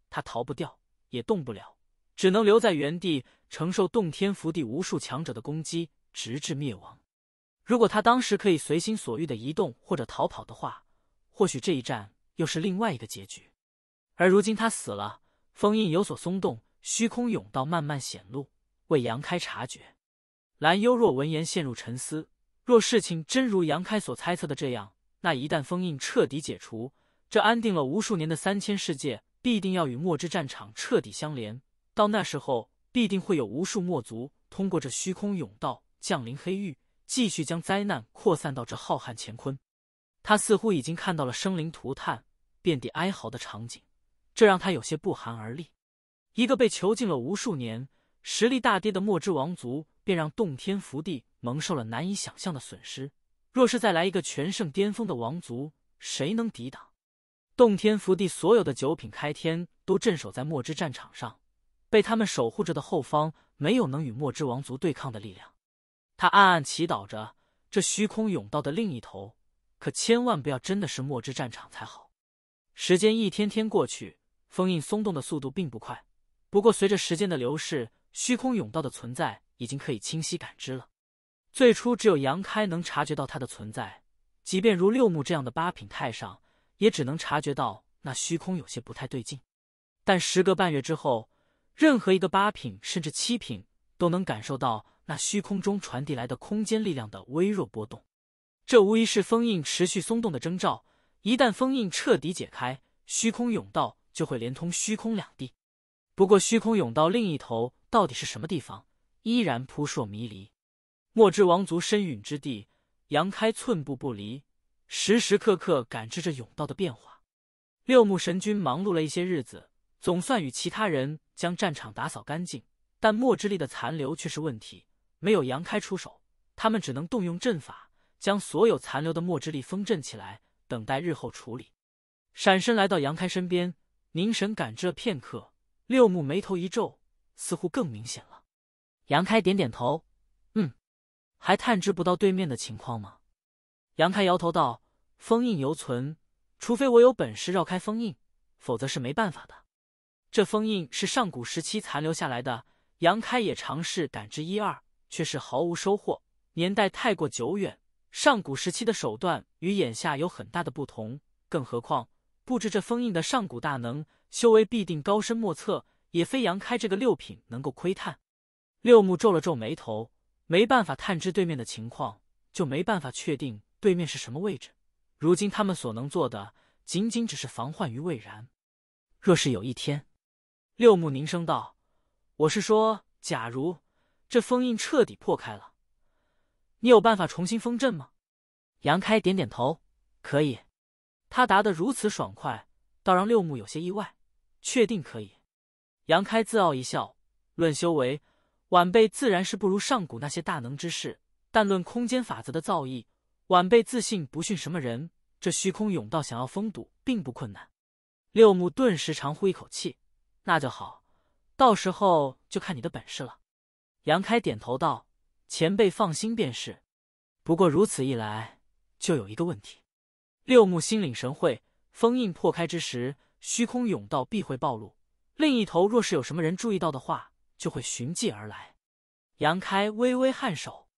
他逃不掉，也动不了。只能留在原地承受洞天福地无数强者的攻击，直至灭亡。如果他当时可以随心所欲的移动或者逃跑的话，或许这一战又是另外一个结局。而如今他死了，封印有所松动，虚空甬道慢慢显露，为杨开察觉。蓝幽若闻言陷入沉思：若事情真如杨开所猜测的这样，那一旦封印彻底解除，这安定了无数年的三千世界必定要与末之战场彻底相连。到那时候，必定会有无数墨族通过这虚空甬道降临黑狱，继续将灾难扩散到这浩瀚乾坤。他似乎已经看到了生灵涂炭、遍地哀嚎的场景，这让他有些不寒而栗。一个被囚禁了无数年、实力大跌的墨之王族，便让洞天福地蒙受了难以想象的损失。若是再来一个全盛巅峰的王族，谁能抵挡？洞天福地所有的九品开天都镇守在墨之战场上。被他们守护着的后方没有能与墨之王族对抗的力量，他暗暗祈祷着：这虚空甬道的另一头，可千万不要真的是墨之战场才好。时间一天天过去，封印松动的速度并不快。不过，随着时间的流逝，虚空甬道的存在已经可以清晰感知了。最初，只有杨开能察觉到它的存在，即便如六目这样的八品太上，也只能察觉到那虚空有些不太对劲。但时隔半月之后，任何一个八品甚至七品都能感受到那虚空中传递来的空间力量的微弱波动，这无疑是封印持续松动的征兆。一旦封印彻底解开，虚空甬道就会连通虚空两地。不过，虚空甬道另一头到底是什么地方，依然扑朔迷离。墨之王族身陨之地，杨开寸步不离，时时刻刻感知着甬道的变化。六目神君忙碌了一些日子。总算与其他人将战场打扫干净，但墨之力的残留却是问题。没有杨开出手，他们只能动用阵法，将所有残留的墨之力封阵起来，等待日后处理。闪身来到杨开身边，凝神感知了片刻，六目眉头一皱，似乎更明显了。杨开点点头，嗯，还探知不到对面的情况吗？杨开摇头道：“封印犹存，除非我有本事绕开封印，否则是没办法的。”这封印是上古时期残留下来的，杨开也尝试感知一二，却是毫无收获。年代太过久远，上古时期的手段与眼下有很大的不同，更何况布置这封印的上古大能，修为必定高深莫测，也非杨开这个六品能够窥探。六目皱了皱眉头，没办法探知对面的情况，就没办法确定对面是什么位置。如今他们所能做的，仅仅只是防患于未然。若是有一天，六木凝声道：“我是说，假如这封印彻底破开了，你有办法重新封阵吗？”杨开点点头：“可以。”他答得如此爽快，倒让六木有些意外。确定可以？杨开自傲一笑：“论修为，晚辈自然是不如上古那些大能之士；但论空间法则的造诣，晚辈自信不逊什么人。这虚空甬道想要封堵，并不困难。”六木顿时长呼一口气。那就好，到时候就看你的本事了。杨开点头道：“前辈放心便是。”不过如此一来，就有一个问题。六目心领神会，封印破开之时，虚空甬道必会暴露，另一头若是有什么人注意到的话，就会寻迹而来。杨开微微颔首。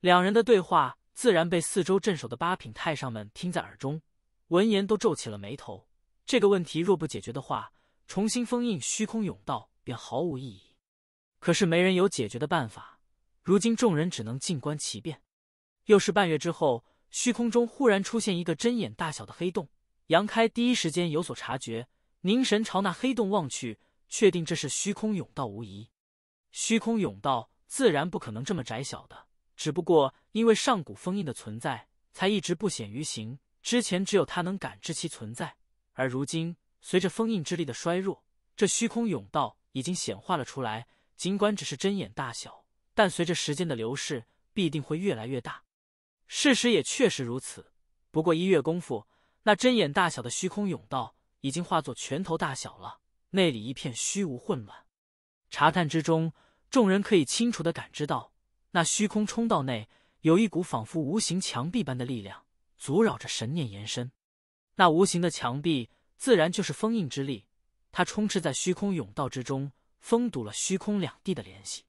两人的对话自然被四周镇守的八品太上们听在耳中，闻言都皱起了眉头。这个问题若不解决的话，重新封印虚空甬道便毫无意义，可是没人有解决的办法。如今众人只能静观其变。又是半月之后，虚空中忽然出现一个针眼大小的黑洞。杨开第一时间有所察觉，凝神朝那黑洞望去，确定这是虚空甬道无疑。虚空甬道自然不可能这么窄小的，只不过因为上古封印的存在，才一直不显于形。之前只有他能感知其存在，而如今。随着封印之力的衰弱，这虚空甬道已经显化了出来。尽管只是针眼大小，但随着时间的流逝，必定会越来越大。事实也确实如此。不过一月功夫，那针眼大小的虚空甬道已经化作拳头大小了。内里一片虚无混乱。查探之中，众人可以清楚的感知到，那虚空冲道内有一股仿佛无形墙壁般的力量，阻扰着神念延伸。那无形的墙壁。自然就是封印之力，它充斥在虚空甬道之中，封堵了虚空两地的联系。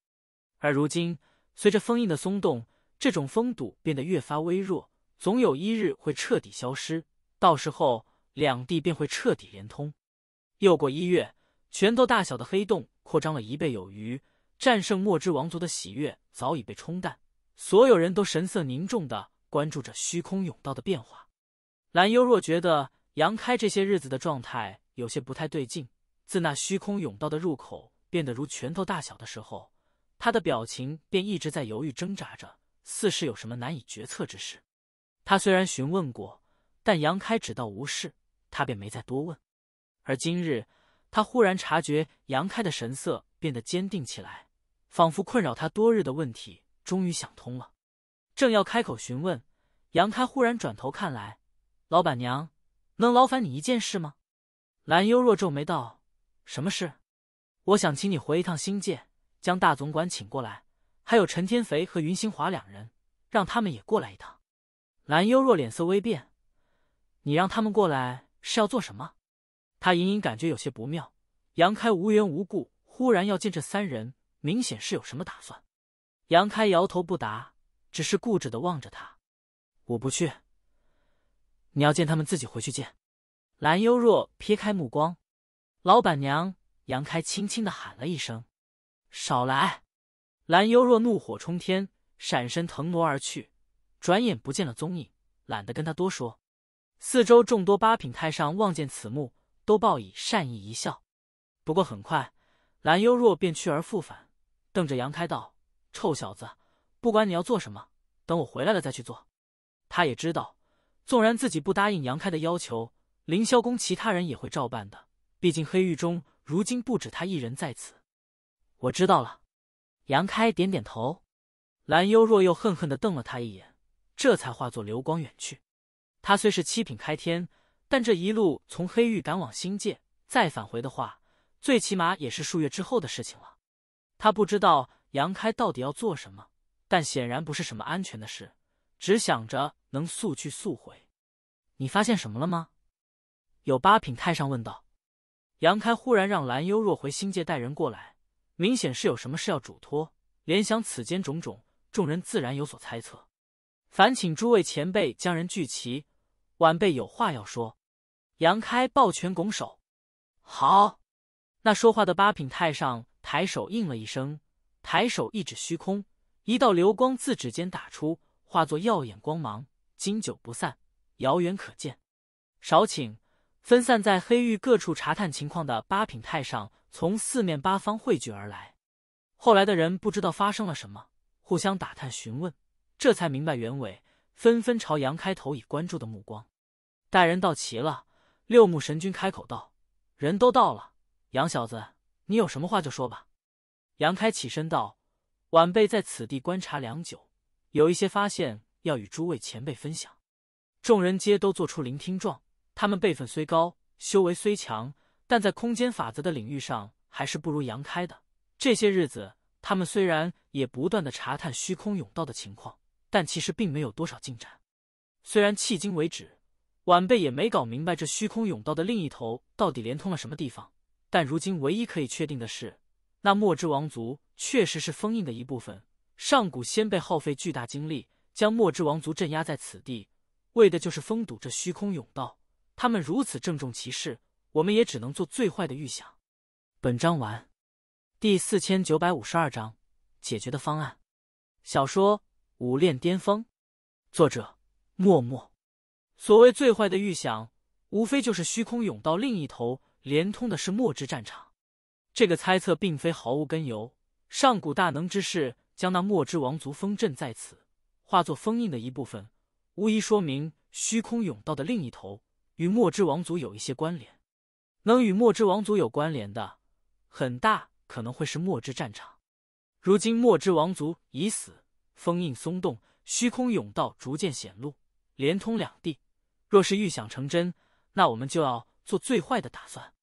而如今，随着封印的松动，这种封堵变得越发微弱，总有一日会彻底消失。到时候，两地便会彻底连通。又过一月，拳头大小的黑洞扩张了一倍有余。战胜墨之王族的喜悦早已被冲淡，所有人都神色凝重的关注着虚空甬道的变化。蓝幽若觉得。杨开这些日子的状态有些不太对劲。自那虚空甬道的入口变得如拳头大小的时候，他的表情便一直在犹豫挣扎着，似是有什么难以决策之事。他虽然询问过，但杨开只道无事，他便没再多问。而今日，他忽然察觉杨开的神色变得坚定起来，仿佛困扰他多日的问题终于想通了。正要开口询问，杨开忽然转头看来，老板娘。能劳烦你一件事吗？兰幽若皱眉道：“什么事？我想请你回一趟星界，将大总管请过来，还有陈天肥和云星华两人，让他们也过来一趟。”兰幽若脸色微变：“你让他们过来是要做什么？”他隐隐感觉有些不妙。杨开无缘无故忽然要见这三人，明显是有什么打算。杨开摇头不答，只是固执的望着他：“我不去。”你要见他们，自己回去见。兰幽若撇开目光，老板娘杨开轻轻的喊了一声：“少来！”兰幽若怒火冲天，闪身腾挪而去，转眼不见了踪影。懒得跟他多说。四周众多八品太上望见此幕，都报以善意一笑。不过很快，兰幽若便去而复返，瞪着杨开道：“臭小子，不管你要做什么，等我回来了再去做。”他也知道。纵然自己不答应杨开的要求，凌霄宫其他人也会照办的。毕竟黑狱中如今不止他一人在此。我知道了，杨开点点头，兰幽若又恨恨的瞪了他一眼，这才化作流光远去。他虽是七品开天，但这一路从黑狱赶往星界，再返回的话，最起码也是数月之后的事情了。他不知道杨开到底要做什么，但显然不是什么安全的事。只想着。能速去速回，你发现什么了吗？有八品太上问道。杨开忽然让蓝幽若回星界带人过来，明显是有什么事要嘱托。联想此间种种，众人自然有所猜测。烦请诸位前辈将人聚齐，晚辈有话要说。杨开抱拳拱手。好。那说话的八品太上抬手应了一声，抬手一指虚空，一道流光自指尖打出，化作耀眼光芒。经久不散，遥远可见。少顷，分散在黑狱各处查探情况的八品太上从四面八方汇聚而来。后来的人不知道发生了什么，互相打探询问，这才明白原委，纷纷朝杨开头以关注的目光。待人到齐了，六目神君开口道：“人都到了，杨小子，你有什么话就说吧。”杨开起身道：“晚辈在此地观察良久，有一些发现。”要与诸位前辈分享，众人皆都做出聆听状。他们辈分虽高，修为虽强，但在空间法则的领域上还是不如杨开的。这些日子，他们虽然也不断的查探虚空甬道的情况，但其实并没有多少进展。虽然迄今为止，晚辈也没搞明白这虚空甬道的另一头到底连通了什么地方，但如今唯一可以确定的是，那墨之王族确实是封印的一部分。上古先辈耗费巨大精力。将墨之王族镇压在此地，为的就是封堵这虚空甬道。他们如此郑重其事，我们也只能做最坏的预想。本章完。第四千九百五十二章：解决的方案。小说《武炼巅峰》，作者：默默。所谓最坏的预想，无非就是虚空甬道另一头连通的是墨之战场。这个猜测并非毫无根由。上古大能之士将那墨之王族封镇在此。化作封印的一部分，无疑说明虚空甬道的另一头与墨之王族有一些关联。能与墨之王族有关联的，很大可能会是墨之战场。如今墨之王族已死，封印松动，虚空甬道逐渐显露，连通两地。若是预想成真，那我们就要做最坏的打算。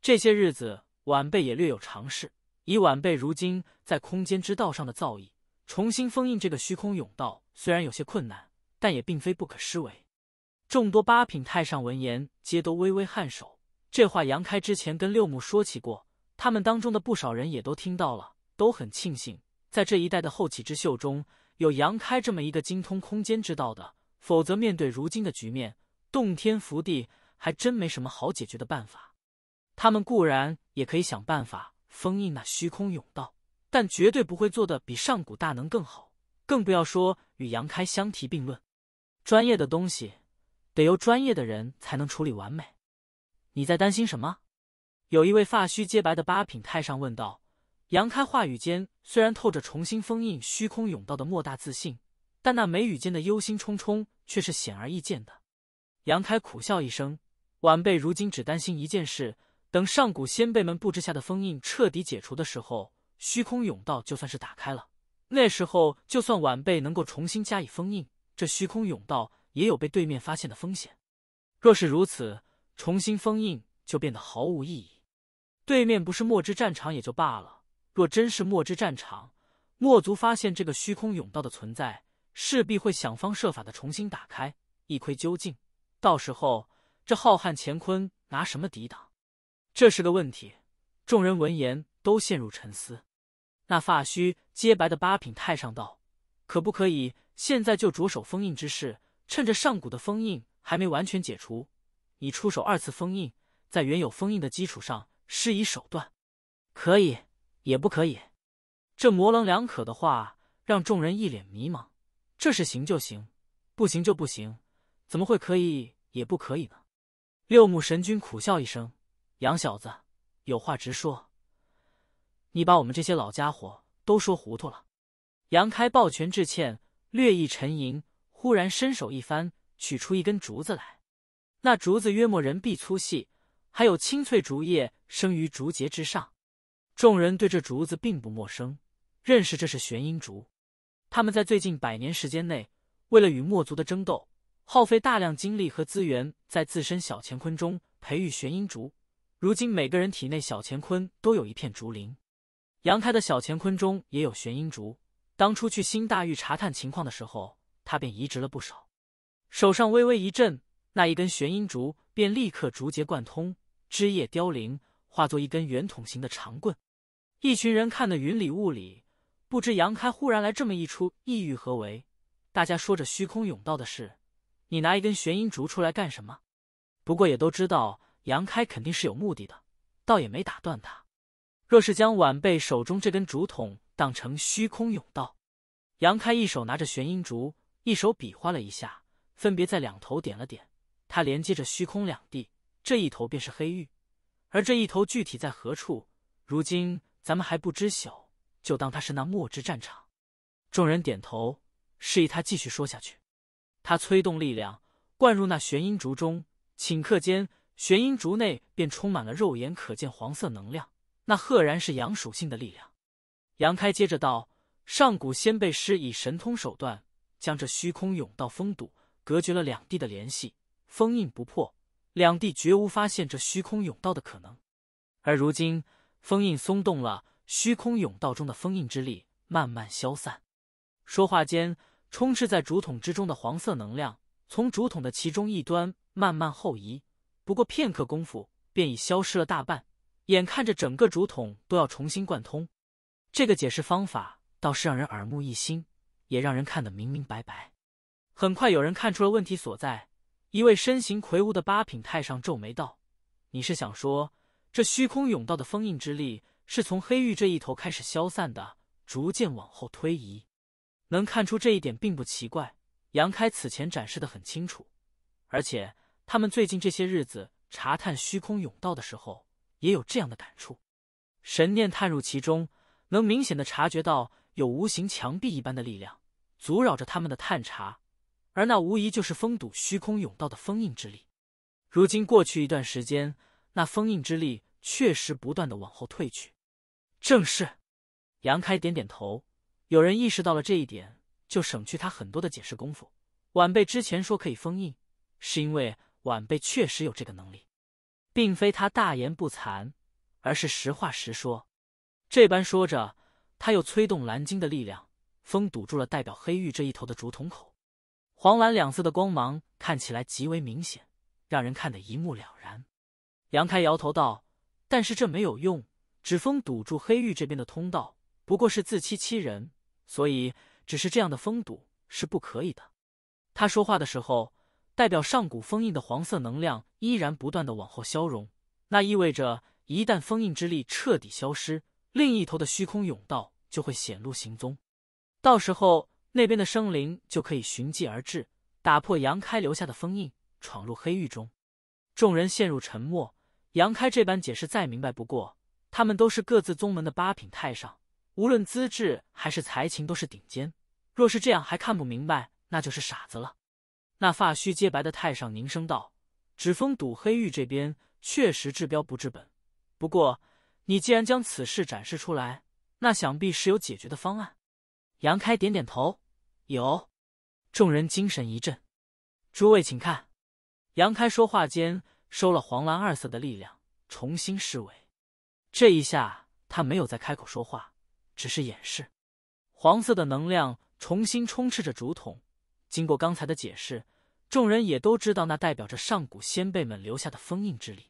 这些日子，晚辈也略有尝试。以晚辈如今在空间之道上的造诣。重新封印这个虚空甬道，虽然有些困难，但也并非不可施为。众多八品太上闻言，皆都微微颔首。这话杨开之前跟六木说起过，他们当中的不少人也都听到了，都很庆幸在这一代的后起之秀中有杨开这么一个精通空间之道的。否则，面对如今的局面，洞天福地还真没什么好解决的办法。他们固然也可以想办法封印那虚空甬道。但绝对不会做的比上古大能更好，更不要说与杨开相提并论。专业的东西，得由专业的人才能处理完美。你在担心什么？有一位发须皆白的八品太上问道。杨开话语间虽然透着重新封印虚空甬道的莫大自信，但那眉宇间的忧心忡忡却是显而易见的。杨开苦笑一声：“晚辈如今只担心一件事，等上古先辈们布置下的封印彻底解除的时候。”虚空甬道就算是打开了，那时候就算晚辈能够重新加以封印，这虚空甬道也有被对面发现的风险。若是如此，重新封印就变得毫无意义。对面不是墨之战场也就罢了，若真是墨之战场，墨族发现这个虚空甬道的存在，势必会想方设法的重新打开一窥究竟。到时候这浩瀚乾坤拿什么抵挡？这是个问题。众人闻言都陷入沉思。那发须皆白的八品太上道，可不可以现在就着手封印之事？趁着上古的封印还没完全解除，你出手二次封印，在原有封印的基础上施以手段，可以也不可以？这模棱两可的话，让众人一脸迷茫。这是行就行，不行就不行，怎么会可以也不可以呢？六目神君苦笑一声：“杨小子，有话直说。”你把我们这些老家伙都说糊涂了。杨开抱拳致歉，略一沉吟，忽然伸手一翻，取出一根竹子来。那竹子约莫人臂粗细，还有青翠竹叶生于竹节之上。众人对这竹子并不陌生，认识这是玄阴竹。他们在最近百年时间内，为了与墨族的争斗，耗费大量精力和资源，在自身小乾坤中培育玄阴竹。如今每个人体内小乾坤都有一片竹林。杨开的小乾坤中也有玄阴竹，当初去新大域查探情况的时候，他便移植了不少。手上微微一震，那一根玄阴竹便立刻竹节贯通，枝叶凋零，化作一根圆筒形的长棍。一群人看得云里雾里，不知杨开忽然来这么一出意欲何为。大家说着虚空甬道的事，你拿一根玄阴竹出来干什么？不过也都知道杨开肯定是有目的的，倒也没打断他。若是将晚辈手中这根竹筒当成虚空甬道，杨开一手拿着玄阴竹，一手比划了一下，分别在两头点了点。他连接着虚空两地，这一头便是黑玉，而这一头具体在何处，如今咱们还不知晓。就当他是那末之战场。众人点头，示意他继续说下去。他催动力量灌入那玄阴竹中，顷刻间，玄阴竹内便充满了肉眼可见黄色能量。那赫然是阳属性的力量。杨开接着道：“上古先辈师以神通手段将这虚空甬道封堵，隔绝了两地的联系，封印不破，两地绝无发现这虚空甬道的可能。而如今封印松动了，虚空甬道中的封印之力慢慢消散。”说话间，充斥在竹筒之中的黄色能量从竹筒的其中一端慢慢后移，不过片刻功夫，便已消失了大半。眼看着整个竹筒都要重新贯通，这个解释方法倒是让人耳目一新，也让人看得明明白白。很快有人看出了问题所在，一位身形魁梧的八品太上皱眉道：“你是想说，这虚空甬道的封印之力是从黑玉这一头开始消散的，逐渐往后推移？能看出这一点并不奇怪。杨开此前展示的很清楚，而且他们最近这些日子查探虚空甬道的时候。”也有这样的感触，神念探入其中，能明显的察觉到有无形墙壁一般的力量阻扰着他们的探查，而那无疑就是封堵虚空甬道的封印之力。如今过去一段时间，那封印之力确实不断的往后退去。正是，杨开点点头，有人意识到了这一点，就省去他很多的解释功夫。晚辈之前说可以封印，是因为晚辈确实有这个能力。并非他大言不惭，而是实话实说。这般说着，他又催动蓝鲸的力量，封堵住了代表黑玉这一头的竹筒口。黄蓝两色的光芒看起来极为明显，让人看得一目了然。杨开摇头道：“但是这没有用，只封堵住黑玉这边的通道，不过是自欺欺人。所以，只是这样的封堵是不可以的。”他说话的时候。代表上古封印的黄色能量依然不断的往后消融，那意味着一旦封印之力彻底消失，另一头的虚空甬道就会显露行踪，到时候那边的生灵就可以寻迹而至，打破杨开留下的封印，闯入黑狱中。众人陷入沉默，杨开这般解释再明白不过，他们都是各自宗门的八品太上，无论资质还是才情都是顶尖，若是这样还看不明白，那就是傻子了。那发须皆白的太上凝声道：“只封堵黑玉这边，确实治标不治本。不过，你既然将此事展示出来，那想必是有解决的方案。”杨开点点头：“有。”众人精神一振。诸位，请看。杨开说话间收了黄蓝二色的力量，重新施为。这一下，他没有再开口说话，只是掩饰。黄色的能量重新充斥着竹筒。经过刚才的解释，众人也都知道那代表着上古先辈们留下的封印之力。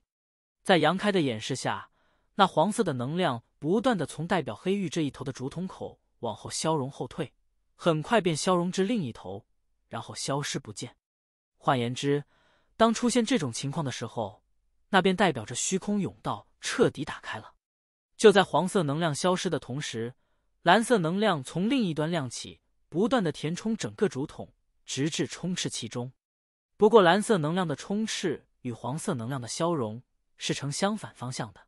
在杨开的演示下，那黄色的能量不断的从代表黑玉这一头的竹筒口往后消融后退，很快便消融至另一头，然后消失不见。换言之，当出现这种情况的时候，那便代表着虚空甬道彻底打开了。就在黄色能量消失的同时，蓝色能量从另一端亮起，不断的填充整个竹筒。直至充斥其中。不过，蓝色能量的充斥与黄色能量的消融是呈相反方向的。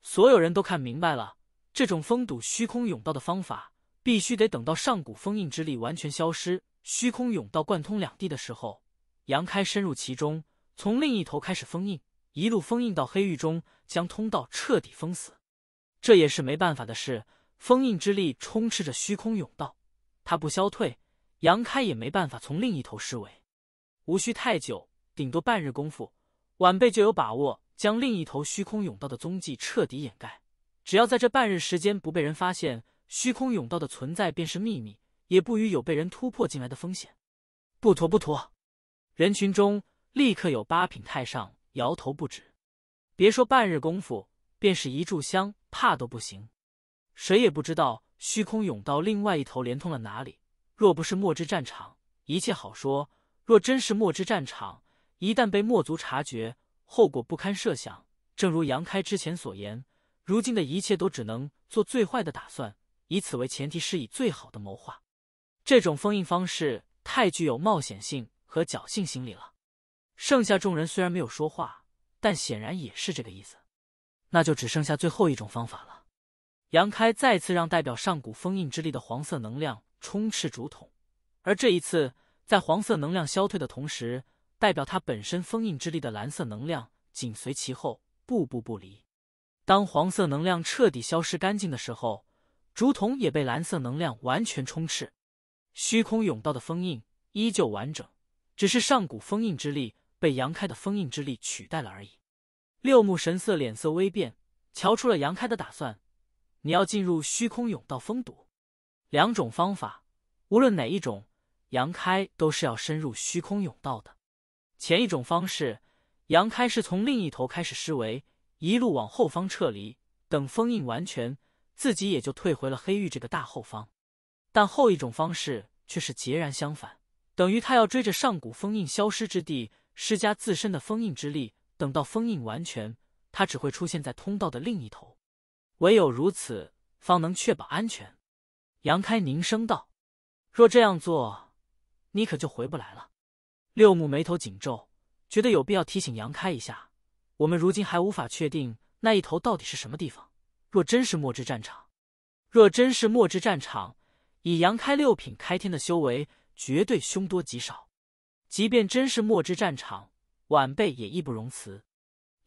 所有人都看明白了，这种封堵虚空甬道的方法，必须得等到上古封印之力完全消失，虚空甬道贯通两地的时候，杨开深入其中，从另一头开始封印，一路封印到黑狱中，将通道彻底封死。这也是没办法的事，封印之力充斥着虚空甬道，它不消退。杨开也没办法从另一头施为，无需太久，顶多半日功夫，晚辈就有把握将另一头虚空甬道的踪迹彻底掩盖。只要在这半日时间不被人发现，虚空甬道的存在便是秘密，也不予有被人突破进来的风险。不妥不妥！人群中立刻有八品太上摇头不止，别说半日功夫，便是一炷香怕都不行。谁也不知道虚空甬道另外一头连通了哪里。若不是墨之战场，一切好说；若真是墨之战场，一旦被墨族察觉，后果不堪设想。正如杨开之前所言，如今的一切都只能做最坏的打算，以此为前提，施以最好的谋划。这种封印方式太具有冒险性和侥幸心理了。剩下众人虽然没有说话，但显然也是这个意思。那就只剩下最后一种方法了。杨开再次让代表上古封印之力的黄色能量。充斥竹筒，而这一次，在黄色能量消退的同时，代表他本身封印之力的蓝色能量紧随其后，步步不离。当黄色能量彻底消失干净的时候，竹筒也被蓝色能量完全充斥。虚空甬道的封印依旧完整，只是上古封印之力被杨开的封印之力取代了而已。六目神色脸色微变，瞧出了杨开的打算：你要进入虚空甬道封堵。两种方法，无论哪一种，杨开都是要深入虚空甬道的。前一种方式，杨开是从另一头开始施为，一路往后方撤离，等封印完全，自己也就退回了黑玉这个大后方。但后一种方式却是截然相反，等于他要追着上古封印消失之地施加自身的封印之力，等到封印完全，他只会出现在通道的另一头。唯有如此，方能确保安全。杨开凝声道：“若这样做，你可就回不来了。”六目眉头紧皱，觉得有必要提醒杨开一下。我们如今还无法确定那一头到底是什么地方。若真是墨之战场，若真是墨之战场，以杨开六品开天的修为，绝对凶多吉少。即便真是墨之战场，晚辈也义不容辞。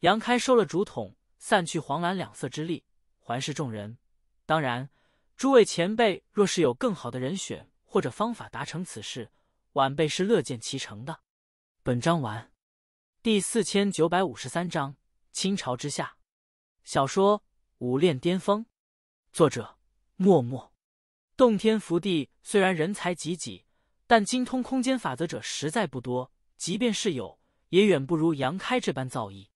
杨开收了竹筒，散去黄蓝两色之力，环视众人。当然。诸位前辈，若是有更好的人选或者方法达成此事，晚辈是乐见其成的。本章完。第四千九百五十三章：倾巢之下。小说《武炼巅峰》，作者：默默。洞天福地虽然人才济济，但精通空间法则者实在不多。即便是有，也远不如杨开这般造诣。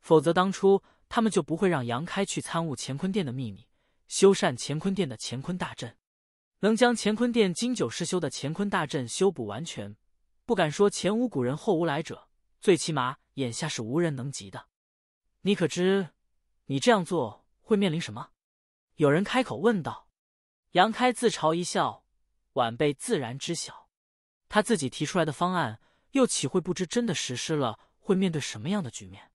否则当初他们就不会让杨开去参悟乾坤殿的秘密。修缮乾坤殿的乾坤大阵，能将乾坤殿经久失修的乾坤大阵修补完全，不敢说前无古人后无来者，最起码眼下是无人能及的。你可知你这样做会面临什么？有人开口问道。杨开自嘲一笑：“晚辈自然知晓，他自己提出来的方案，又岂会不知真的实施了会面对什么样的局面？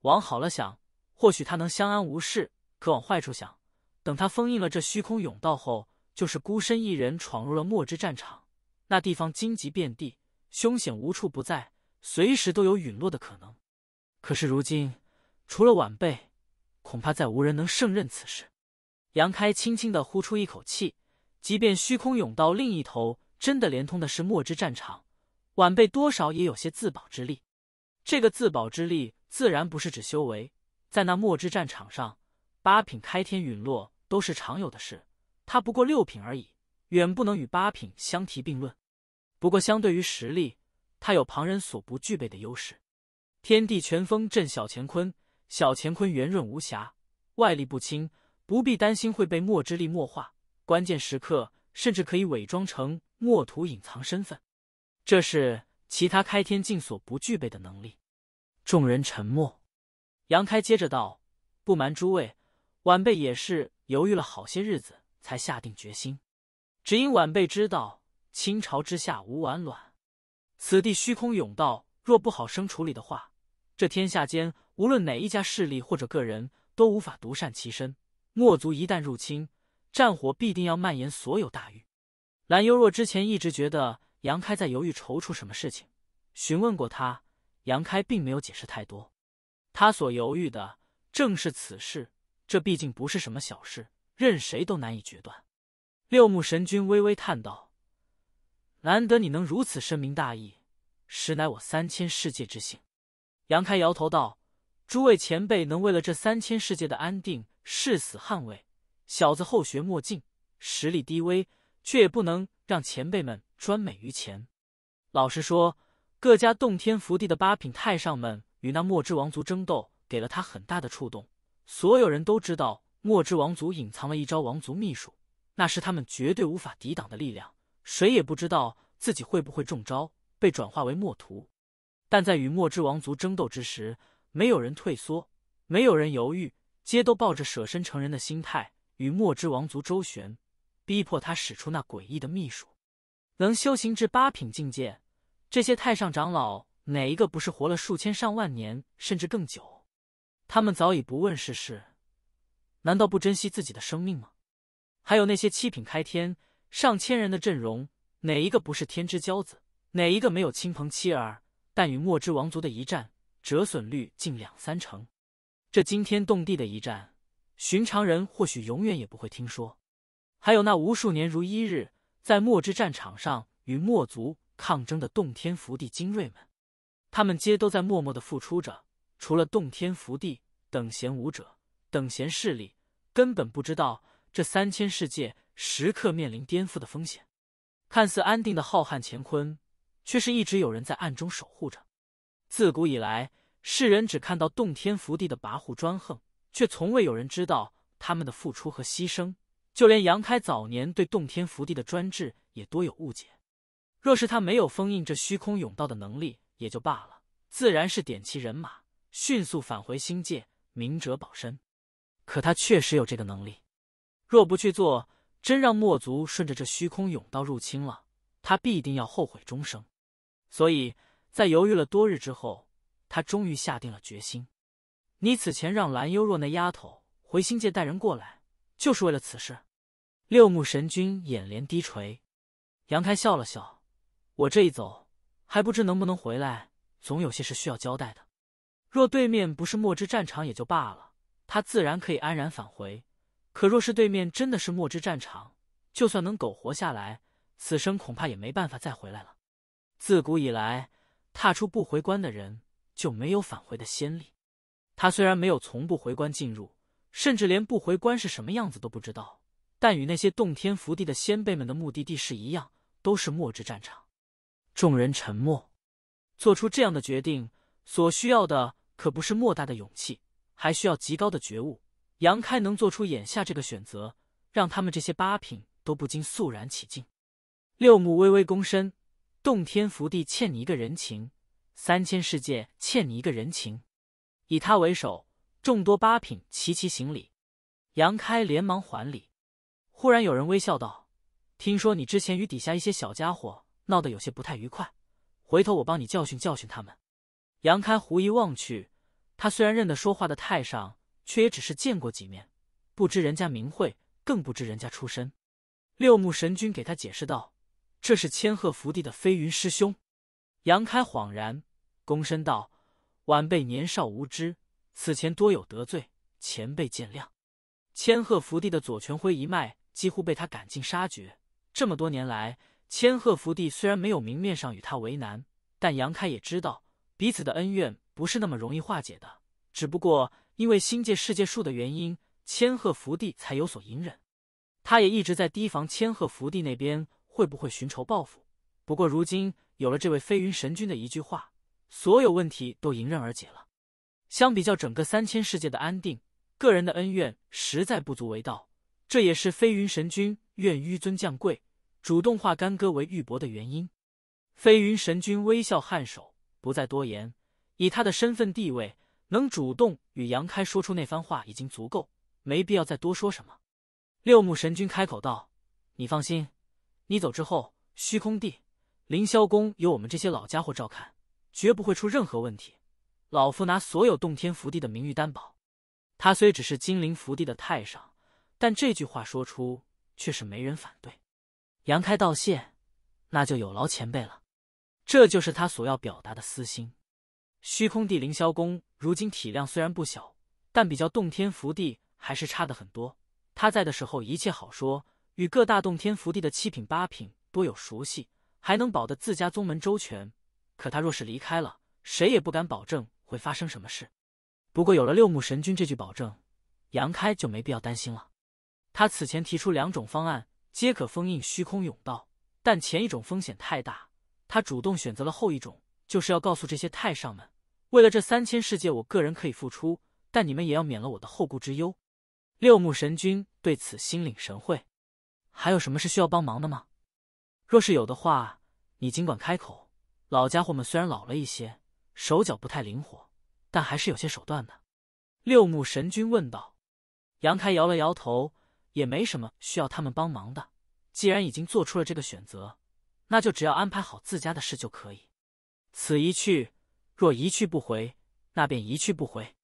往好了想，或许他能相安无事；可往坏处想，”等他封印了这虚空甬道后，就是孤身一人闯入了墨之战场。那地方荆棘遍地，凶险无处不在，随时都有陨落的可能。可是如今，除了晚辈，恐怕再无人能胜任此事。杨开轻轻的呼出一口气，即便虚空甬道另一头真的连通的是墨之战场，晚辈多少也有些自保之力。这个自保之力，自然不是指修为。在那墨之战场上，八品开天陨落。都是常有的事，他不过六品而已，远不能与八品相提并论。不过，相对于实力，他有旁人所不具备的优势。天地全风震小乾坤，小乾坤圆润无瑕，外力不侵，不必担心会被墨之力墨化。关键时刻，甚至可以伪装成墨土隐藏身份，这是其他开天境所不具备的能力。众人沉默，杨开接着道：“不瞒诸位，晚辈也是。”犹豫了好些日子，才下定决心。只因晚辈知道，清朝之下无完卵。此地虚空甬道，若不好生处理的话，这天下间无论哪一家势力或者个人都无法独善其身。墨族一旦入侵，战火必定要蔓延所有大域。蓝幽若之前一直觉得杨开在犹豫踌躇，什么事情？询问过他，杨开并没有解释太多。他所犹豫的正是此事。这毕竟不是什么小事，任谁都难以决断。六目神君微微叹道：“难得你能如此深明大义，实乃我三千世界之幸。”杨开摇头道：“诸位前辈能为了这三千世界的安定誓死捍卫，小子后学莫近，实力低微，却也不能让前辈们专美于前。老实说，各家洞天福地的八品太上们与那墨之王族争斗，给了他很大的触动。”所有人都知道墨之王族隐藏了一招王族秘术，那是他们绝对无法抵挡的力量。谁也不知道自己会不会中招，被转化为墨徒。但在与墨之王族争斗之时，没有人退缩，没有人犹豫，皆都抱着舍身成人的心态与墨之王族周旋，逼迫他使出那诡异的秘术。能修行至八品境界，这些太上长老哪一个不是活了数千上万年，甚至更久？他们早已不问世事，难道不珍惜自己的生命吗？还有那些七品开天上千人的阵容，哪一个不是天之骄子？哪一个没有亲朋妻儿？但与墨之王族的一战，折损率近两三成。这惊天动地的一战，寻常人或许永远也不会听说。还有那无数年如一日，在墨之战场上与墨族抗争的洞天福地精锐们，他们皆都在默默的付出着。除了洞天福地等闲武者、等闲势力，根本不知道这三千世界时刻面临颠覆的风险。看似安定的浩瀚乾坤，却是一直有人在暗中守护着。自古以来，世人只看到洞天福地的跋扈专横，却从未有人知道他们的付出和牺牲。就连杨开早年对洞天福地的专制也多有误解。若是他没有封印这虚空甬道的能力，也就罢了；自然是点齐人马。迅速返回星界，明哲保身。可他确实有这个能力。若不去做，真让墨族顺着这虚空甬道入侵了，他必定要后悔终生。所以在犹豫了多日之后，他终于下定了决心。你此前让蓝幽若那丫头回星界带人过来，就是为了此事。六目神君眼帘低垂，杨开笑了笑：“我这一走，还不知能不能回来，总有些事需要交代的。”若对面不是墨之战场也就罢了，他自然可以安然返回。可若是对面真的是墨之战场，就算能苟活下来，此生恐怕也没办法再回来了。自古以来，踏出不回关的人就没有返回的先例。他虽然没有从不回关进入，甚至连不回关是什么样子都不知道，但与那些洞天福地的先辈们的目的地是一样，都是墨之战场。众人沉默，做出这样的决定所需要的。可不是莫大的勇气，还需要极高的觉悟。杨开能做出眼下这个选择，让他们这些八品都不禁肃然起敬。六目微微躬身，洞天福地欠你一个人情，三千世界欠你一个人情。以他为首，众多八品齐齐行礼。杨开连忙还礼。忽然有人微笑道：“听说你之前与底下一些小家伙闹得有些不太愉快，回头我帮你教训教训他们。”杨开狐疑望去。他虽然认得说话的太上，却也只是见过几面，不知人家名讳，更不知人家出身。六目神君给他解释道：“这是千鹤福地的飞云师兄。”杨开恍然，躬身道：“晚辈年少无知，此前多有得罪，前辈见谅。”千鹤福地的左全辉一脉几乎被他赶尽杀绝。这么多年来，千鹤福地虽然没有明面上与他为难，但杨开也知道彼此的恩怨。不是那么容易化解的，只不过因为星界世界树的原因，千鹤福地才有所隐忍。他也一直在提防千鹤福地那边会不会寻仇报复。不过如今有了这位飞云神君的一句话，所有问题都迎刃而解了。相比较整个三千世界的安定，个人的恩怨实在不足为道。这也是飞云神君愿纡尊降贵，主动化干戈为玉帛的原因。飞云神君微笑颔首，不再多言。以他的身份地位，能主动与杨开说出那番话已经足够，没必要再多说什么。六目神君开口道：“你放心，你走之后，虚空地凌霄宫由我们这些老家伙照看，绝不会出任何问题。老夫拿所有洞天福地的名誉担保。”他虽只是金陵福地的太上，但这句话说出却是没人反对。杨开道谢：“那就有劳前辈了。”这就是他所要表达的私心。虚空地凌霄宫如今体量虽然不小，但比较洞天福地还是差得很多。他在的时候一切好说，与各大洞天福地的七品八品多有熟悉，还能保得自家宗门周全。可他若是离开了，谁也不敢保证会发生什么事。不过有了六目神君这句保证，杨开就没必要担心了。他此前提出两种方案，皆可封印虚空甬道，但前一种风险太大，他主动选择了后一种，就是要告诉这些太上们。为了这三千世界，我个人可以付出，但你们也要免了我的后顾之忧。六目神君对此心领神会。还有什么是需要帮忙的吗？若是有的话，你尽管开口。老家伙们虽然老了一些，手脚不太灵活，但还是有些手段的。六目神君问道。杨开摇了摇头，也没什么需要他们帮忙的。既然已经做出了这个选择，那就只要安排好自家的事就可以。此一去。若一去不回，那便一去不回。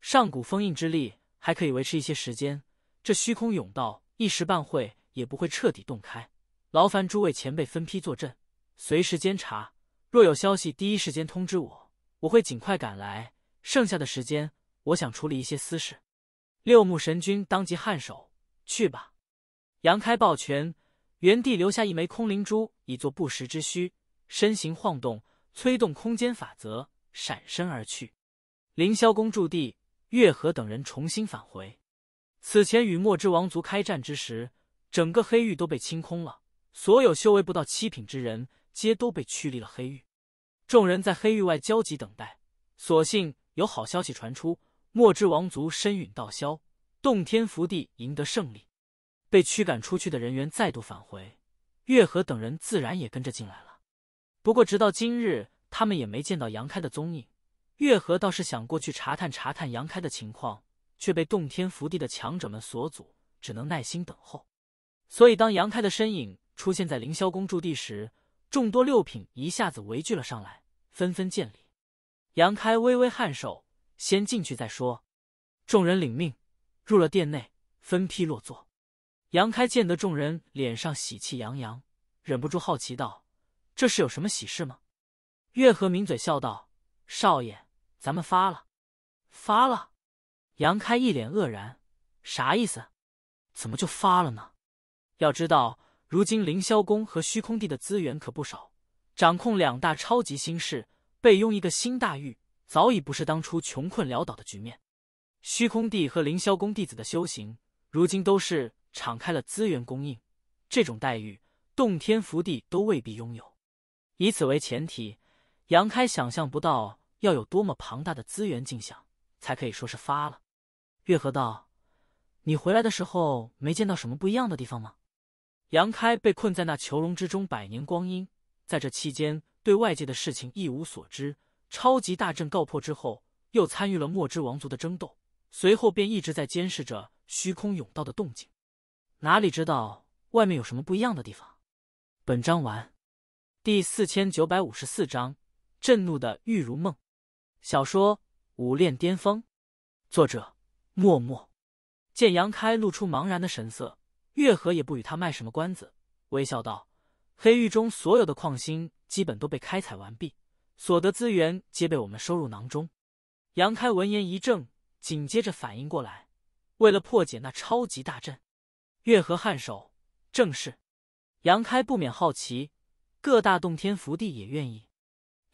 上古封印之力还可以维持一些时间，这虚空甬道一时半会也不会彻底洞开。劳烦诸位前辈分批坐镇，随时监察，若有消息第一时间通知我，我会尽快赶来。剩下的时间，我想处理一些私事。六目神君当即颔首：“去吧。”杨开抱拳，原地留下一枚空灵珠以作不时之需，身形晃动，催动空间法则。闪身而去。凌霄宫驻地，月河等人重新返回。此前与墨之王族开战之时，整个黑域都被清空了，所有修为不到七品之人皆都被驱离了黑域。众人在黑域外焦急等待，所幸有好消息传出，墨之王族身陨道消，洞天福地赢得胜利。被驱赶出去的人员再度返回，月河等人自然也跟着进来了。不过直到今日。他们也没见到杨开的踪影，月河倒是想过去查探查探杨开的情况，却被洞天福地的强者们所阻，只能耐心等候。所以，当杨开的身影出现在凌霄宫驻地时，众多六品一下子围聚了上来，纷纷见礼。杨开微微颔首，先进去再说。众人领命，入了殿内，分批落座。杨开见得众人脸上喜气洋洋，忍不住好奇道：“这是有什么喜事吗？”月和抿嘴笑道：“少爷，咱们发了，发了。”杨开一脸愕然：“啥意思？怎么就发了呢？”要知道，如今凌霄宫和虚空地的资源可不少，掌控两大超级星势，背拥一个新大域，早已不是当初穷困潦倒的局面。虚空地和凌霄宫弟子的修行，如今都是敞开了资源供应，这种待遇，洞天福地都未必拥有。以此为前提。杨开想象不到要有多么庞大的资源进项才可以说是发了。月河道：“你回来的时候没见到什么不一样的地方吗？”杨开被困在那囚笼之中百年光阴，在这期间对外界的事情一无所知。超级大阵告破之后，又参与了墨之王族的争斗，随后便一直在监视着虚空甬道的动静，哪里知道外面有什么不一样的地方？本章完，第四千九百五十四章。震怒的玉如梦，小说《武炼巅峰》，作者默默。见杨开露出茫然的神色，月河也不与他卖什么关子，微笑道：“黑狱中所有的矿星基本都被开采完毕，所得资源皆被我们收入囊中。”杨开闻言一怔，紧接着反应过来：“为了破解那超级大阵。”月河颔首：“正是。”杨开不免好奇：“各大洞天福地也愿意？”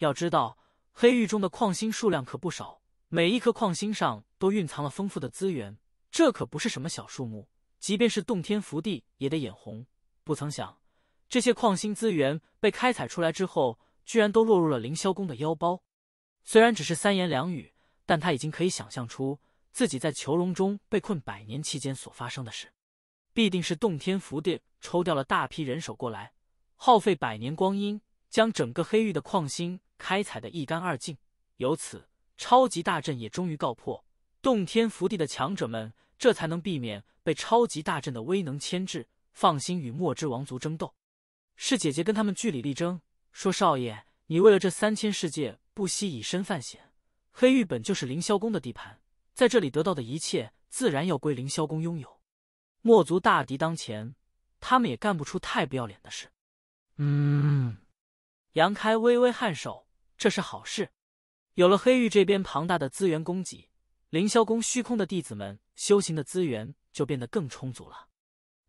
要知道，黑玉中的矿星数量可不少，每一颗矿星上都蕴藏了丰富的资源，这可不是什么小数目。即便是洞天福地，也得眼红。不曾想，这些矿星资源被开采出来之后，居然都落入了凌霄宫的腰包。虽然只是三言两语，但他已经可以想象出自己在囚笼中被困百年期间所发生的事，必定是洞天福地抽调了大批人手过来，耗费百年光阴，将整个黑域的矿星。开采的一干二净，由此超级大阵也终于告破。洞天福地的强者们，这才能避免被超级大阵的威能牵制，放心与墨之王族争斗。是姐姐跟他们据理力争，说少爷，你为了这三千世界不惜以身犯险。黑玉本就是凌霄宫的地盘，在这里得到的一切自然要归凌霄宫拥有。墨族大敌当前，他们也干不出太不要脸的事。嗯，杨开微微颔首。这是好事，有了黑玉这边庞大的资源供给，凌霄宫虚空的弟子们修行的资源就变得更充足了。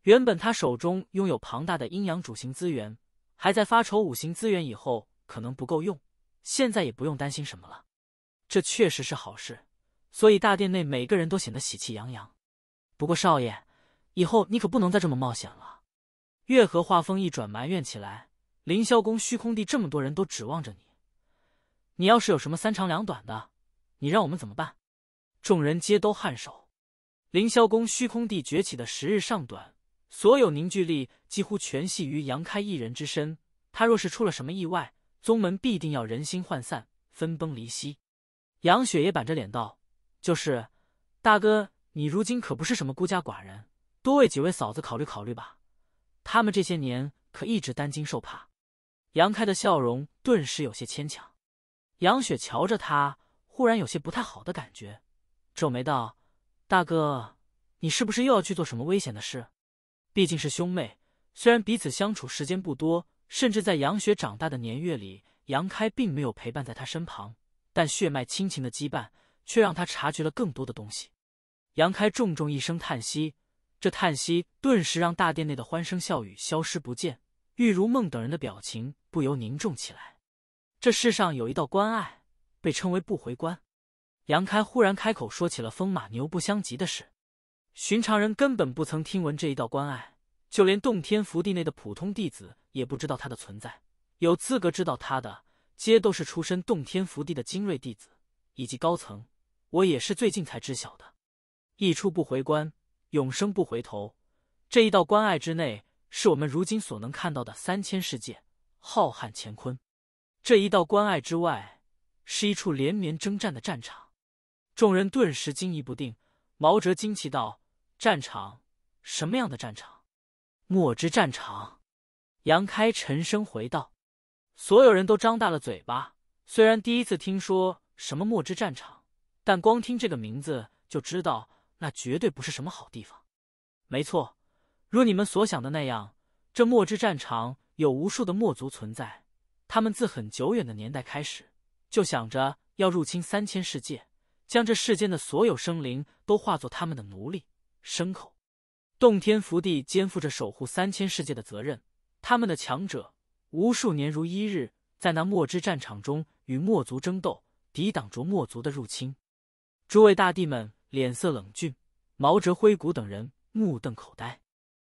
原本他手中拥有庞大的阴阳主行资源，还在发愁五行资源以后可能不够用，现在也不用担心什么了。这确实是好事，所以大殿内每个人都显得喜气洋洋。不过少爷，以后你可不能再这么冒险了。月河话锋一转，埋怨起来：“凌霄宫虚空地这么多人都指望着你。”你要是有什么三长两短的，你让我们怎么办？众人皆都颔首。凌霄宫虚空地崛起的时日尚短，所有凝聚力几乎全系于杨开一人之身。他若是出了什么意外，宗门必定要人心涣散，分崩离析。杨雪也板着脸道：“就是，大哥，你如今可不是什么孤家寡人，多为几位嫂子考虑考虑吧。他们这些年可一直担惊受怕。”杨开的笑容顿时有些牵强。杨雪瞧着他，忽然有些不太好的感觉，皱眉道：“大哥，你是不是又要去做什么危险的事？”毕竟是兄妹，虽然彼此相处时间不多，甚至在杨雪长大的年月里，杨开并没有陪伴在她身旁，但血脉亲情的羁绊却让他察觉了更多的东西。杨开重重一声叹息，这叹息顿时让大殿内的欢声笑语消失不见，玉如梦等人的表情不由凝重起来。这世上有一道关爱，被称为不回关。杨开忽然开口说起了风马牛不相及的事，寻常人根本不曾听闻这一道关爱，就连洞天福地内的普通弟子也不知道它的存在。有资格知道它的，皆都是出身洞天福地的精锐弟子以及高层。我也是最近才知晓的。一出不回关，永生不回头。这一道关爱之内，是我们如今所能看到的三千世界，浩瀚乾坤。这一道关爱之外，是一处连绵征战的战场。众人顿时惊疑不定。毛哲惊奇道：“战场什么样的战场？墨之战场。”杨开沉声回道：“所有人都张大了嘴巴。虽然第一次听说什么墨之战场，但光听这个名字就知道，那绝对不是什么好地方。”没错，如你们所想的那样，这墨之战场有无数的墨族存在。他们自很久远的年代开始，就想着要入侵三千世界，将这世间的所有生灵都化作他们的奴隶牲口。洞天福地肩负着守护三千世界的责任，他们的强者无数年如一日，在那墨之战场中与墨族争斗，抵挡着墨族的入侵。诸位大帝们脸色冷峻，毛哲、灰谷等人目瞪口呆。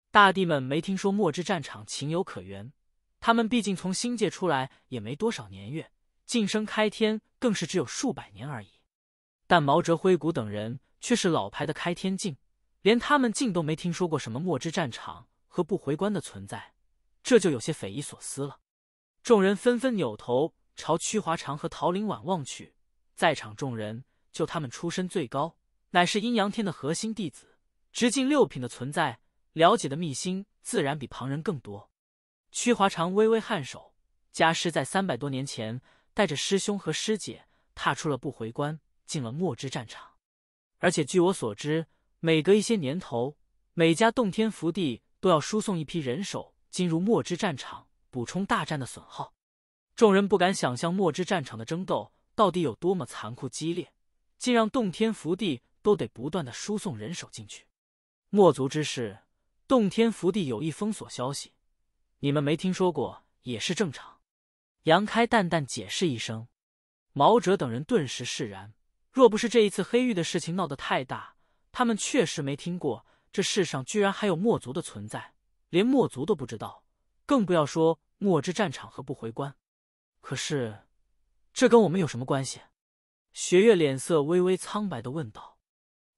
大帝们没听说墨之战场，情有可原。他们毕竟从星界出来也没多少年月，晋升开天更是只有数百年而已。但毛哲、灰谷等人却是老牌的开天境，连他们境都没听说过什么墨之战场和不回关的存在，这就有些匪夷所思了。众人纷纷扭头朝屈华长和陶林婉望去，在场众人就他们出身最高，乃是阴阳天的核心弟子，直径六品的存在，了解的秘心自然比旁人更多。屈华长微微颔首，家师在三百多年前带着师兄和师姐踏出了不回关，进了墨之战场。而且据我所知，每隔一些年头，每家洞天福地都要输送一批人手进入墨之战场，补充大战的损耗。众人不敢想象墨之战场的争斗到底有多么残酷激烈，竟让洞天福地都得不断的输送人手进去。墨族之事，洞天福地有意封锁消息。你们没听说过也是正常，杨开淡淡解释一声，毛哲等人顿时释然。若不是这一次黑狱的事情闹得太大，他们确实没听过这世上居然还有墨族的存在，连墨族都不知道，更不要说墨之战场和不回关。可是，这跟我们有什么关系？雪月脸色微微苍白的问道。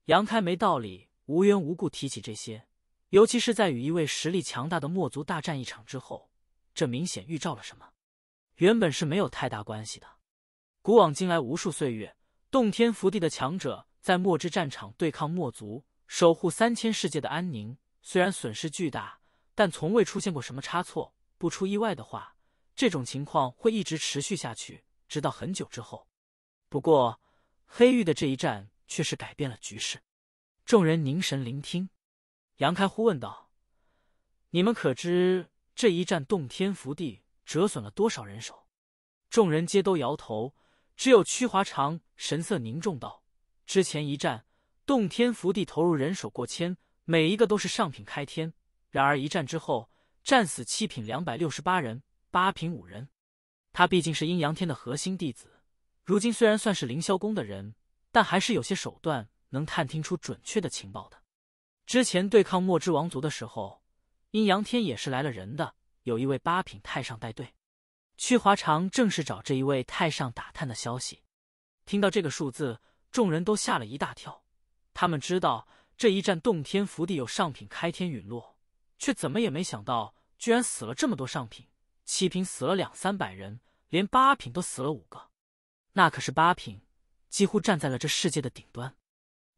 杨开没道理无缘无故提起这些。尤其是在与一位实力强大的墨族大战一场之后，这明显预兆了什么？原本是没有太大关系的。古往今来，无数岁月，洞天福地的强者在墨之战场对抗墨族，守护三千世界的安宁。虽然损失巨大，但从未出现过什么差错。不出意外的话，这种情况会一直持续下去，直到很久之后。不过，黑玉的这一战却是改变了局势。众人凝神聆听。杨开忽问道：“你们可知这一战洞天福地折损了多少人手？”众人皆都摇头，只有屈华长神色凝重道：“之前一战，洞天福地投入人手过千，每一个都是上品开天。然而一战之后，战死七品两百六十八人，八品五人。”他毕竟是阴阳天的核心弟子，如今虽然算是凌霄宫的人，但还是有些手段能探听出准确的情报的。之前对抗墨之王族的时候，阴阳天也是来了人的，有一位八品太上带队。屈华长正是找这一位太上打探的消息。听到这个数字，众人都吓了一大跳。他们知道这一战洞天福地有上品开天陨落，却怎么也没想到，居然死了这么多上品，七品死了两三百人，连八品都死了五个。那可是八品，几乎站在了这世界的顶端。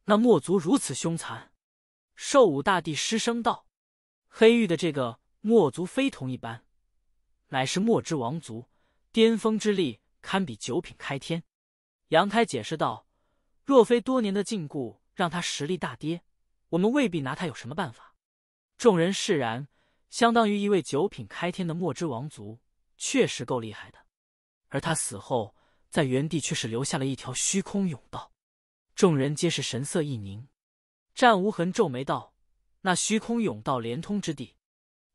那墨族如此凶残。寿武大帝失声道：“黑玉的这个墨族非同一般，乃是墨之王族，巅峰之力堪比九品开天。”杨开解释道：“若非多年的禁锢让他实力大跌，我们未必拿他有什么办法。”众人释然，相当于一位九品开天的墨之王族，确实够厉害的。而他死后，在原地却是留下了一条虚空甬道，众人皆是神色一凝。战无痕皱眉道：“那虚空甬道连通之地。”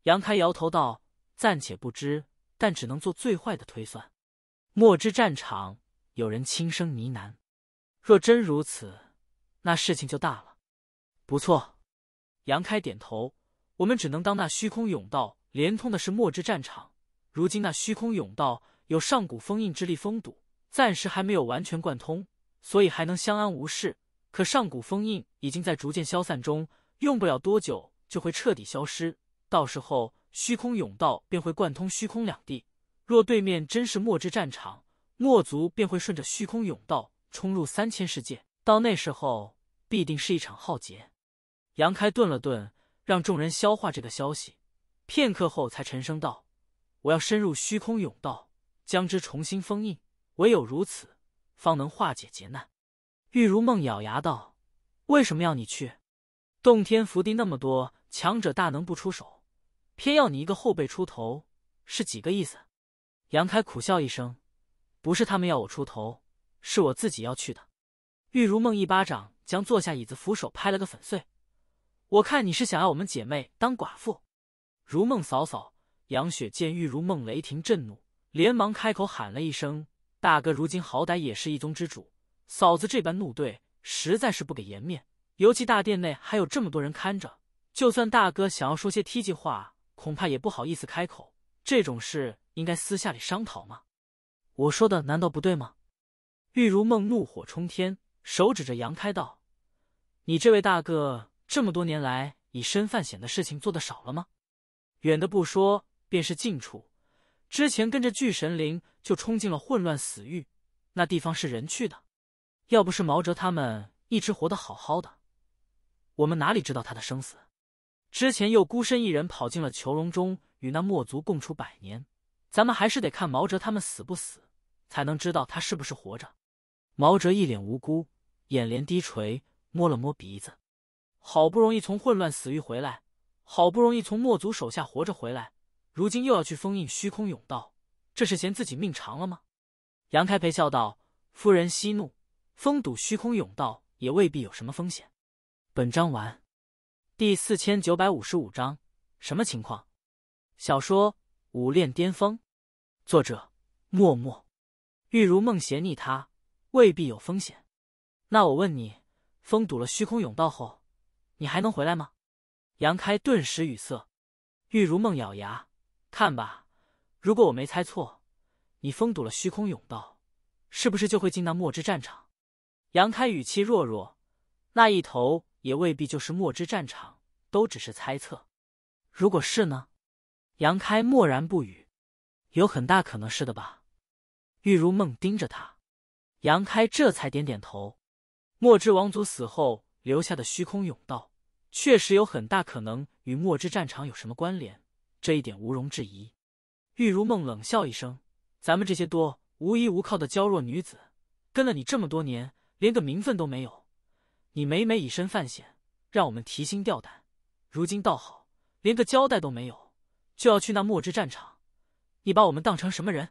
杨开摇头道：“暂且不知，但只能做最坏的推算。”墨之战场有人轻声呢喃：“若真如此，那事情就大了。”不错，杨开点头：“我们只能当那虚空甬道连通的是墨之战场。如今那虚空甬道有上古封印之力封堵，暂时还没有完全贯通，所以还能相安无事。”可上古封印已经在逐渐消散中，用不了多久就会彻底消失。到时候，虚空甬道便会贯通虚空两地。若对面真是墨之战场，墨族便会顺着虚空甬道冲入三千世界。到那时候，必定是一场浩劫。杨开顿了顿，让众人消化这个消息，片刻后才沉声道：“我要深入虚空甬道，将之重新封印。唯有如此，方能化解劫难。”玉如梦咬牙道：“为什么要你去？洞天福地那么多强者大能不出手，偏要你一个后辈出头，是几个意思？”杨开苦笑一声：“不是他们要我出头，是我自己要去的。”玉如梦一巴掌将坐下椅子扶手拍了个粉碎。“我看你是想要我们姐妹当寡妇。”如梦嫂嫂杨雪见玉如梦雷霆震怒，连忙开口喊了一声：“大哥，如今好歹也是一宗之主。”嫂子这般怒对，实在是不给颜面。尤其大殿内还有这么多人看着，就算大哥想要说些梯级话，恐怕也不好意思开口。这种事应该私下里商讨吗？我说的难道不对吗？玉如梦怒火冲天，手指着杨开道：“你这位大哥，这么多年来以身犯险的事情做的少了吗？远的不说，便是近处，之前跟着巨神灵就冲进了混乱死域，那地方是人去的。”要不是毛哲他们一直活得好好的，我们哪里知道他的生死？之前又孤身一人跑进了囚笼中，与那墨族共处百年，咱们还是得看毛哲他们死不死，才能知道他是不是活着。毛哲一脸无辜，眼帘低垂，摸了摸鼻子。好不容易从混乱死域回来，好不容易从墨族手下活着回来，如今又要去封印虚空甬道，这是嫌自己命长了吗？杨开培笑道：“夫人息怒。”封堵虚空甬道也未必有什么风险。本章完。第四千九百五十五章：什么情况？小说《武炼巅峰》，作者：默默。玉如梦邪逆他，未必有风险。那我问你，封堵了虚空甬道后，你还能回来吗？杨开顿时语塞。玉如梦咬牙：“看吧，如果我没猜错，你封堵了虚空甬道，是不是就会进那末之战场？”杨开语气弱弱，那一头也未必就是墨之战场，都只是猜测。如果是呢？杨开默然不语。有很大可能是的吧？玉如梦盯着他，杨开这才点点头。墨之王族死后留下的虚空甬道，确实有很大可能与墨之战场有什么关联，这一点毋容置疑。玉如梦冷笑一声：“咱们这些多无依无靠的娇弱女子，跟了你这么多年。”连个名分都没有，你每每以身犯险，让我们提心吊胆。如今倒好，连个交代都没有，就要去那末之战场。你把我们当成什么人？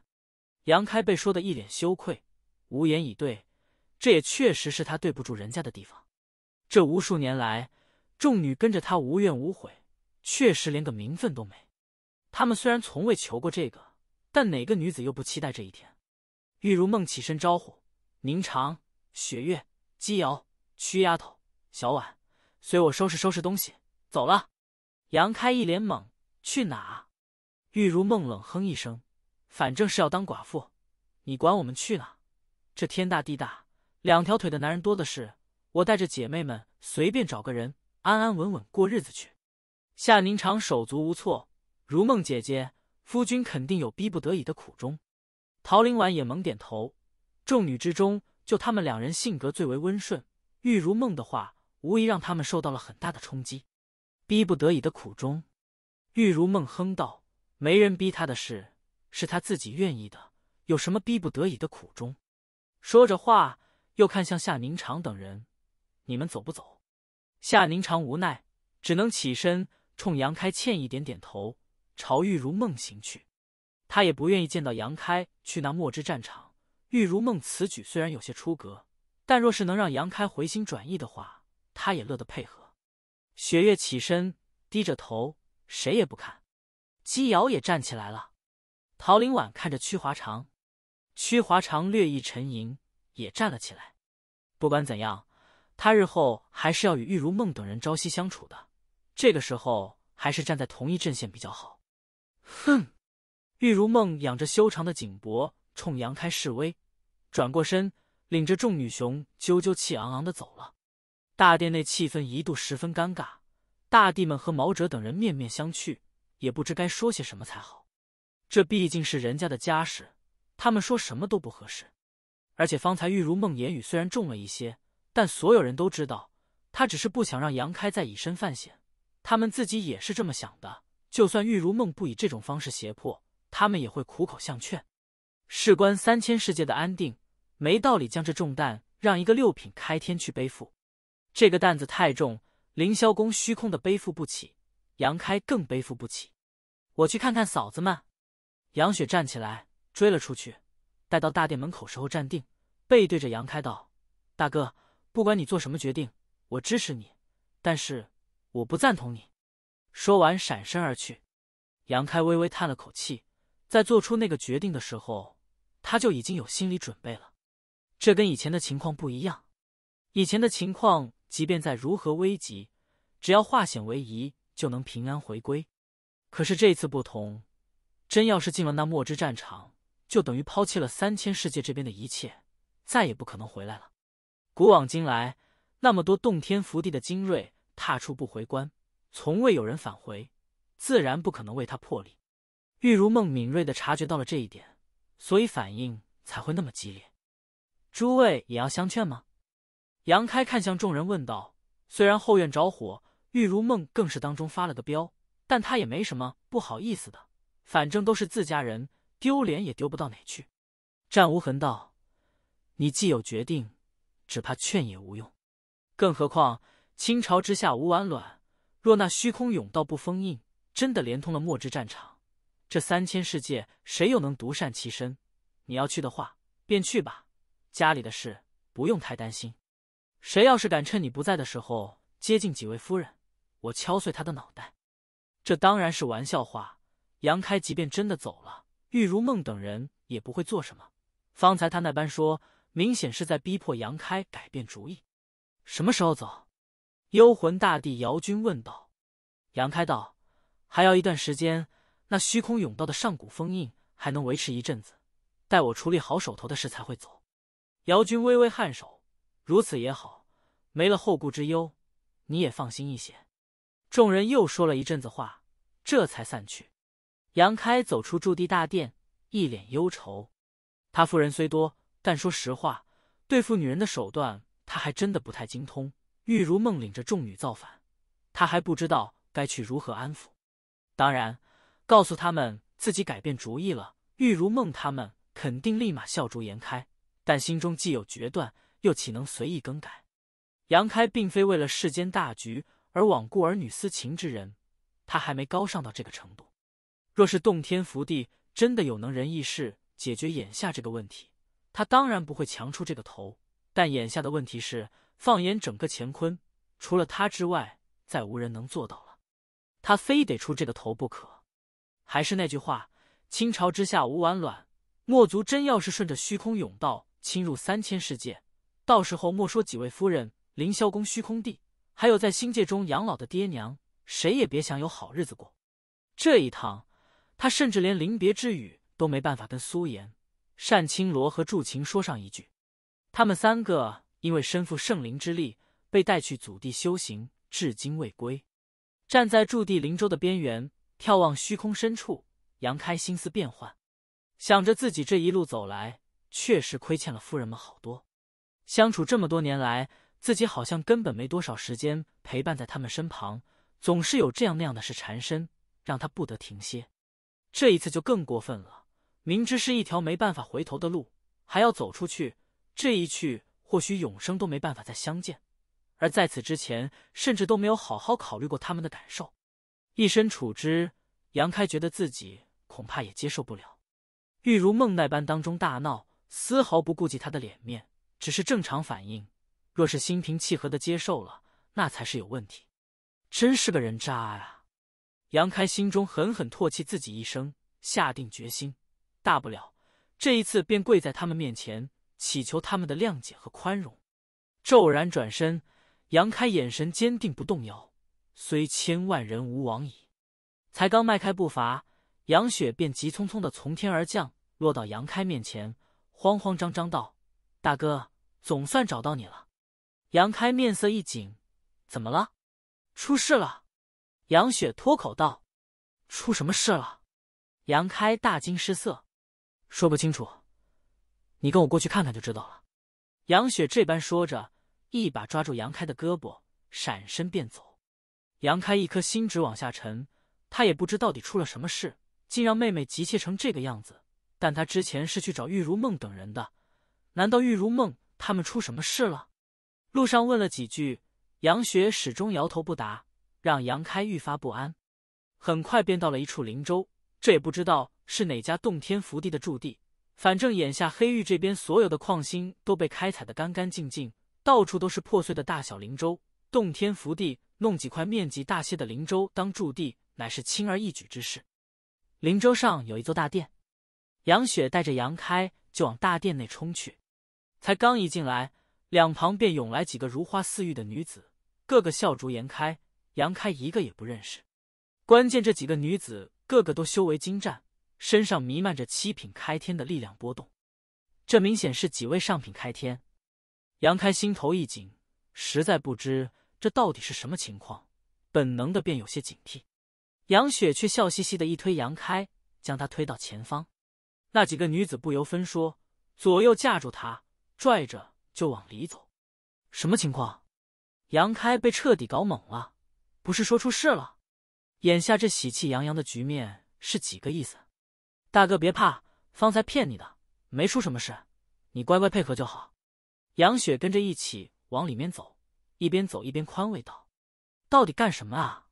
杨开被说的一脸羞愧，无言以对。这也确实是他对不住人家的地方。这无数年来，众女跟着他无怨无悔，确实连个名分都没。他们虽然从未求过这个，但哪个女子又不期待这一天？玉如梦起身招呼宁长。雪月、姬瑶、屈丫头、小婉，随我收拾收拾东西，走了。杨开一脸懵，去哪？玉如梦冷哼一声：“反正是要当寡妇，你管我们去哪？这天大地大，两条腿的男人多的是。我带着姐妹们随便找个人，安安稳稳过日子去。”夏凝裳手足无措：“如梦姐姐，夫君肯定有逼不得已的苦衷。”陶灵婉也猛点头。众女之中。就他们两人性格最为温顺，玉如梦的话无疑让他们受到了很大的冲击。逼不得已的苦衷，玉如梦哼道：“没人逼他的事，是他自己愿意的，有什么逼不得已的苦衷？”说着话，又看向夏宁长等人：“你们走不走？”夏宁长无奈，只能起身，冲杨开歉意点点头，朝玉如梦行去。他也不愿意见到杨开去那墨之战场。玉如梦此举虽然有些出格，但若是能让杨开回心转意的话，他也乐得配合。雪月起身，低着头，谁也不看。姬瑶也站起来了。陶林婉看着屈华长，屈华长略一沉吟，也站了起来。不管怎样，他日后还是要与玉如梦等人朝夕相处的，这个时候还是站在同一阵线比较好。哼！玉如梦仰着修长的颈脖。冲杨开示威，转过身，领着众女熊啾啾气昂昂的走了。大殿内气氛一度十分尴尬，大帝们和毛哲等人面面相觑，也不知该说些什么才好。这毕竟是人家的家事，他们说什么都不合适。而且方才玉如梦言语虽然重了一些，但所有人都知道，她只是不想让杨开再以身犯险。他们自己也是这么想的。就算玉如梦不以这种方式胁迫，他们也会苦口相劝。事关三千世界的安定，没道理将这重担让一个六品开天去背负，这个担子太重，凌霄宫虚空的背负不起，杨开更背负不起。我去看看嫂子们。杨雪站起来，追了出去。待到大殿门口时候，站定，背对着杨开道：“大哥，不管你做什么决定，我支持你，但是我不赞同你。”说完，闪身而去。杨开微微叹了口气，在做出那个决定的时候。他就已经有心理准备了，这跟以前的情况不一样。以前的情况，即便再如何危急，只要化险为夷，就能平安回归。可是这次不同，真要是进了那墨之战场，就等于抛弃了三千世界这边的一切，再也不可能回来了。古往今来，那么多洞天福地的精锐踏出不回关，从未有人返回，自然不可能为他破例。玉如梦敏锐的察觉到了这一点。所以反应才会那么激烈，诸位也要相劝吗？杨开看向众人问道。虽然后院着火，玉如梦更是当中发了个飙，但他也没什么不好意思的，反正都是自家人，丢脸也丢不到哪去。战无痕道：“你既有决定，只怕劝也无用。更何况，清朝之下无完卵，若那虚空甬道不封印，真的连通了末之战场。”这三千世界，谁又能独善其身？你要去的话，便去吧。家里的事不用太担心。谁要是敢趁你不在的时候接近几位夫人，我敲碎他的脑袋。这当然是玩笑话。杨开即便真的走了，玉如梦等人也不会做什么。方才他那般说，明显是在逼迫杨开改变主意。什么时候走？幽魂大帝姚军问道。杨开道：“还要一段时间。”那虚空甬道的上古封印还能维持一阵子，待我处理好手头的事才会走。姚军微微颔首，如此也好，没了后顾之忧，你也放心一些。众人又说了一阵子话，这才散去。杨开走出驻地大殿，一脸忧愁。他妇人虽多，但说实话，对付女人的手段他还真的不太精通。玉如梦领着众女造反，他还不知道该去如何安抚。当然。告诉他们自己改变主意了，玉如梦他们肯定立马笑逐颜开。但心中既有决断，又岂能随意更改？杨开并非为了世间大局而罔顾儿女私情之人，他还没高尚到这个程度。若是洞天福地真的有能人异士解决眼下这个问题，他当然不会强出这个头。但眼下的问题是，放眼整个乾坤，除了他之外，再无人能做到了。他非得出这个头不可。还是那句话，清朝之下无完卵。墨族真要是顺着虚空甬道侵入三千世界，到时候莫说几位夫人、凌霄宫、虚空地，还有在星界中养老的爹娘，谁也别想有好日子过。这一趟，他甚至连临别之语都没办法跟苏颜、单青罗和祝晴说上一句。他们三个因为身负圣灵之力，被带去祖地修行，至今未归。站在驻地灵州的边缘。眺望虚空深处，杨开心思变幻，想着自己这一路走来，确实亏欠了夫人们好多。相处这么多年来，自己好像根本没多少时间陪伴在他们身旁，总是有这样那样的事缠身，让他不得停歇。这一次就更过分了，明知是一条没办法回头的路，还要走出去。这一去，或许永生都没办法再相见。而在此之前，甚至都没有好好考虑过他们的感受。一身处之，杨开觉得自己恐怕也接受不了。玉如梦那般当中大闹，丝毫不顾及他的脸面，只是正常反应。若是心平气和的接受了，那才是有问题。真是个人渣啊！杨开心中狠狠唾弃自己一生，下定决心，大不了这一次便跪在他们面前，祈求他们的谅解和宽容。骤然转身，杨开眼神坚定，不动摇。虽千万人无往矣。才刚迈开步伐，杨雪便急匆匆的从天而降，落到杨开面前，慌慌张张道：“大哥，总算找到你了。”杨开面色一紧：“怎么了？出事了？”杨雪脱口道：“出什么事了？”杨开大惊失色：“说不清楚，你跟我过去看看就知道了。”杨雪这般说着，一把抓住杨开的胳膊，闪身便走。杨开一颗心直往下沉，他也不知到底出了什么事，竟让妹妹急切成这个样子。但他之前是去找玉如梦等人的，难道玉如梦他们出什么事了？路上问了几句，杨雪始终摇头不答，让杨开愈发不安。很快便到了一处灵州，这也不知道是哪家洞天福地的驻地，反正眼下黑玉这边所有的矿心都被开采的干干净净，到处都是破碎的大小灵州、洞天福地。弄几块面积大些的灵州当驻地，乃是轻而易举之事。灵州上有一座大殿，杨雪带着杨开就往大殿内冲去。才刚一进来，两旁便涌来几个如花似玉的女子，个个笑逐颜开。杨开一个也不认识。关键这几个女子个个都修为精湛，身上弥漫着七品开天的力量波动，这明显是几位上品开天。杨开心头一紧，实在不知。这到底是什么情况？本能的便有些警惕。杨雪却笑嘻嘻的一推杨开，将他推到前方。那几个女子不由分说，左右架住他，拽着就往里走。什么情况？杨开被彻底搞懵了。不是说出事了？眼下这喜气洋洋的局面是几个意思？大哥别怕，方才骗你的，没出什么事，你乖乖配合就好。杨雪跟着一起往里面走。一边走一边宽慰道：“到底干什么啊？”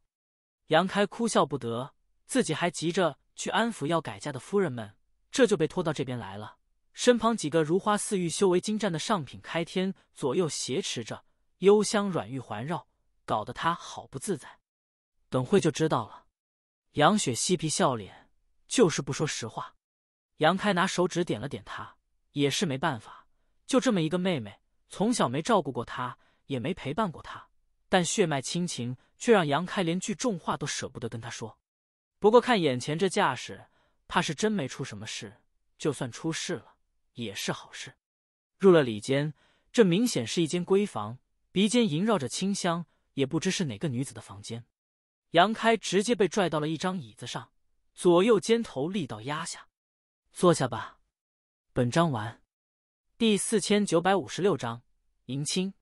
杨开哭笑不得，自己还急着去安抚要改嫁的夫人们，这就被拖到这边来了。身旁几个如花似玉、修为精湛的上品开天左右挟持着，幽香软玉环绕，搞得他好不自在。等会就知道了。杨雪嬉皮笑脸，就是不说实话。杨开拿手指点了点他，也是没办法，就这么一个妹妹，从小没照顾过她，也没陪伴过他，但血脉亲情却让杨开连句重话都舍不得跟他说。不过看眼前这架势，怕是真没出什么事。就算出事了，也是好事。入了里间，这明显是一间闺房，鼻尖萦绕着清香，也不知是哪个女子的房间。杨开直接被拽到了一张椅子上，左右肩头力道压下，坐下吧。本章完。第四千九百五十六章迎亲。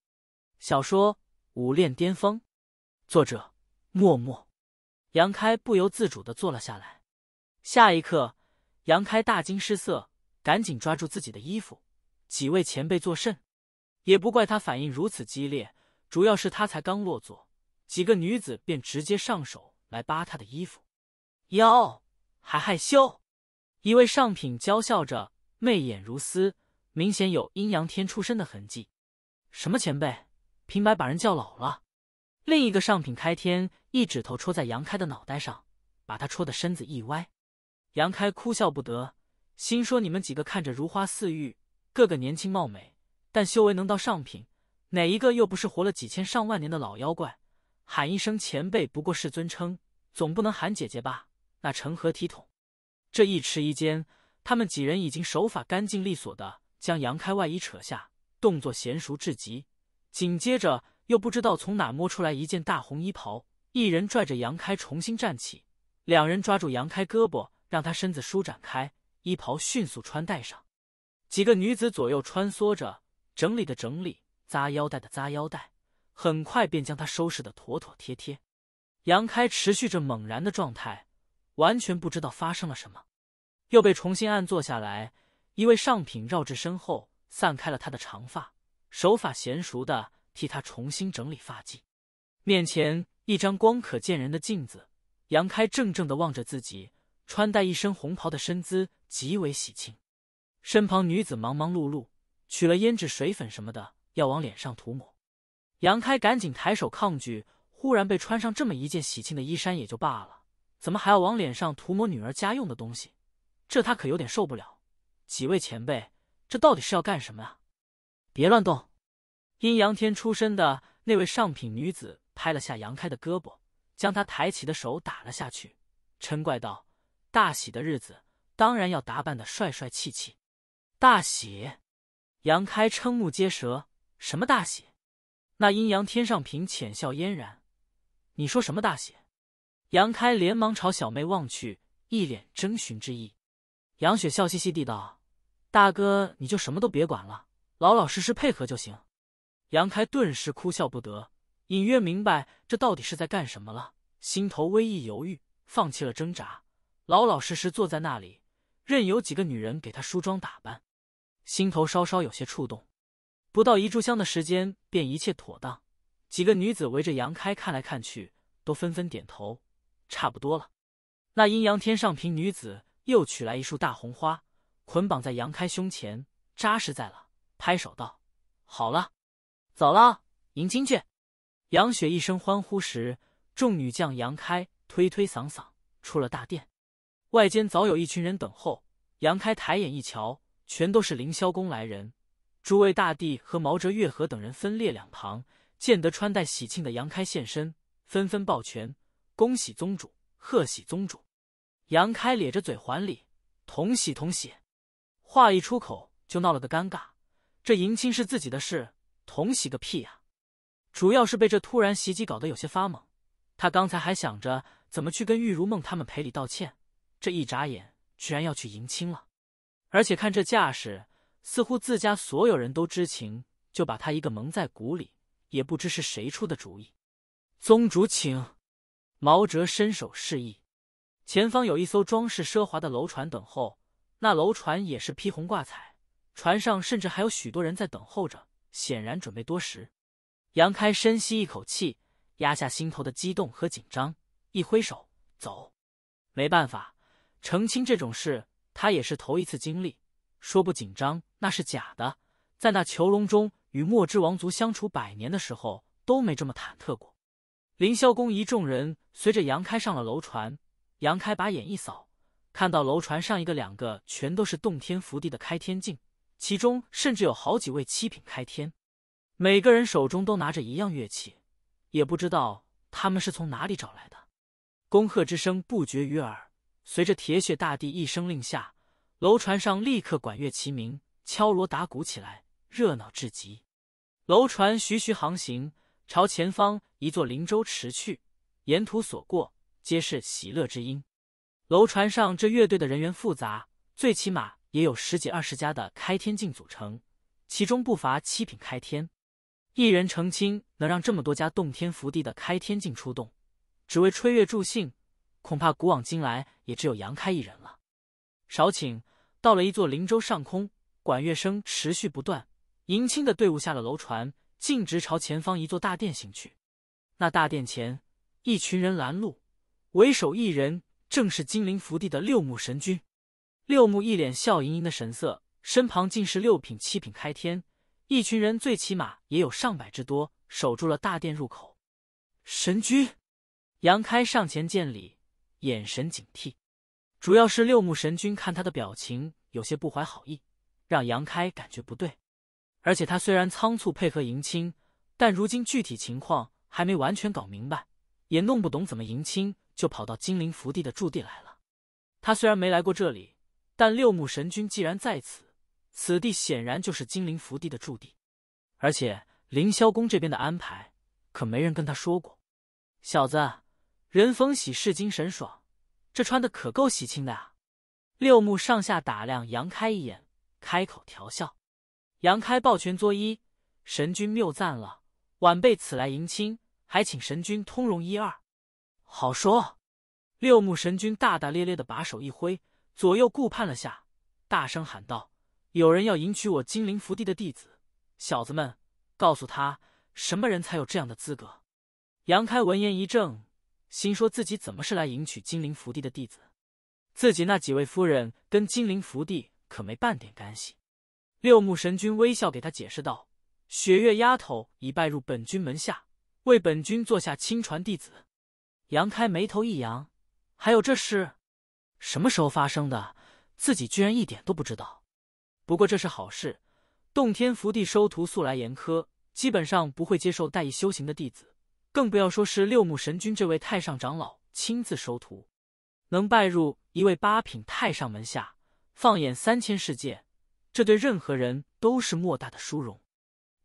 小说《武炼巅峰》，作者：默默。杨开不由自主的坐了下来。下一刻，杨开大惊失色，赶紧抓住自己的衣服。几位前辈作甚？也不怪他反应如此激烈，主要是他才刚落座，几个女子便直接上手来扒他的衣服。哟，还害羞？一位上品娇笑着，媚眼如丝，明显有阴阳天出身的痕迹。什么前辈？平白把人叫老了。另一个上品开天一指头戳在杨开的脑袋上，把他戳的身子一歪。杨开哭笑不得，心说你们几个看着如花似玉，个个年轻貌美，但修为能到上品，哪一个又不是活了几千上万年的老妖怪？喊一声前辈不过是尊称，总不能喊姐姐吧？那成何体统？这一迟一间，他们几人已经手法干净利索的将杨开外衣扯下，动作娴熟至极。紧接着，又不知道从哪摸出来一件大红衣袍，一人拽着杨开重新站起，两人抓住杨开胳膊，让他身子舒展开，衣袍迅速穿戴上。几个女子左右穿梭着，整理的整理，扎腰带的扎腰带，很快便将他收拾的妥妥帖帖。杨开持续着猛然的状态，完全不知道发生了什么，又被重新按坐下来。一位上品绕至身后，散开了他的长发。手法娴熟的替他重新整理发髻，面前一张光可见人的镜子，杨开怔怔的望着自己，穿戴一身红袍的身姿极为喜庆。身旁女子忙忙碌碌，取了胭脂水粉什么的要往脸上涂抹，杨开赶紧抬手抗拒。忽然被穿上这么一件喜庆的衣衫也就罢了，怎么还要往脸上涂抹女儿家用的东西？这他可有点受不了。几位前辈，这到底是要干什么啊？别乱动！阴阳天出身的那位上品女子拍了下杨开的胳膊，将他抬起的手打了下去。嗔怪道：“大喜的日子，当然要打扮的帅帅气气。”大喜！杨开瞠目结舌：“什么大喜？”那阴阳天上品浅笑嫣然：“你说什么大喜？”杨开连忙朝小妹望去，一脸征询之意。杨雪笑嘻嘻地道：“大哥，你就什么都别管了。”老老实实配合就行，杨开顿时哭笑不得，隐约明白这到底是在干什么了，心头微一犹豫，放弃了挣扎，老老实实坐在那里，任由几个女人给他梳妆打扮，心头稍稍有些触动。不到一炷香的时间，便一切妥当。几个女子围着杨开看来看去，都纷纷点头，差不多了。那阴阳天上平女子又取来一束大红花，捆绑在杨开胸前，扎实在了。拍手道：“好了，走了，迎亲去。”杨雪一声欢呼时，众女将杨开推推搡搡出了大殿。外间早有一群人等候。杨开抬眼一瞧，全都是凌霄宫来人。诸位大帝和毛哲月和等人分列两旁，见得穿戴喜庆的杨开现身，纷纷抱拳：“恭喜宗主，贺喜宗主！”杨开咧着嘴还礼：“同喜同喜。”话一出口，就闹了个尴尬。这迎亲是自己的事，同喜个屁呀！主要是被这突然袭击搞得有些发懵。他刚才还想着怎么去跟玉如梦他们赔礼道歉，这一眨眼居然要去迎亲了。而且看这架势，似乎自家所有人都知情，就把他一个蒙在鼓里，也不知是谁出的主意。宗主请，毛哲伸手示意，前方有一艘装饰奢华的楼船等候，那楼船也是披红挂彩。船上甚至还有许多人在等候着，显然准备多时。杨开深吸一口气，压下心头的激动和紧张，一挥手走。没办法，成亲这种事，他也是头一次经历，说不紧张那是假的。在那囚笼中与墨之王族相处百年的时候，都没这么忐忑过。凌霄宫一众人随着杨开上了楼船，杨开把眼一扫，看到楼船上一个两个全都是洞天福地的开天镜，其中甚至有好几位七品开天，每个人手中都拿着一样乐器，也不知道他们是从哪里找来的。恭贺之声不绝于耳，随着铁血大帝一声令下，楼船上立刻管乐齐鸣，敲锣打鼓起来，热闹至极。楼船徐徐航行，朝前方一座灵舟驰去，沿途所过皆是喜乐之音。楼船上这乐队的人员复杂，最起码。也有十几二十家的开天境组成，其中不乏七品开天。一人成亲，能让这么多家洞天福地的开天境出动，只为吹月助兴，恐怕古往今来也只有杨开一人了。少顷，到了一座灵舟上空，管乐声持续不断。迎亲的队伍下了楼船，径直朝前方一座大殿行去。那大殿前，一群人拦路，为首一人正是金陵福地的六目神君。六目一脸笑盈盈的神色，身旁竟是六品、七品开天一群人，最起码也有上百之多，守住了大殿入口。神君杨开上前见礼，眼神警惕，主要是六目神君看他的表情有些不怀好意，让杨开感觉不对。而且他虽然仓促配合迎亲，但如今具体情况还没完全搞明白，也弄不懂怎么迎亲就跑到金陵福地的驻地来了。他虽然没来过这里。但六目神君既然在此，此地显然就是金陵福地的驻地，而且凌霄宫这边的安排可没人跟他说过。小子，人逢喜事精神爽，这穿的可够喜庆的啊！六目上下打量杨开一眼，开口调笑。杨开抱拳作揖：“神君谬赞了，晚辈此来迎亲，还请神君通融一二。”好说。六目神君大大咧咧的把手一挥。左右顾盼了下，大声喊道：“有人要迎娶我金陵福地的弟子，小子们，告诉他，什么人才有这样的资格？”杨开闻言一怔，心说自己怎么是来迎娶金陵福地的弟子？自己那几位夫人跟金陵福地可没半点干系。六目神君微笑给他解释道：“雪月丫头已拜入本君门下，为本君做下亲传弟子。”杨开眉头一扬：“还有这事？”什么时候发生的？自己居然一点都不知道。不过这是好事。洞天福地收徒素来严苛，基本上不会接受代意修行的弟子，更不要说是六目神君这位太上长老亲自收徒。能拜入一位八品太上门下，放眼三千世界，这对任何人都是莫大的殊荣。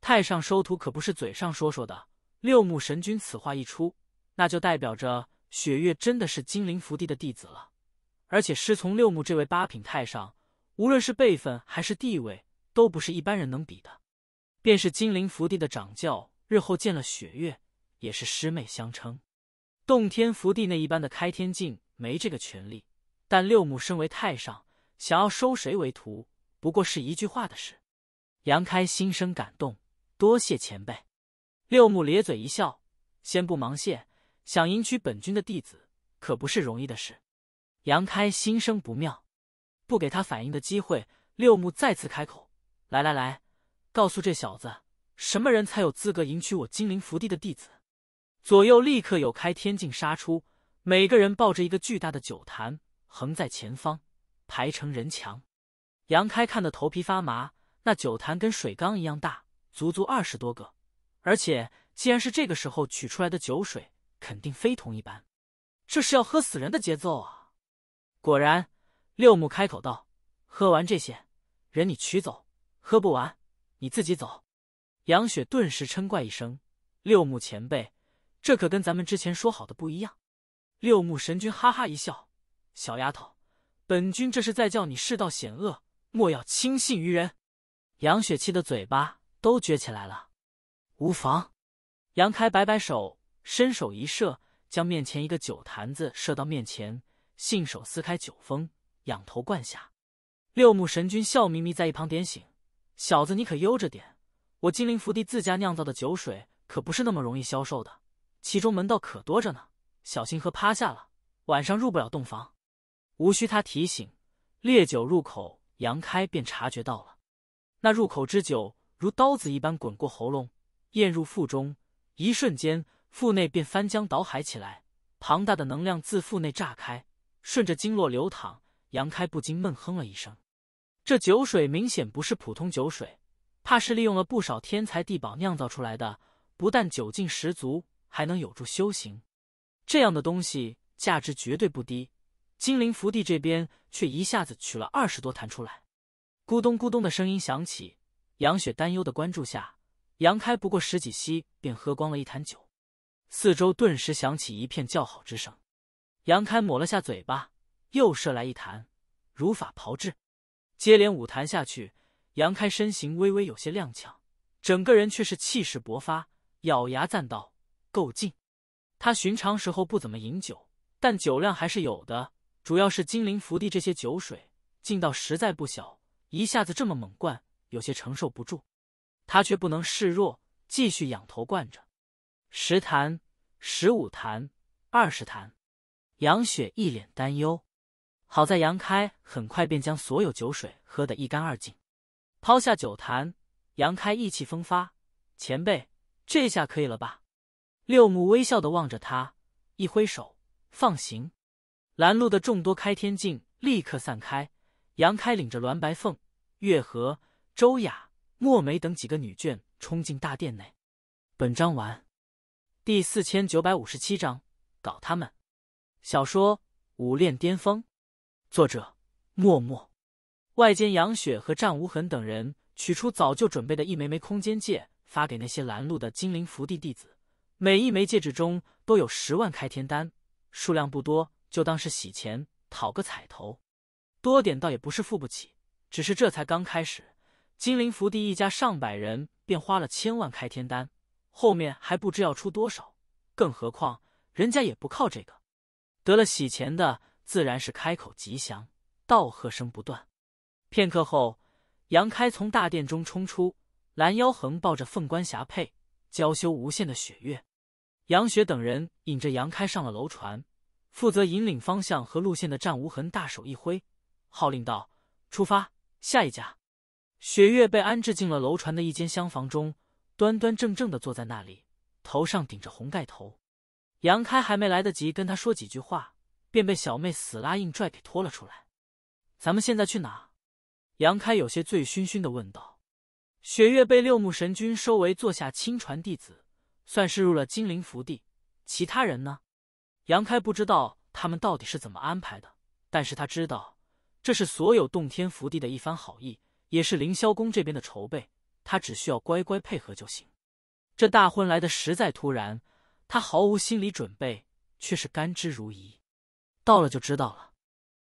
太上收徒可不是嘴上说说的。六目神君此话一出，那就代表着雪月真的是金陵福地的弟子了。而且师从六目这位八品太上，无论是辈分还是地位，都不是一般人能比的。便是金陵福地的掌教，日后见了雪月，也是师妹相称。洞天福地那一般的开天境没这个权利，但六目身为太上，想要收谁为徒，不过是一句话的事。杨开心生感动，多谢前辈。六目咧嘴一笑，先不忙谢，想迎娶本君的弟子，可不是容易的事。杨开心生不妙，不给他反应的机会，六木再次开口：“来来来，告诉这小子，什么人才有资格迎娶我金陵福地的弟子？”左右立刻有开天境杀出，每个人抱着一个巨大的酒坛，横在前方，排成人墙。杨开看得头皮发麻，那酒坛跟水缸一样大，足足二十多个，而且既然是这个时候取出来的酒水，肯定非同一般，这是要喝死人的节奏啊！果然，六木开口道：“喝完这些，人你取走；喝不完，你自己走。”杨雪顿时嗔怪一声：“六木前辈，这可跟咱们之前说好的不一样。”六木神君哈哈一笑：“小丫头，本君这是在叫你世道险恶，莫要轻信于人。”杨雪气的嘴巴都撅起来了。无妨，杨开摆摆手，伸手一射，将面前一个酒坛子射到面前。信手撕开酒封，仰头灌下。六目神君笑眯眯在一旁点醒：“小子，你可悠着点，我金陵福地自家酿造的酒水可不是那么容易消受的，其中门道可多着呢，小心喝趴下了，晚上入不了洞房。”无需他提醒，烈酒入口，杨开便察觉到了。那入口之酒如刀子一般滚过喉咙，咽入腹中，一瞬间，腹内便翻江倒海起来，庞大的能量自腹内炸开。顺着经络流淌，杨开不禁闷哼了一声。这酒水明显不是普通酒水，怕是利用了不少天才地宝酿造出来的。不但酒劲十足，还能有助修行。这样的东西价值绝对不低。金陵福地这边却一下子取了二十多坛出来，咕咚咕咚的声音响起。杨雪担忧的关注下，杨开不过十几息便喝光了一坛酒。四周顿时响起一片叫好之声。杨开抹了下嘴巴，又射来一坛，如法炮制，接连五坛下去。杨开身形微微有些踉跄，整个人却是气势勃发，咬牙赞道：“够劲！”他寻常时候不怎么饮酒，但酒量还是有的。主要是金陵福地这些酒水劲道实在不小，一下子这么猛灌，有些承受不住。他却不能示弱，继续仰头灌着。十坛、十五坛、二十坛。杨雪一脸担忧，好在杨开很快便将所有酒水喝得一干二净，抛下酒坛，杨开意气风发：“前辈，这下可以了吧？”六目微笑的望着他，一挥手，放行。拦路的众多开天镜立刻散开，杨开领着栾白凤、月和、周雅、墨梅等几个女眷冲进大殿内。本章完，第四千九百五十七章，搞他们。小说《武炼巅峰》，作者：默默。外间，杨雪和战无痕等人取出早就准备的一枚枚空间戒，发给那些拦路的金陵福地弟子。每一枚戒指中都有十万开天丹，数量不多，就当是洗钱、讨个彩头。多点倒也不是付不起，只是这才刚开始，金陵福地一家上百人便花了千万开天丹，后面还不知要出多少。更何况，人家也不靠这个。得了喜钱的自然是开口吉祥，道贺声不断。片刻后，杨开从大殿中冲出，拦腰横抱着凤冠霞帔、娇羞无限的雪月。杨雪等人引着杨开上了楼船，负责引领方向和路线的战无痕大手一挥，号令道：“出发，下一家。”雪月被安置进了楼船的一间厢房中，端端正正的坐在那里，头上顶着红盖头。杨开还没来得及跟他说几句话，便被小妹死拉硬拽给拖了出来。咱们现在去哪？杨开有些醉醺醺的问道。雪月被六目神君收为座下亲传弟子，算是入了金陵福地。其他人呢？杨开不知道他们到底是怎么安排的，但是他知道这是所有洞天福地的一番好意，也是凌霄宫这边的筹备。他只需要乖乖配合就行。这大婚来的实在突然。他毫无心理准备，却是甘之如饴。到了就知道了。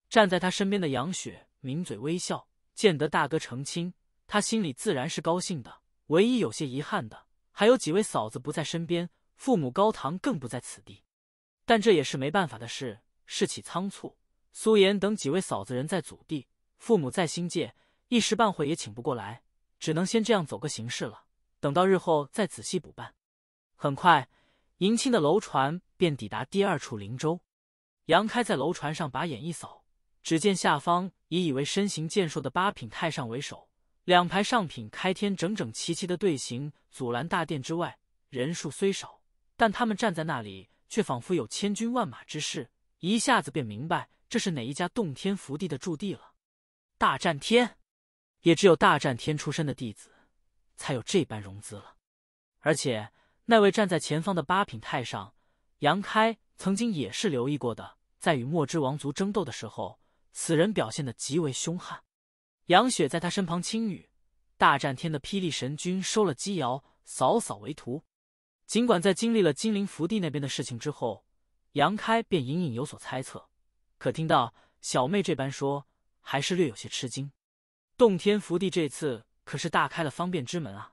站在他身边的杨雪抿嘴微笑，见得大哥成亲，他心里自然是高兴的。唯一有些遗憾的，还有几位嫂子不在身边，父母高堂更不在此地。但这也是没办法的事，事起仓促，苏妍等几位嫂子人在祖地，父母在新界，一时半会也请不过来，只能先这样走个形式了。等到日后再仔细补办。很快。迎亲的楼船便抵达第二处灵州，杨开在楼船上把眼一扫，只见下方已以为身形健硕的八品太上为首，两排上品开天整整齐齐的队形阻拦大殿之外。人数虽少，但他们站在那里却仿佛有千军万马之势。一下子便明白这是哪一家洞天福地的驻地了。大战天，也只有大战天出身的弟子，才有这般融资了，而且。那位站在前方的八品太上杨开，曾经也是留意过的。在与墨之王族争斗的时候，此人表现的极为凶悍。杨雪在他身旁轻语：“大战天的霹雳神君收了姬瑶，扫扫为徒。”尽管在经历了金陵福地那边的事情之后，杨开便隐隐有所猜测，可听到小妹这般说，还是略有些吃惊。洞天福地这次可是大开了方便之门啊！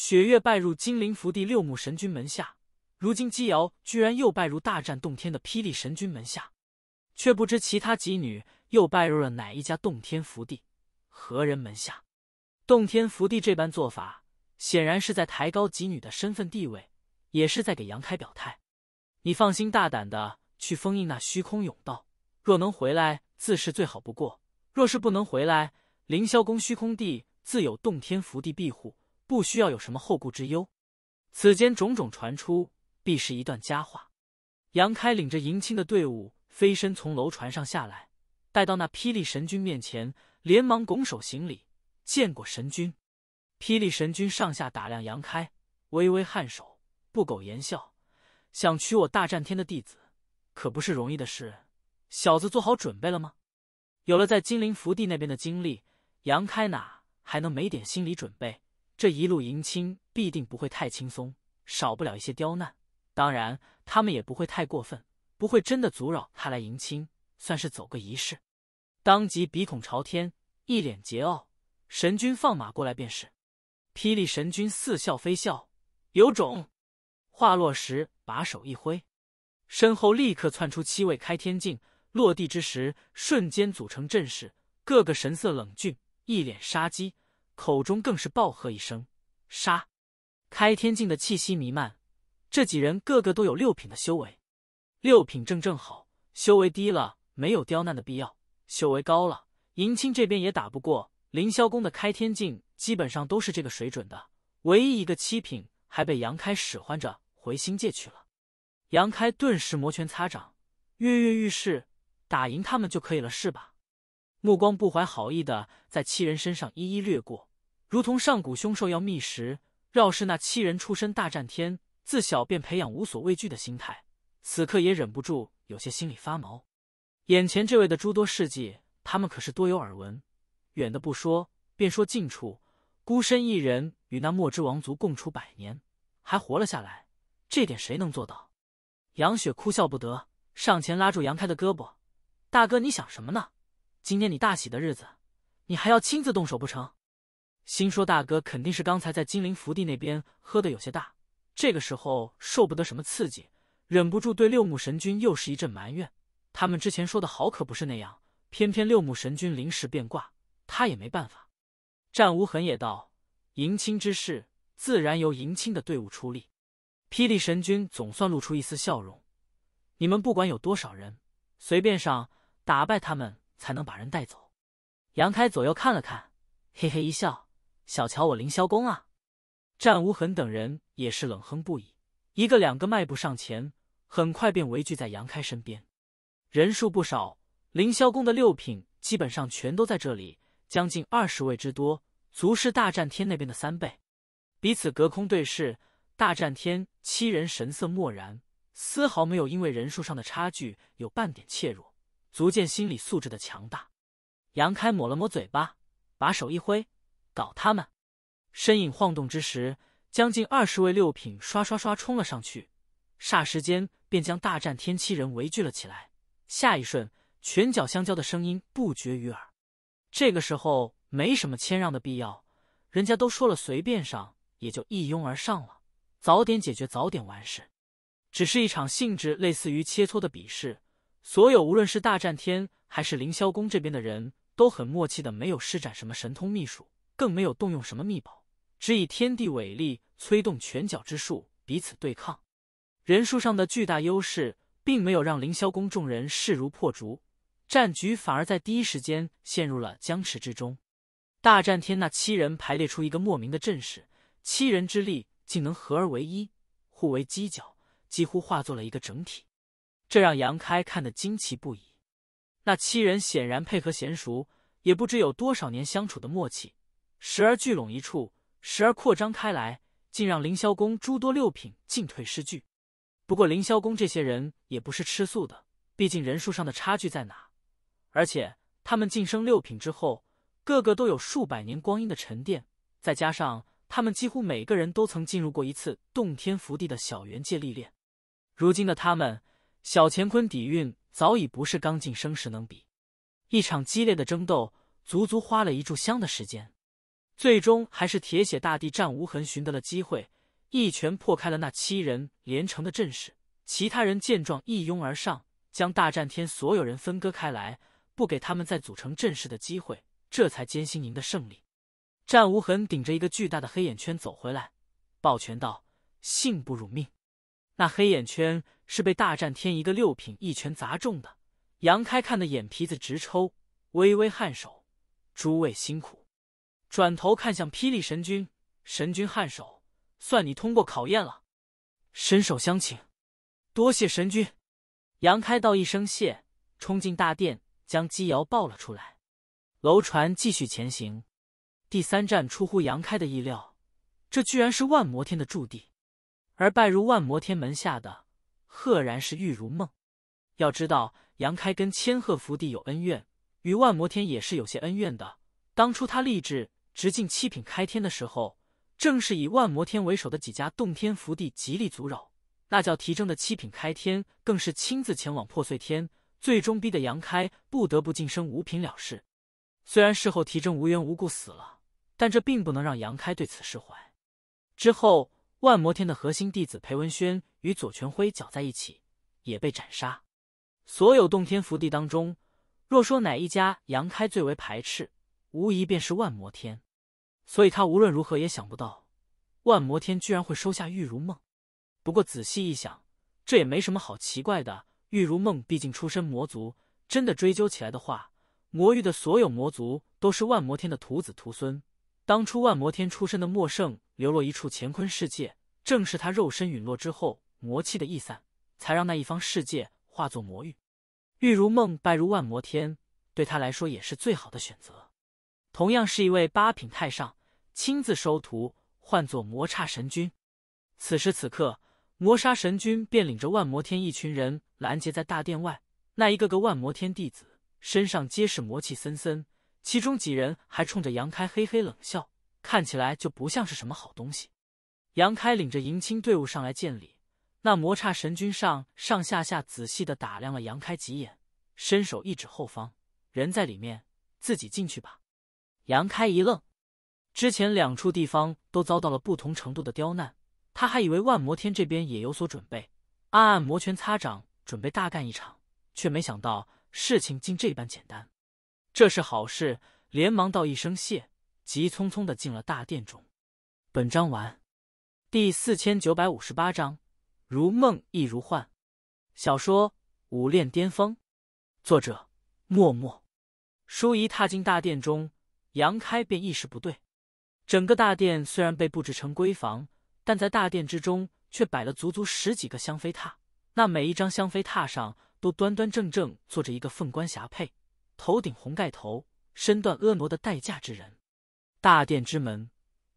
雪月拜入金陵福地六目神君门下，如今姬瑶居然又拜入大战洞天的霹雳神君门下，却不知其他几女又拜入了哪一家洞天福地、何人门下？洞天福地这般做法，显然是在抬高几女的身份地位，也是在给杨开表态。你放心大胆的去封印那虚空甬道，若能回来自是最好不过；若是不能回来，凌霄宫虚空地自有洞天福地庇护。不需要有什么后顾之忧，此间种种传出，必是一段佳话。杨开领着迎亲的队伍飞身从楼船上下来，待到那霹雳神君面前，连忙拱手行礼，见过神君。霹雳神君上下打量杨开，微微颔首，不苟言笑。想娶我大战天的弟子，可不是容易的事。小子做好准备了吗？有了在金陵福地那边的经历，杨开哪还能没点心理准备？这一路迎亲必定不会太轻松，少不了一些刁难。当然，他们也不会太过分，不会真的阻扰他来迎亲，算是走个仪式。当即鼻孔朝天，一脸桀骜，神君放马过来便是。霹雳神君似笑非笑，有种。话落时，把手一挥，身后立刻窜出七位开天镜，落地之时，瞬间组成阵势，个个神色冷峻，一脸杀机。口中更是暴喝一声：“杀！”开天境的气息弥漫，这几人个个都有六品的修为，六品正正好，修为低了没有刁难的必要，修为高了迎亲这边也打不过。凌霄宫的开天境基本上都是这个水准的，唯一一个七品还被杨开使唤着回星界去了。杨开顿时摩拳擦掌，跃跃欲试，打赢他们就可以了，是吧？目光不怀好意的在七人身上一一掠过。如同上古凶兽要觅食，绕氏那七人出身大战天，自小便培养无所畏惧的心态，此刻也忍不住有些心里发毛。眼前这位的诸多事迹，他们可是多有耳闻。远的不说，便说近处，孤身一人与那墨之王族共处百年，还活了下来，这点谁能做到？杨雪哭笑不得，上前拉住杨开的胳膊：“大哥，你想什么呢？今天你大喜的日子，你还要亲自动手不成？”心说：“大哥肯定是刚才在金陵福地那边喝的有些大，这个时候受不得什么刺激，忍不住对六目神君又是一阵埋怨。他们之前说的好可不是那样，偏偏六目神君临时变卦，他也没办法。”战无痕也道：“迎亲之事，自然由迎亲的队伍出力。”霹雳神君总算露出一丝笑容：“你们不管有多少人，随便上，打败他们才能把人带走。”杨开左右看了看，嘿嘿一笑。小瞧我凌霄宫啊！战无痕等人也是冷哼不已，一个两个迈步上前，很快便围聚在杨开身边，人数不少。凌霄宫的六品基本上全都在这里，将近二十位之多，足是大战天那边的三倍。彼此隔空对视，大战天七人神色漠然，丝毫没有因为人数上的差距有半点怯弱，足见心理素质的强大。杨开抹了抹嘴巴，把手一挥。搞他们！身影晃动之时，将近二十位六品刷刷刷冲了上去，霎时间便将大战天七人围聚了起来。下一瞬，拳脚相交的声音不绝于耳。这个时候没什么谦让的必要，人家都说了随便上，也就一拥而上了。早点解决，早点完事。只是一场性质类似于切磋的比试，所有无论是大战天还是凌霄宫这边的人都很默契的没有施展什么神通秘术。更没有动用什么秘宝，只以天地伟力催动拳脚之术彼此对抗。人数上的巨大优势，并没有让凌霄宫众人势如破竹，战局反而在第一时间陷入了僵持之中。大战天那七人排列出一个莫名的阵势，七人之力竟能合而为一，互为犄角，几乎化作了一个整体。这让杨开看得惊奇不已。那七人显然配合娴熟，也不知有多少年相处的默契。时而聚拢一处，时而扩张开来，竟让凌霄宫诸多六品进退失据。不过，凌霄宫这些人也不是吃素的，毕竟人数上的差距在哪？而且，他们晋升六品之后，个个都有数百年光阴的沉淀，再加上他们几乎每个人都曾进入过一次洞天福地的小元界历练，如今的他们，小乾坤底蕴早已不是刚晋升时能比。一场激烈的争斗，足足花了一炷香的时间。最终还是铁血大帝战无痕寻得了机会，一拳破开了那七人连成的阵势。其他人见状一拥而上，将大战天所有人分割开来，不给他们再组成阵势的机会，这才艰辛赢得胜利。战无痕顶着一个巨大的黑眼圈走回来，抱拳道：“幸不辱命。”那黑眼圈是被大战天一个六品一拳砸中的。杨开看的眼皮子直抽，微微颔首：“诸位辛苦。”转头看向霹雳神君，神君颔首，算你通过考验了。伸手相请，多谢神君。杨开道一声谢，冲进大殿，将姬瑶抱了出来。楼船继续前行。第三站出乎杨开的意料，这居然是万魔天的驻地，而拜入万魔天门下的，赫然是玉如梦。要知道，杨开跟千鹤福地有恩怨，与万魔天也是有些恩怨的。当初他立志。直径七品开天的时候，正是以万魔天为首的几家洞天福地极力阻扰。那叫提升的七品开天更是亲自前往破碎天，最终逼得杨开不得不晋升五品了事。虽然事后提升无缘无故死了，但这并不能让杨开对此释怀。之后，万魔天的核心弟子裴文轩与左权辉搅在一起，也被斩杀。所有洞天福地当中，若说哪一家杨开最为排斥，无疑便是万魔天。所以他无论如何也想不到，万魔天居然会收下玉如梦。不过仔细一想，这也没什么好奇怪的。玉如梦毕竟出身魔族，真的追究起来的话，魔域的所有魔族都是万魔天的徒子徒孙。当初万魔天出身的墨圣流落一处乾坤世界，正是他肉身陨落之后，魔气的溢散，才让那一方世界化作魔域。玉如梦拜入万魔天，对他来说也是最好的选择。同样是一位八品太上。亲自收徒，唤作魔刹神君。此时此刻，魔刹神君便领着万魔天一群人拦截在大殿外。那一个个万魔天弟子身上皆是魔气森森，其中几人还冲着杨开嘿嘿冷笑，看起来就不像是什么好东西。杨开领着迎亲队伍上来见礼，那魔刹神君上上下下仔细的打量了杨开几眼，伸手一指后方，人在里面，自己进去吧。杨开一愣。之前两处地方都遭到了不同程度的刁难，他还以为万魔天这边也有所准备，暗暗摩拳擦掌，准备大干一场，却没想到事情竟这般简单。这是好事，连忙道一声谢，急匆匆的进了大殿中。本章完。第四千九百五十八章：如梦亦如幻。小说《武炼巅峰》，作者：默默。舒怡踏进大殿中，杨开便意识不对。整个大殿虽然被布置成闺房，但在大殿之中却摆了足足十几个香妃榻。那每一张香妃榻上都端端正正坐着一个凤冠霞帔、头顶红盖头、身段婀娜的待嫁之人。大殿之门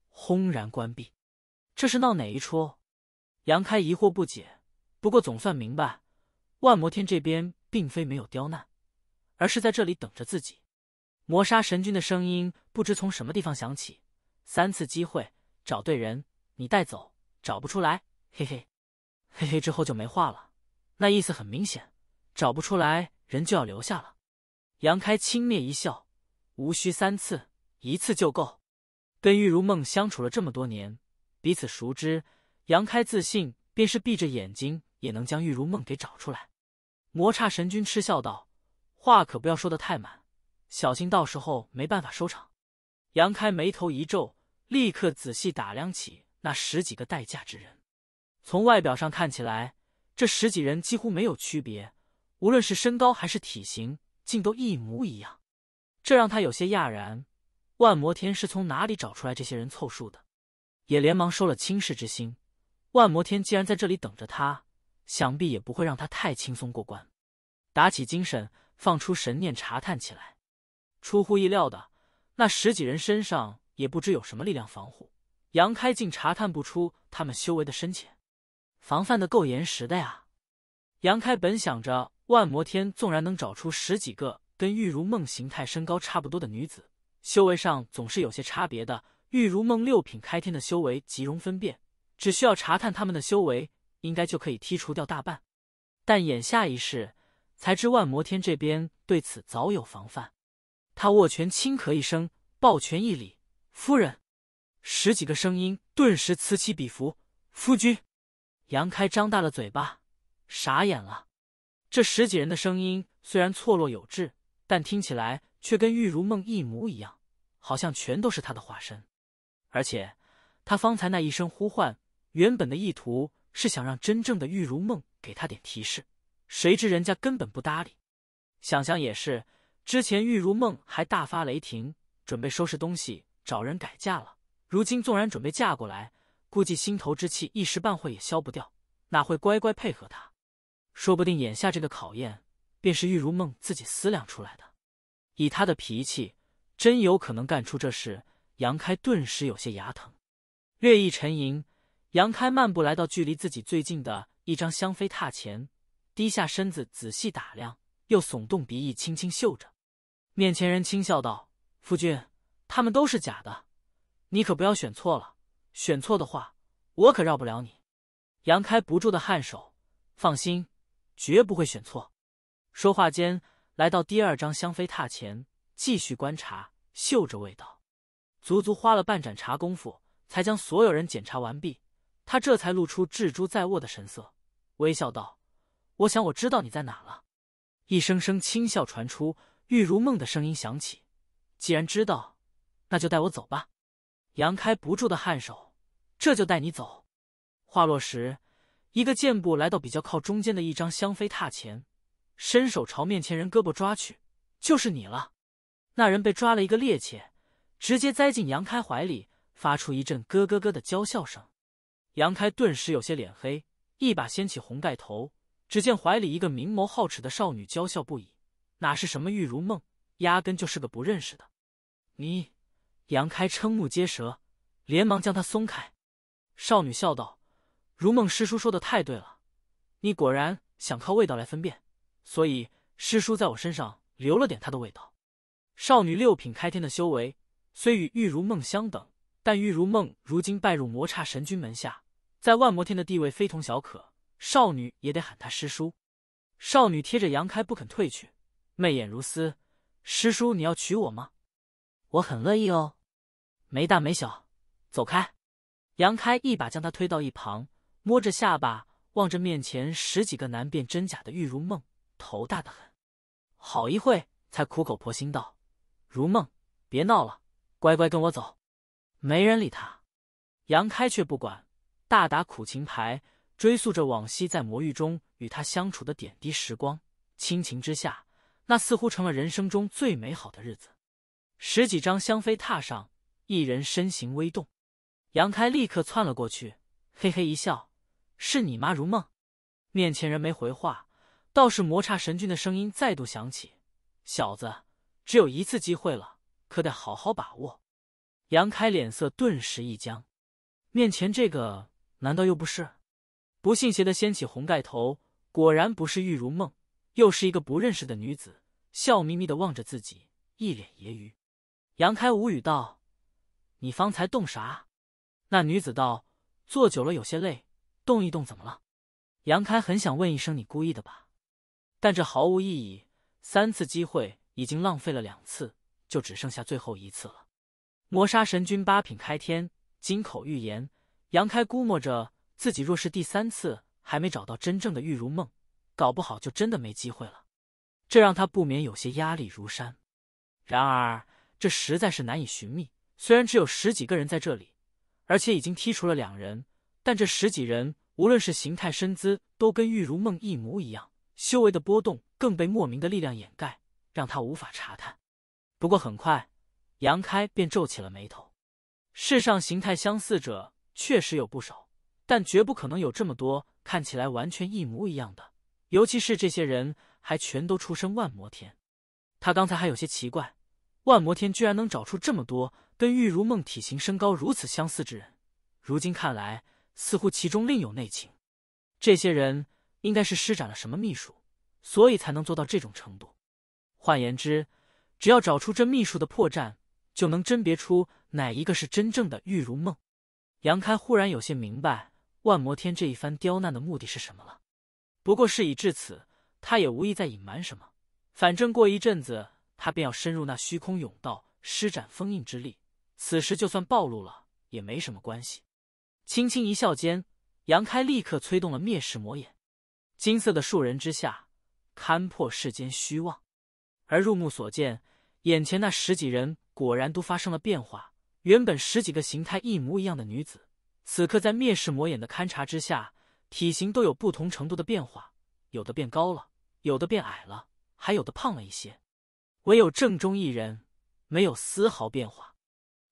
轰然关闭，这是闹哪一出？杨开疑惑不解。不过总算明白，万魔天这边并非没有刁难，而是在这里等着自己。魔杀神君的声音不知从什么地方响起。三次机会，找对人，你带走；找不出来，嘿嘿嘿嘿。之后就没话了，那意思很明显，找不出来人就要留下了。杨开轻蔑一笑，无需三次，一次就够。跟玉如梦相处了这么多年，彼此熟知，杨开自信，便是闭着眼睛也能将玉如梦给找出来。魔刹神君嗤笑道：“话可不要说的太满，小心到时候没办法收场。”杨开眉头一皱。立刻仔细打量起那十几个待嫁之人，从外表上看起来，这十几人几乎没有区别，无论是身高还是体型，竟都一模一样，这让他有些讶然。万魔天是从哪里找出来这些人凑数的？也连忙收了轻视之心。万魔天既然在这里等着他，想必也不会让他太轻松过关。打起精神，放出神念查探起来。出乎意料的，那十几人身上。也不知有什么力量防护，杨开竟查探不出他们修为的深浅，防范的够严实的呀。杨开本想着，万魔天纵然能找出十几个跟玉如梦形态、身高差不多的女子，修为上总是有些差别的。玉如梦六品开天的修为极容分辨，只需要查探他们的修为，应该就可以剔除掉大半。但眼下一事，才知万魔天这边对此早有防范。他握拳轻咳一声，抱拳一礼。夫人，十几个声音顿时此起彼伏。夫君，杨开张大了嘴巴，傻眼了。这十几人的声音虽然错落有致，但听起来却跟玉如梦一模一样，好像全都是他的化身。而且他方才那一声呼唤，原本的意图是想让真正的玉如梦给他点提示，谁知人家根本不搭理。想想也是，之前玉如梦还大发雷霆，准备收拾东西。找人改嫁了，如今纵然准备嫁过来，估计心头之气一时半会也消不掉，哪会乖乖配合他？说不定眼下这个考验，便是玉如梦自己思量出来的。以她的脾气，真有可能干出这事。杨开顿时有些牙疼，略一沉吟，杨开漫步来到距离自己最近的一张香妃榻前，低下身子仔细打量，又耸动鼻翼轻轻嗅着，面前人轻笑道：“夫君。”他们都是假的，你可不要选错了。选错的话，我可饶不了你。杨开不住的颔首，放心，绝不会选错。说话间，来到第二张香妃榻前，继续观察，嗅着味道，足足花了半盏茶功夫，才将所有人检查完毕。他这才露出智珠在握的神色，微笑道：“我想我知道你在哪了。”一声声轻笑传出，玉如梦的声音响起：“既然知道。”那就带我走吧，杨开不住的颔首：“这就带你走。话落时，一个箭步来到比较靠中间的一张香妃榻前，伸手朝面前人胳膊抓去，就是你了。那人被抓了一个趔趄，直接栽进杨开怀里，发出一阵咯咯咯的娇笑声。杨开顿时有些脸黑，一把掀起红盖头，只见怀里一个明眸皓齿的少女娇笑不已，哪是什么玉如梦，压根就是个不认识的。你。杨开瞠目结舌，连忙将他松开。少女笑道：“如梦师叔说的太对了，你果然想靠味道来分辨，所以师叔在我身上留了点他的味道。”少女六品开天的修为虽与玉如梦相等，但玉如梦如今拜入魔刹神君门下，在万魔天的地位非同小可，少女也得喊他师叔。少女贴着杨开不肯退去，媚眼如丝：“师叔，你要娶我吗？我很乐意哦。”没大没小，走开！杨开一把将他推到一旁，摸着下巴望着面前十几个难辨真假的玉如梦，头大的很。好一会才苦口婆心道：“如梦，别闹了，乖乖跟我走。”没人理他，杨开却不管，大打苦情牌，追溯着往昔在魔域中与他相处的点滴时光。亲情之下，那似乎成了人生中最美好的日子。十几张香妃榻上。一人身形微动，杨开立刻窜了过去，嘿嘿一笑：“是你吗，如梦？”面前人没回话，倒是摩刹神君的声音再度响起：“小子，只有一次机会了，可得好好把握。”杨开脸色顿时一僵，面前这个难道又不是？不信邪的掀起红盖头，果然不是玉如梦，又是一个不认识的女子，笑眯眯的望着自己，一脸揶揄。杨开无语道。你方才动啥？那女子道：“坐久了有些累，动一动怎么了？”杨开很想问一声：“你故意的吧？”但这毫无意义。三次机会已经浪费了两次，就只剩下最后一次了。磨砂神君八品开天金口玉言。杨开估摸着自己若是第三次还没找到真正的玉如梦，搞不好就真的没机会了。这让他不免有些压力如山。然而，这实在是难以寻觅。虽然只有十几个人在这里，而且已经剔除了两人，但这十几人无论是形态身姿都跟玉如梦一模一样，修为的波动更被莫名的力量掩盖，让他无法查探。不过很快，杨开便皱起了眉头。世上形态相似者确实有不少，但绝不可能有这么多看起来完全一模一样的，尤其是这些人还全都出身万魔天。他刚才还有些奇怪。万魔天居然能找出这么多跟玉如梦体型、身高如此相似之人，如今看来，似乎其中另有内情。这些人应该是施展了什么秘术，所以才能做到这种程度。换言之，只要找出这秘术的破绽，就能甄别出哪一个是真正的玉如梦。杨开忽然有些明白万魔天这一番刁难的目的是什么了。不过事已至此，他也无意再隐瞒什么，反正过一阵子。他便要深入那虚空甬道施展封印之力，此时就算暴露了也没什么关系。轻轻一笑间，杨开立刻催动了灭世魔眼，金色的树人之下，勘破世间虚妄。而入目所见，眼前那十几人果然都发生了变化。原本十几个形态一模一样的女子，此刻在灭世魔眼的勘察之下，体型都有不同程度的变化，有的变高了，有的变矮了，还有的胖了一些。唯有正中一人没有丝毫变化。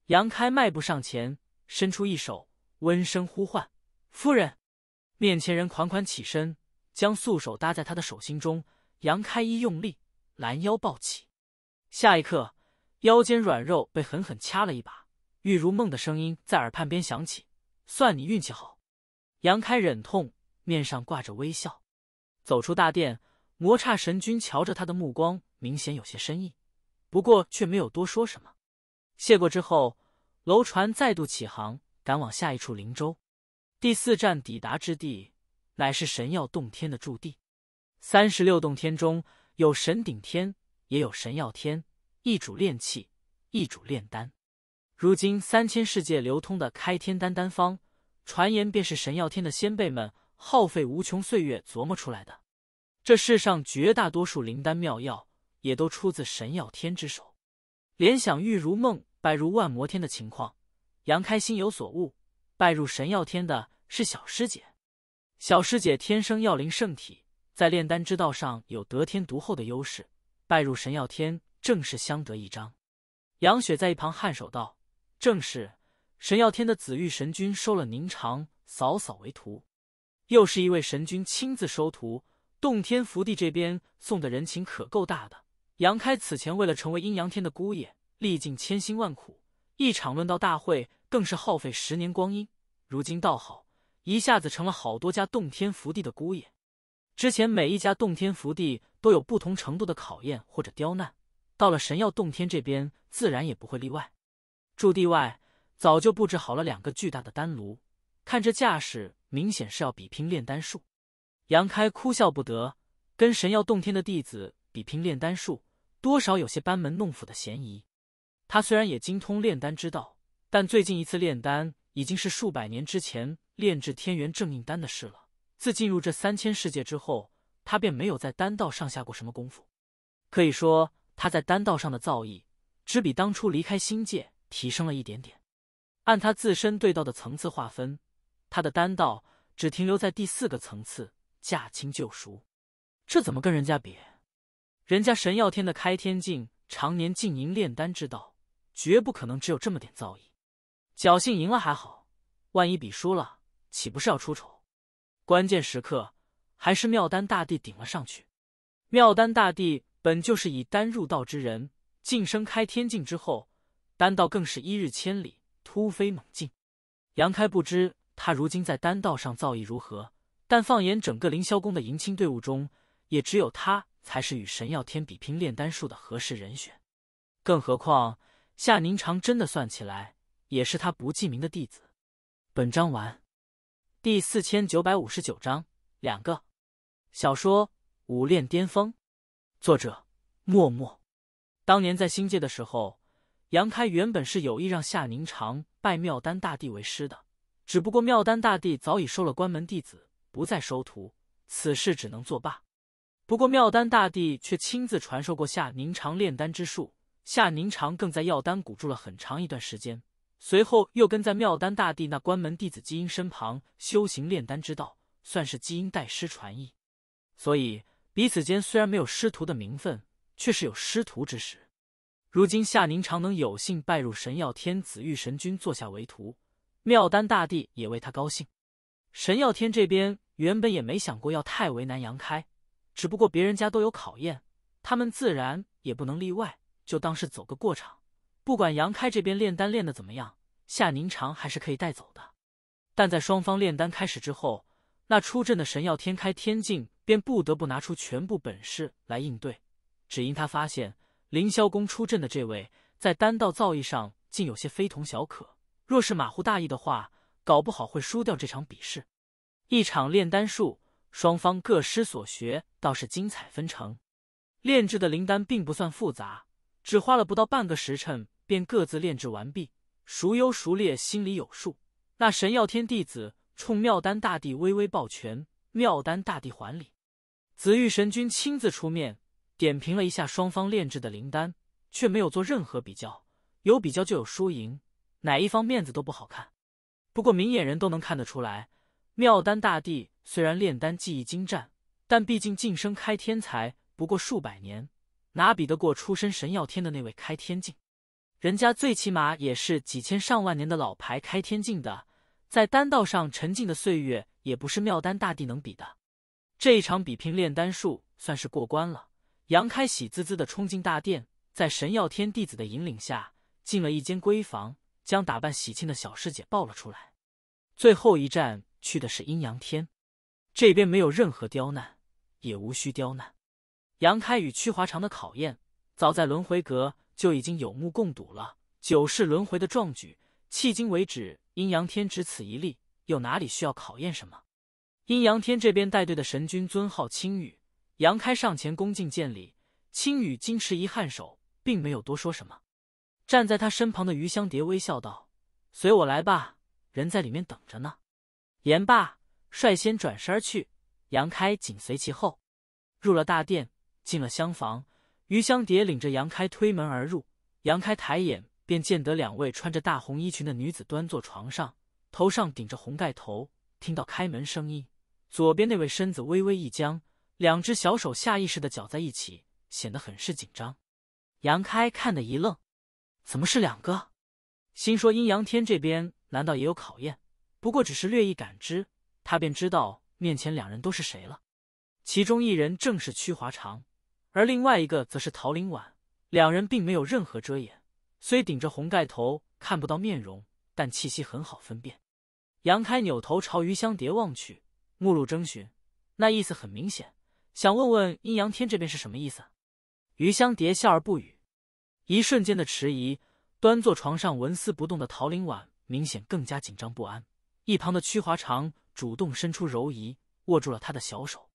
杨开迈步上前，伸出一手，温声呼唤：“夫人。”面前人款款起身，将素手搭在他的手心中。杨开一用力，拦腰抱起。下一刻，腰间软肉被狠狠掐了一把，玉如梦的声音在耳畔边响起：“算你运气好。”杨开忍痛，面上挂着微笑，走出大殿。魔刹神君瞧着他的目光。明显有些深意，不过却没有多说什么。谢过之后，楼船再度起航，赶往下一处灵州。第四站抵达之地，乃是神药洞天的驻地。三十六洞天中有神顶天，也有神药天，一主炼气，一主炼丹。如今三千世界流通的开天丹丹方，传言便是神药天的先辈们耗费无穷岁月琢磨出来的。这世上绝大多数灵丹妙药。也都出自神药天之手。联想玉如梦拜入万魔天的情况，杨开心有所悟。拜入神药天的是小师姐，小师姐天生药灵圣体，在炼丹之道上有得天独厚的优势。拜入神药天正是相得益彰。杨雪在一旁颔首道：“正是，神药天的紫玉神君收了宁长嫂嫂为徒，又是一位神君亲自收徒。洞天福地这边送的人情可够大的。”杨开此前为了成为阴阳天的姑爷，历尽千辛万苦，一场论道大会更是耗费十年光阴。如今倒好，一下子成了好多家洞天福地的姑爷。之前每一家洞天福地都有不同程度的考验或者刁难，到了神药洞天这边，自然也不会例外。驻地外早就布置好了两个巨大的丹炉，看这架势，明显是要比拼炼丹术。杨开哭笑不得，跟神药洞天的弟子比拼炼丹术。多少有些班门弄斧的嫌疑。他虽然也精通炼丹之道，但最近一次炼丹已经是数百年之前炼制天元正命丹的事了。自进入这三千世界之后，他便没有在丹道上下过什么功夫。可以说，他在丹道上的造诣，只比当初离开星界提升了一点点。按他自身对道的层次划分，他的丹道只停留在第四个层次，驾轻就熟，这怎么跟人家比？人家神耀天的开天境，常年经营炼丹之道，绝不可能只有这么点造诣。侥幸赢了还好，万一比输了，岂不是要出丑？关键时刻，还是妙丹大帝顶了上去。妙丹大帝本就是以丹入道之人，晋升开天境之后，丹道更是一日千里，突飞猛进。杨开不知他如今在丹道上造诣如何，但放眼整个凌霄宫的迎亲队伍中，也只有他。才是与神药天比拼炼丹术的合适人选，更何况夏宁长真的算起来也是他不记名的弟子。本章完。第四千九百五十九章两个。小说《武炼巅峰》，作者：默默。当年在星界的时候，杨开原本是有意让夏宁长拜妙丹大帝为师的，只不过妙丹大帝早已收了关门弟子，不再收徒，此事只能作罢。不过妙丹大帝却亲自传授过夏宁长炼丹之术，夏宁长更在药丹谷住了很长一段时间，随后又跟在妙丹大帝那关门弟子基因身旁修行炼丹之道，算是基因代师传艺。所以彼此间虽然没有师徒的名分，却是有师徒之实。如今夏宁长能有幸拜入神药天子玉神君座下为徒，妙丹大帝也为他高兴。神药天这边原本也没想过要太为难杨开。只不过别人家都有考验，他们自然也不能例外，就当是走个过场。不管杨开这边炼丹炼的怎么样，夏宁长还是可以带走的。但在双方炼丹开始之后，那出阵的神药天开天境便不得不拿出全部本事来应对，只因他发现凌霄宫出阵的这位在丹道造诣上竟有些非同小可，若是马虎大意的话，搞不好会输掉这场比试。一场炼丹术。双方各施所学，倒是精彩纷呈。炼制的灵丹并不算复杂，只花了不到半个时辰，便各自炼制完毕。孰优孰劣，心里有数。那神药天弟子冲妙丹大帝微微抱拳，妙丹大帝还礼。紫玉神君亲自出面点评了一下双方炼制的灵丹，却没有做任何比较。有比较就有输赢，哪一方面子都不好看。不过明眼人都能看得出来。妙丹大帝虽然炼丹技艺精湛，但毕竟晋升开天才不过数百年，哪比得过出身神药天的那位开天境？人家最起码也是几千上万年的老牌开天境的，在丹道上沉浸的岁月也不是妙丹大帝能比的。这一场比拼炼丹术算是过关了。杨开喜滋滋的冲进大殿，在神药天弟子的引领下，进了一间闺房，将打扮喜庆的小师姐抱了出来。最后一战。去的是阴阳天，这边没有任何刁难，也无需刁难。杨开与屈华长的考验，早在轮回阁就已经有目共睹了。九世轮回的壮举，迄今为止阴阳天只此一例，又哪里需要考验什么？阴阳天这边带队的神君尊号青羽，杨开上前恭敬见礼。青羽矜持一颔首，并没有多说什么。站在他身旁的余香蝶微笑道：“随我来吧，人在里面等着呢。”言罢，率先转身而去。杨开紧随其后，入了大殿，进了厢房。余香蝶领着杨开推门而入。杨开抬眼便见得两位穿着大红衣裙的女子端坐床上，头上顶着红盖头。听到开门声音，左边那位身子微微一僵，两只小手下意识的搅在一起，显得很是紧张。杨开看得一愣，怎么是两个？心说：阴阳天这边难道也有考验？不过只是略一感知，他便知道面前两人都是谁了。其中一人正是屈华长，而另外一个则是陶林婉。两人并没有任何遮掩，虽顶着红盖头看不到面容，但气息很好分辨。杨开扭头朝余香蝶望去，目露征询，那意思很明显，想问问阴阳天这边是什么意思。余香蝶笑而不语，一瞬间的迟疑，端坐床上纹丝不动的陶林婉明显更加紧张不安。一旁的屈华长主动伸出柔仪，握住了他的小手。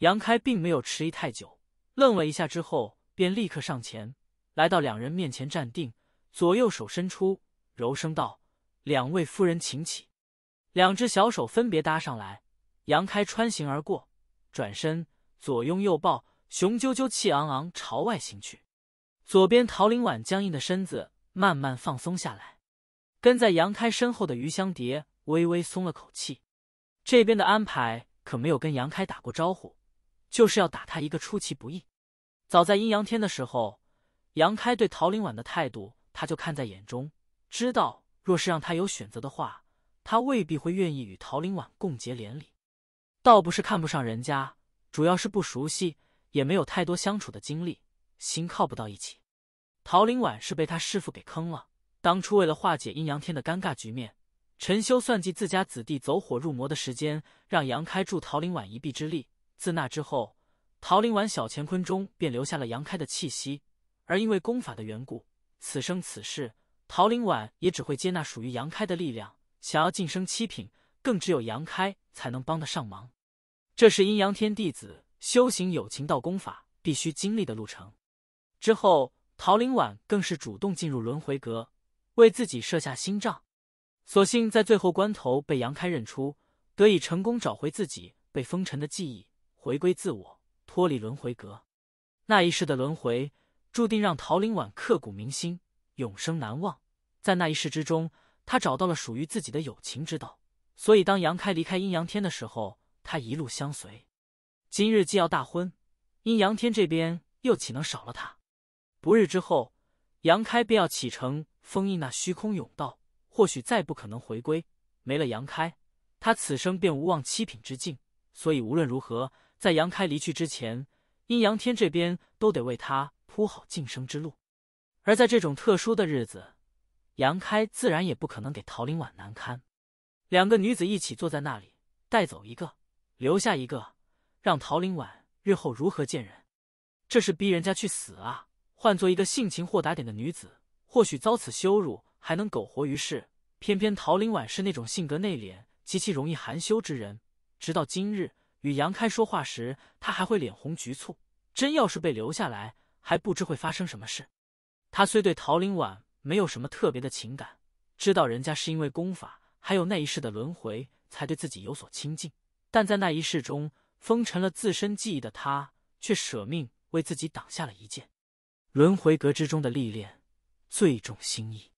杨开并没有迟疑太久，愣了一下之后，便立刻上前，来到两人面前站定，左右手伸出，柔声道：“两位夫人，请起。”两只小手分别搭上来，杨开穿行而过，转身左拥右抱，雄赳赳气昂昂朝外行去。左边陶灵婉僵硬的身子慢慢放松下来，跟在杨开身后的余香蝶。微微松了口气，这边的安排可没有跟杨开打过招呼，就是要打他一个出其不意。早在阴阳天的时候，杨开对陶林婉的态度他就看在眼中，知道若是让他有选择的话，他未必会愿意与陶林婉共结连理。倒不是看不上人家，主要是不熟悉，也没有太多相处的经历，心靠不到一起。陶林婉是被他师傅给坑了，当初为了化解阴阳天的尴尬局面。陈修算计自家子弟走火入魔的时间，让杨开助陶林婉一臂之力。自那之后，陶林婉小乾坤中便留下了杨开的气息。而因为功法的缘故，此生此世，陶林婉也只会接纳属于杨开的力量。想要晋升七品，更只有杨开才能帮得上忙。这是阴阳天弟子修行有情道功法必须经历的路程。之后，陶林婉更是主动进入轮回阁，为自己设下心障。所幸在最后关头被杨开认出，得以成功找回自己被封尘的记忆，回归自我，脱离轮回阁。那一世的轮回注定让陶林婉刻骨铭心，永生难忘。在那一世之中，他找到了属于自己的友情之道，所以当杨开离开阴阳天的时候，他一路相随。今日既要大婚，阴阳天这边又岂能少了他？不日之后，杨开便要启程封印那虚空甬道。或许再不可能回归，没了杨开，他此生便无望七品之境。所以无论如何，在杨开离去之前，阴阳天这边都得为他铺好晋升之路。而在这种特殊的日子，杨开自然也不可能给陶林婉难堪。两个女子一起坐在那里，带走一个，留下一个，让陶林婉日后如何见人？这是逼人家去死啊！换做一个性情豁达点的女子，或许遭此羞辱。还能苟活于世，偏偏陶林婉是那种性格内敛、极其容易含羞之人。直到今日，与杨开说话时，他还会脸红局促。真要是被留下来，还不知会发生什么事。他虽对陶林婉没有什么特别的情感，知道人家是因为功法还有那一世的轮回才对自己有所亲近，但在那一世中封尘了自身记忆的他，却舍命为自己挡下了一剑。轮回阁之中的历练，最重心意。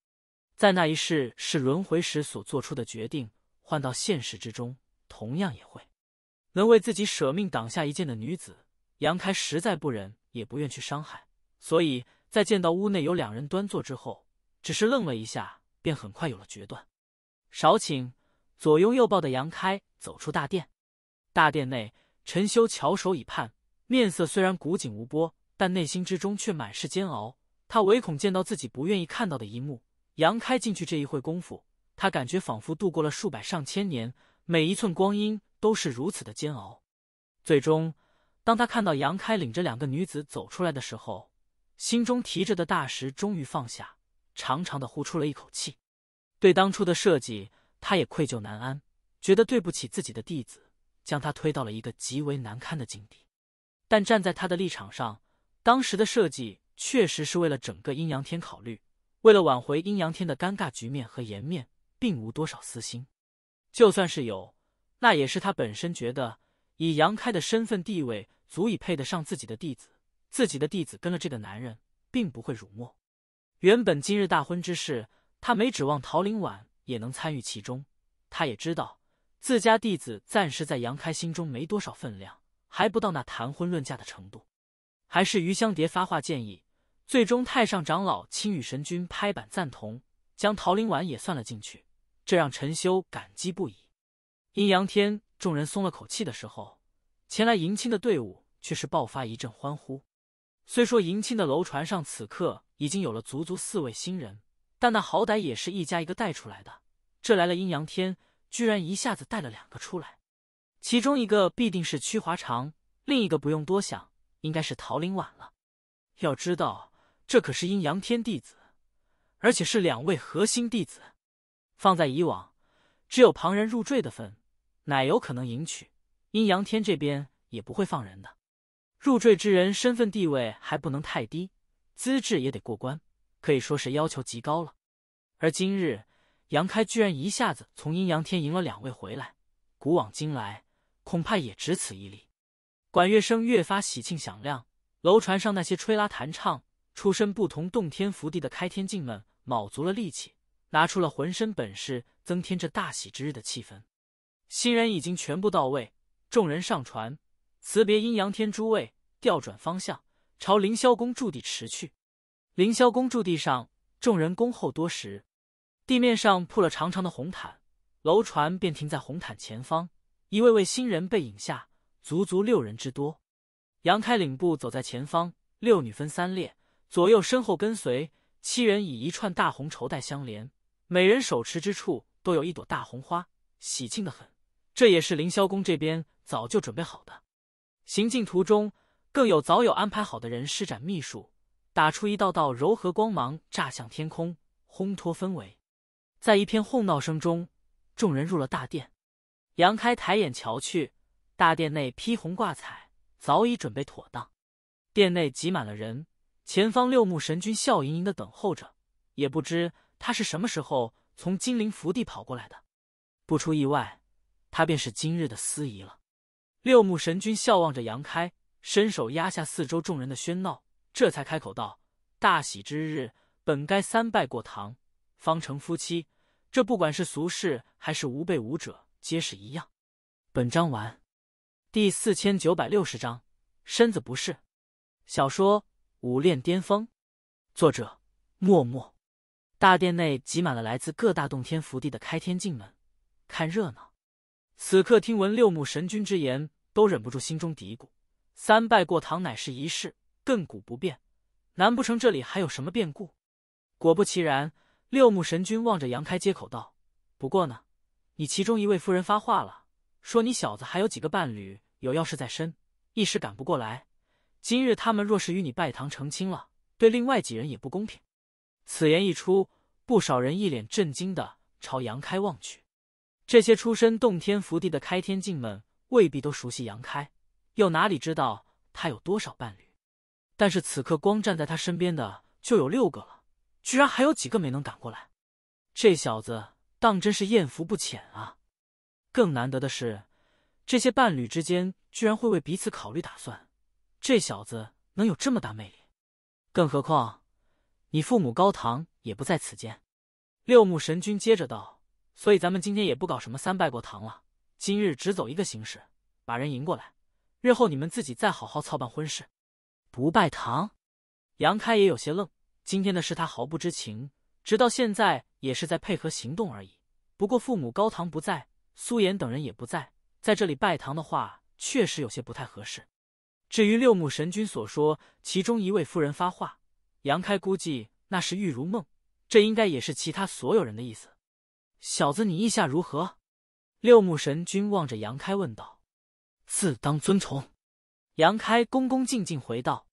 在那一世是轮回时所做出的决定，换到现实之中同样也会。能为自己舍命挡下一剑的女子，杨开实在不忍也不愿去伤害，所以，在见到屋内有两人端坐之后，只是愣了一下，便很快有了决断。少顷，左拥右抱的杨开走出大殿。大殿内，陈修翘首以盼，面色虽然古井无波，但内心之中却满是煎熬。他唯恐见到自己不愿意看到的一幕。杨开进去这一会功夫，他感觉仿佛度过了数百上千年，每一寸光阴都是如此的煎熬。最终，当他看到杨开领着两个女子走出来的时候，心中提着的大石终于放下，长长的呼出了一口气。对当初的设计，他也愧疚难安，觉得对不起自己的弟子，将他推到了一个极为难堪的境地。但站在他的立场上，当时的设计确实是为了整个阴阳天考虑。为了挽回阴阳天的尴尬局面和颜面，并无多少私心，就算是有，那也是他本身觉得以杨开的身份地位，足以配得上自己的弟子，自己的弟子跟了这个男人，并不会辱没。原本今日大婚之事，他没指望陶灵婉也能参与其中，他也知道自家弟子暂时在杨开心中没多少分量，还不到那谈婚论嫁的程度，还是余香蝶发话建议。最终，太上长老青羽神君拍板赞同，将桃林婉也算了进去，这让陈修感激不已。阴阳天众人松了口气的时候，前来迎亲的队伍却是爆发一阵欢呼。虽说迎亲的楼船上此刻已经有了足足四位新人，但那好歹也是一家一个带出来的。这来了阴阳天，居然一下子带了两个出来，其中一个必定是曲华长，另一个不用多想，应该是桃林婉了。要知道。这可是阴阳天弟子，而且是两位核心弟子。放在以往，只有旁人入赘的份，乃有可能迎娶阴阳天这边也不会放人的。入赘之人身份地位还不能太低，资质也得过关，可以说是要求极高了。而今日杨开居然一下子从阴阳天赢了两位回来，古往今来恐怕也只此一例。管乐声越发喜庆响亮，楼船上那些吹拉弹唱。出身不同、洞天福地的开天镜们，卯足了力气，拿出了浑身本事，增添这大喜之日的气氛。新人已经全部到位，众人上船，辞别阴阳天诸位，调转方向，朝凌霄宫驻地驰去。凌霄宫驻地上，众人恭候多时，地面上铺了长长的红毯，楼船便停在红毯前方。一位位新人被引下，足足六人之多。杨开领步走在前方，六女分三列。左右身后跟随七人，以一串大红绸带相连，每人手持之处都有一朵大红花，喜庆的很。这也是凌霄宫这边早就准备好的。行进途中，更有早有安排好的人施展秘术，打出一道道柔和光芒，炸向天空，烘托氛围。在一片哄闹声中，众人入了大殿。杨开抬眼瞧去，大殿内披红挂彩，早已准备妥当，殿内挤满了人。前方六目神君笑盈盈的等候着，也不知他是什么时候从金陵福地跑过来的。不出意外，他便是今日的司仪了。六目神君笑望着杨开，伸手压下四周众人的喧闹，这才开口道：“大喜之日，本该三拜过堂，方成夫妻。这不管是俗世还是无辈武者，皆是一样。”本章完，第四千九百六十章，身子不适。小说。武炼巅峰，作者默默。大殿内挤满了来自各大洞天福地的开天镜们，看热闹。此刻听闻六目神君之言，都忍不住心中嘀咕：三拜过堂乃是一事，亘古不变。难不成这里还有什么变故？果不其然，六目神君望着杨开接口道：“不过呢，你其中一位夫人发话了，说你小子还有几个伴侣有要事在身，一时赶不过来。”今日他们若是与你拜堂成亲了，对另外几人也不公平。此言一出，不少人一脸震惊的朝杨开望去。这些出身洞天福地的开天境们，未必都熟悉杨开，又哪里知道他有多少伴侣？但是此刻光站在他身边的就有六个了，居然还有几个没能赶过来。这小子当真是艳福不浅啊！更难得的是，这些伴侣之间居然会为彼此考虑打算。这小子能有这么大魅力，更何况你父母高堂也不在此间。六目神君接着道：“所以咱们今天也不搞什么三拜过堂了，今日只走一个形式，把人迎过来，日后你们自己再好好操办婚事。”不拜堂，杨开也有些愣。今天的事他毫不知情，直到现在也是在配合行动而已。不过父母高堂不在，苏妍等人也不在，在这里拜堂的话，确实有些不太合适。至于六目神君所说，其中一位夫人发话，杨开估计那是玉如梦，这应该也是其他所有人的意思。小子，你意下如何？六目神君望着杨开问道。自当遵从。杨开恭恭敬敬回道。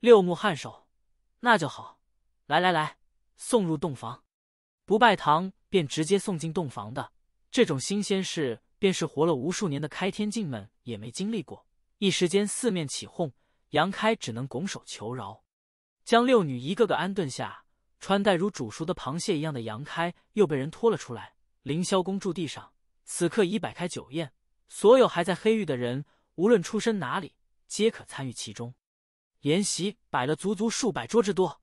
六目颔首，那就好。来来来，送入洞房。不拜堂便直接送进洞房的这种新鲜事，便是活了无数年的开天镜们也没经历过。一时间四面起哄，杨开只能拱手求饶，将六女一个个安顿下，穿戴如煮熟的螃蟹一样的杨开又被人拖了出来。凌霄宫驻地上，此刻已摆开酒宴，所有还在黑狱的人，无论出身哪里，皆可参与其中。筵席摆了足足数百桌之多，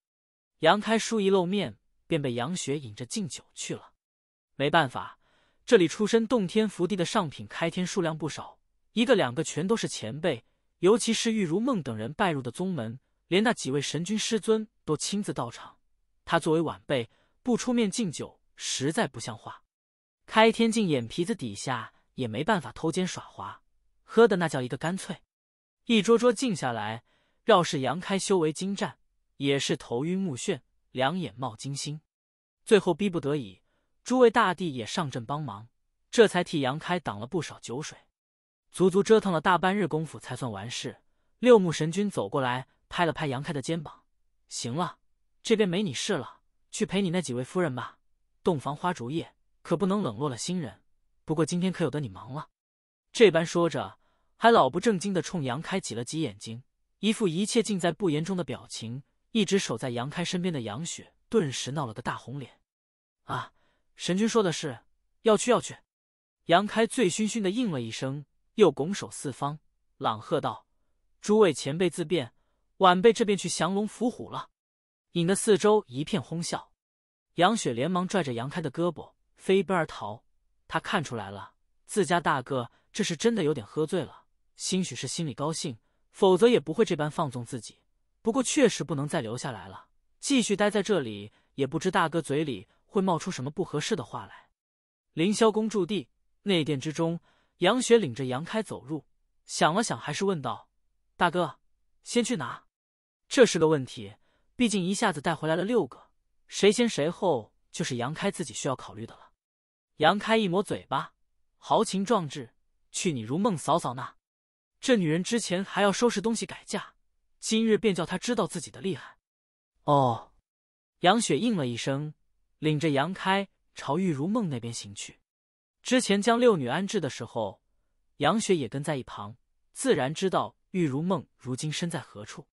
杨开疏一露面，便被杨雪引着敬酒去了。没办法，这里出身洞天福地的上品开天数量不少。一个两个全都是前辈，尤其是玉如梦等人拜入的宗门，连那几位神君师尊都亲自到场。他作为晚辈，不出面敬酒实在不像话。开天镜眼皮子底下也没办法偷奸耍滑，喝的那叫一个干脆。一桌桌敬下来，饶是杨开修为精湛，也是头晕目眩，两眼冒金星。最后逼不得已，诸位大帝也上阵帮忙，这才替杨开挡了不少酒水。足足折腾了大半日功夫才算完事。六目神君走过来，拍了拍杨开的肩膀：“行了，这边没你事了，去陪你那几位夫人吧。洞房花烛夜可不能冷落了新人。不过今天可有的你忙了。”这般说着，还老不正经的冲杨开挤了挤眼睛，一副一切尽在不言中的表情。一直守在杨开身边的杨雪顿时闹了个大红脸：“啊，神君说的是，要去要去。”杨开醉醺醺的应了一声。又拱手四方，朗喝道：“诸位前辈自便，晚辈这便去降龙伏虎了。”引得四周一片哄笑。杨雪连忙拽着杨开的胳膊，飞奔而逃。她看出来了，自家大哥这是真的有点喝醉了，兴许是心里高兴，否则也不会这般放纵自己。不过确实不能再留下来了，继续待在这里，也不知大哥嘴里会冒出什么不合适的话来。凌霄宫驻地内殿之中。杨雪领着杨开走入，想了想，还是问道：“大哥，先去哪？”这是个问题，毕竟一下子带回来了六个，谁先谁后，就是杨开自己需要考虑的了。杨开一抹嘴巴，豪情壮志：“去你如梦嫂嫂那！”这女人之前还要收拾东西改嫁，今日便叫她知道自己的厉害。哦，杨雪应了一声，领着杨开朝玉如梦那边行去。之前将六女安置的时候，杨雪也跟在一旁，自然知道玉如梦如今身在何处。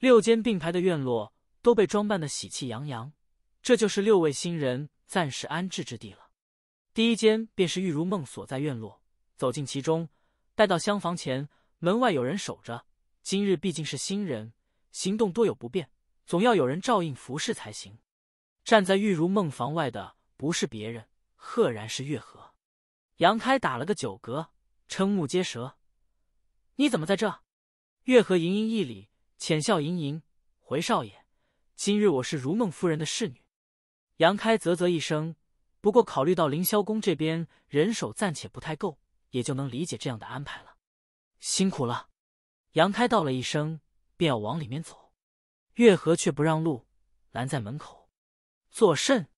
六间并排的院落都被装扮的喜气洋洋，这就是六位新人暂时安置之地了。第一间便是玉如梦所在院落，走进其中，待到厢房前，门外有人守着。今日毕竟是新人，行动多有不便，总要有人照应服侍才行。站在玉如梦房外的不是别人，赫然是月河。杨开打了个酒嗝，瞠目结舌：“你怎么在这？”月河盈盈一礼，浅笑盈盈：“回少爷，今日我是如梦夫人的侍女。”杨开啧啧一声，不过考虑到凌霄宫这边人手暂且不太够，也就能理解这样的安排了。辛苦了，杨开道了一声，便要往里面走。月河却不让路，拦在门口：“作甚？”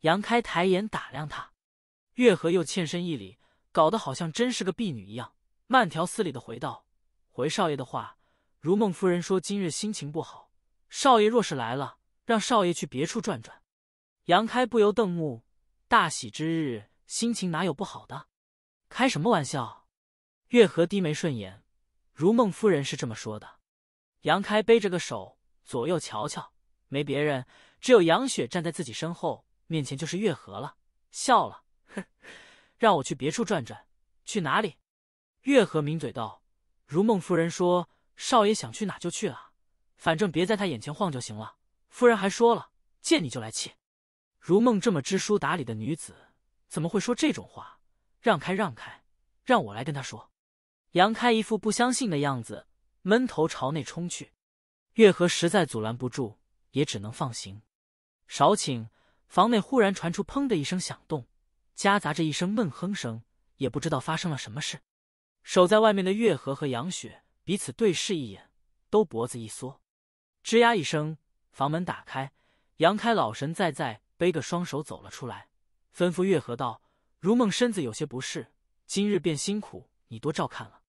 杨开抬眼打量他。月和又欠身一礼，搞得好像真是个婢女一样，慢条斯理的回道：“回少爷的话，如梦夫人说今日心情不好，少爷若是来了，让少爷去别处转转。”杨开不由瞪目：“大喜之日，心情哪有不好的？开什么玩笑？”月和低眉顺眼，如梦夫人是这么说的。杨开背着个手，左右瞧瞧，没别人，只有杨雪站在自己身后面，前就是月和了，笑了。哼，让我去别处转转。去哪里？月和抿嘴道：“如梦夫人说，少爷想去哪就去啊，反正别在他眼前晃就行了。夫人还说了，见你就来气。”如梦这么知书达理的女子，怎么会说这种话？让开，让开，让我来跟他说。杨开一副不相信的样子，闷头朝内冲去。月和实在阻拦不住，也只能放行。少顷，房内忽然传出砰的一声响动。夹杂着一声闷哼声，也不知道发生了什么事。守在外面的月河和杨雪彼此对视一眼，都脖子一缩。吱呀一声，房门打开，杨开老神在在，背个双手走了出来，吩咐月河道：“如梦身子有些不适，今日便辛苦你多照看了。”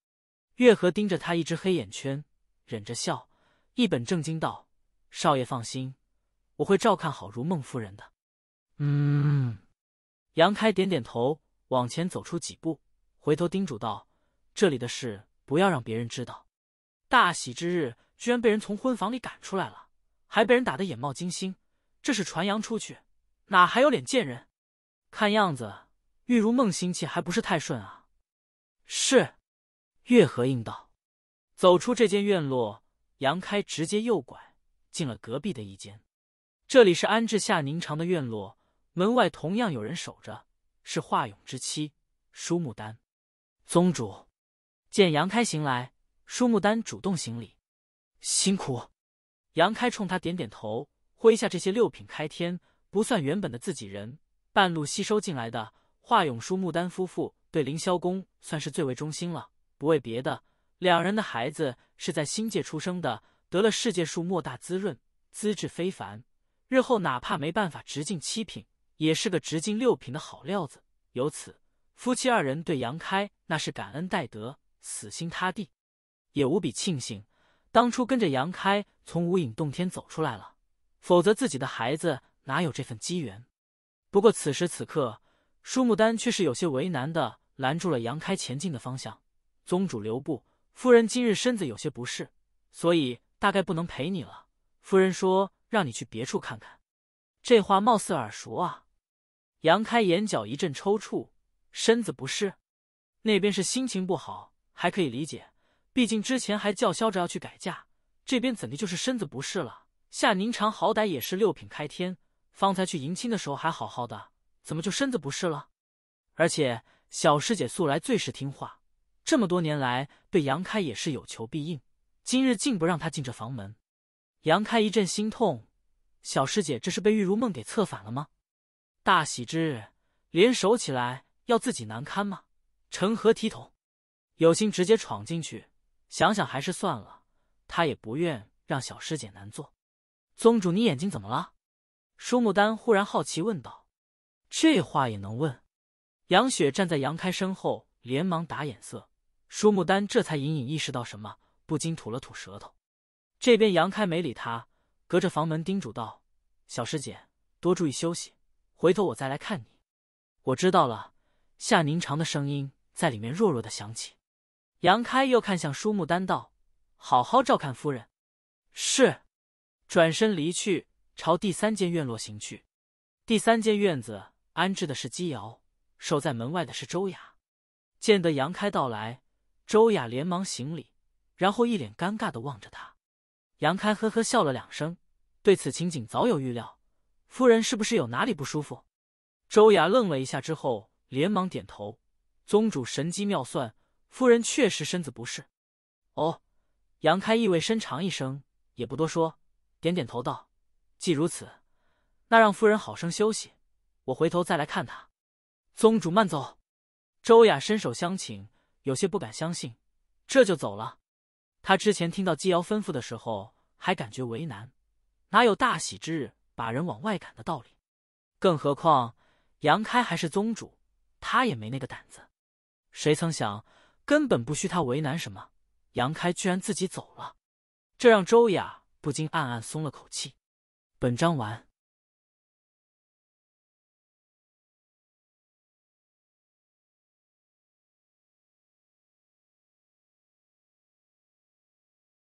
月河盯着他，一只黑眼圈，忍着笑，一本正经道：“少爷放心，我会照看好如梦夫人的。”嗯。杨开点点头，往前走出几步，回头叮嘱道：“这里的事不要让别人知道。大喜之日居然被人从婚房里赶出来了，还被人打得眼冒金星，这是传扬出去，哪还有脸见人？看样子玉如梦心气还不是太顺啊。”“是。”月和应道。走出这间院落，杨开直接右拐，进了隔壁的一间。这里是安置夏宁长的院落。门外同样有人守着，是华勇之妻舒牡丹。宗主见杨开行来，舒木丹主动行礼，辛苦。杨开冲他点点头，麾下这些六品开天不算原本的自己人，半路吸收进来的。华勇、舒牡丹夫妇对凌霄宫算是最为忠心了。不为别的，两人的孩子是在星界出生的，得了世界树莫大滋润，资质非凡，日后哪怕没办法直进七品。也是个直径六品的好料子，由此夫妻二人对杨开那是感恩戴德、死心塌地，也无比庆幸当初跟着杨开从无影洞天走出来了，否则自己的孩子哪有这份机缘？不过此时此刻，舒木丹却是有些为难的，拦住了杨开前进的方向：“宗主留步，夫人今日身子有些不适，所以大概不能陪你了。夫人说让你去别处看看。”这话貌似耳熟啊。杨开眼角一阵抽搐，身子不适。那边是心情不好还可以理解，毕竟之前还叫嚣着要去改嫁，这边怎的就是身子不适了？夏凝裳好歹也是六品开天，方才去迎亲的时候还好好的，怎么就身子不适了？而且小师姐素来最是听话，这么多年来对杨开也是有求必应，今日竟不让他进这房门，杨开一阵心痛。小师姐这是被玉如梦给策反了吗？大喜之日联手起来，要自己难堪吗？成何体统？有心直接闯进去，想想还是算了。他也不愿让小师姐难做。宗主，你眼睛怎么了？舒慕丹忽然好奇问道。这话也能问？杨雪站在杨开身后，连忙打眼色。舒慕丹这才隐隐意识到什么，不禁吐了吐舌头。这边杨开没理他，隔着房门叮嘱道：“小师姐，多注意休息。”回头我再来看你，我知道了。夏凝长的声音在里面弱弱的响起。杨开又看向舒慕丹道：“好好照看夫人。”是，转身离去，朝第三间院落行去。第三间院子安置的是姬瑶，守在门外的是周雅。见得杨开到来，周雅连忙行礼，然后一脸尴尬的望着他。杨开呵呵笑了两声，对此情景早有预料。夫人是不是有哪里不舒服？周雅愣了一下之后，连忙点头。宗主神机妙算，夫人确实身子不适。哦，杨开意味深长一声，也不多说，点点头道：“既如此，那让夫人好生休息，我回头再来看她。”宗主慢走。周雅伸手相请，有些不敢相信，这就走了。他之前听到姬瑶吩咐的时候，还感觉为难，哪有大喜之日？把人往外赶的道理，更何况杨开还是宗主，他也没那个胆子。谁曾想，根本不需他为难什么，杨开居然自己走了，这让周雅不禁暗暗松了口气。本章完。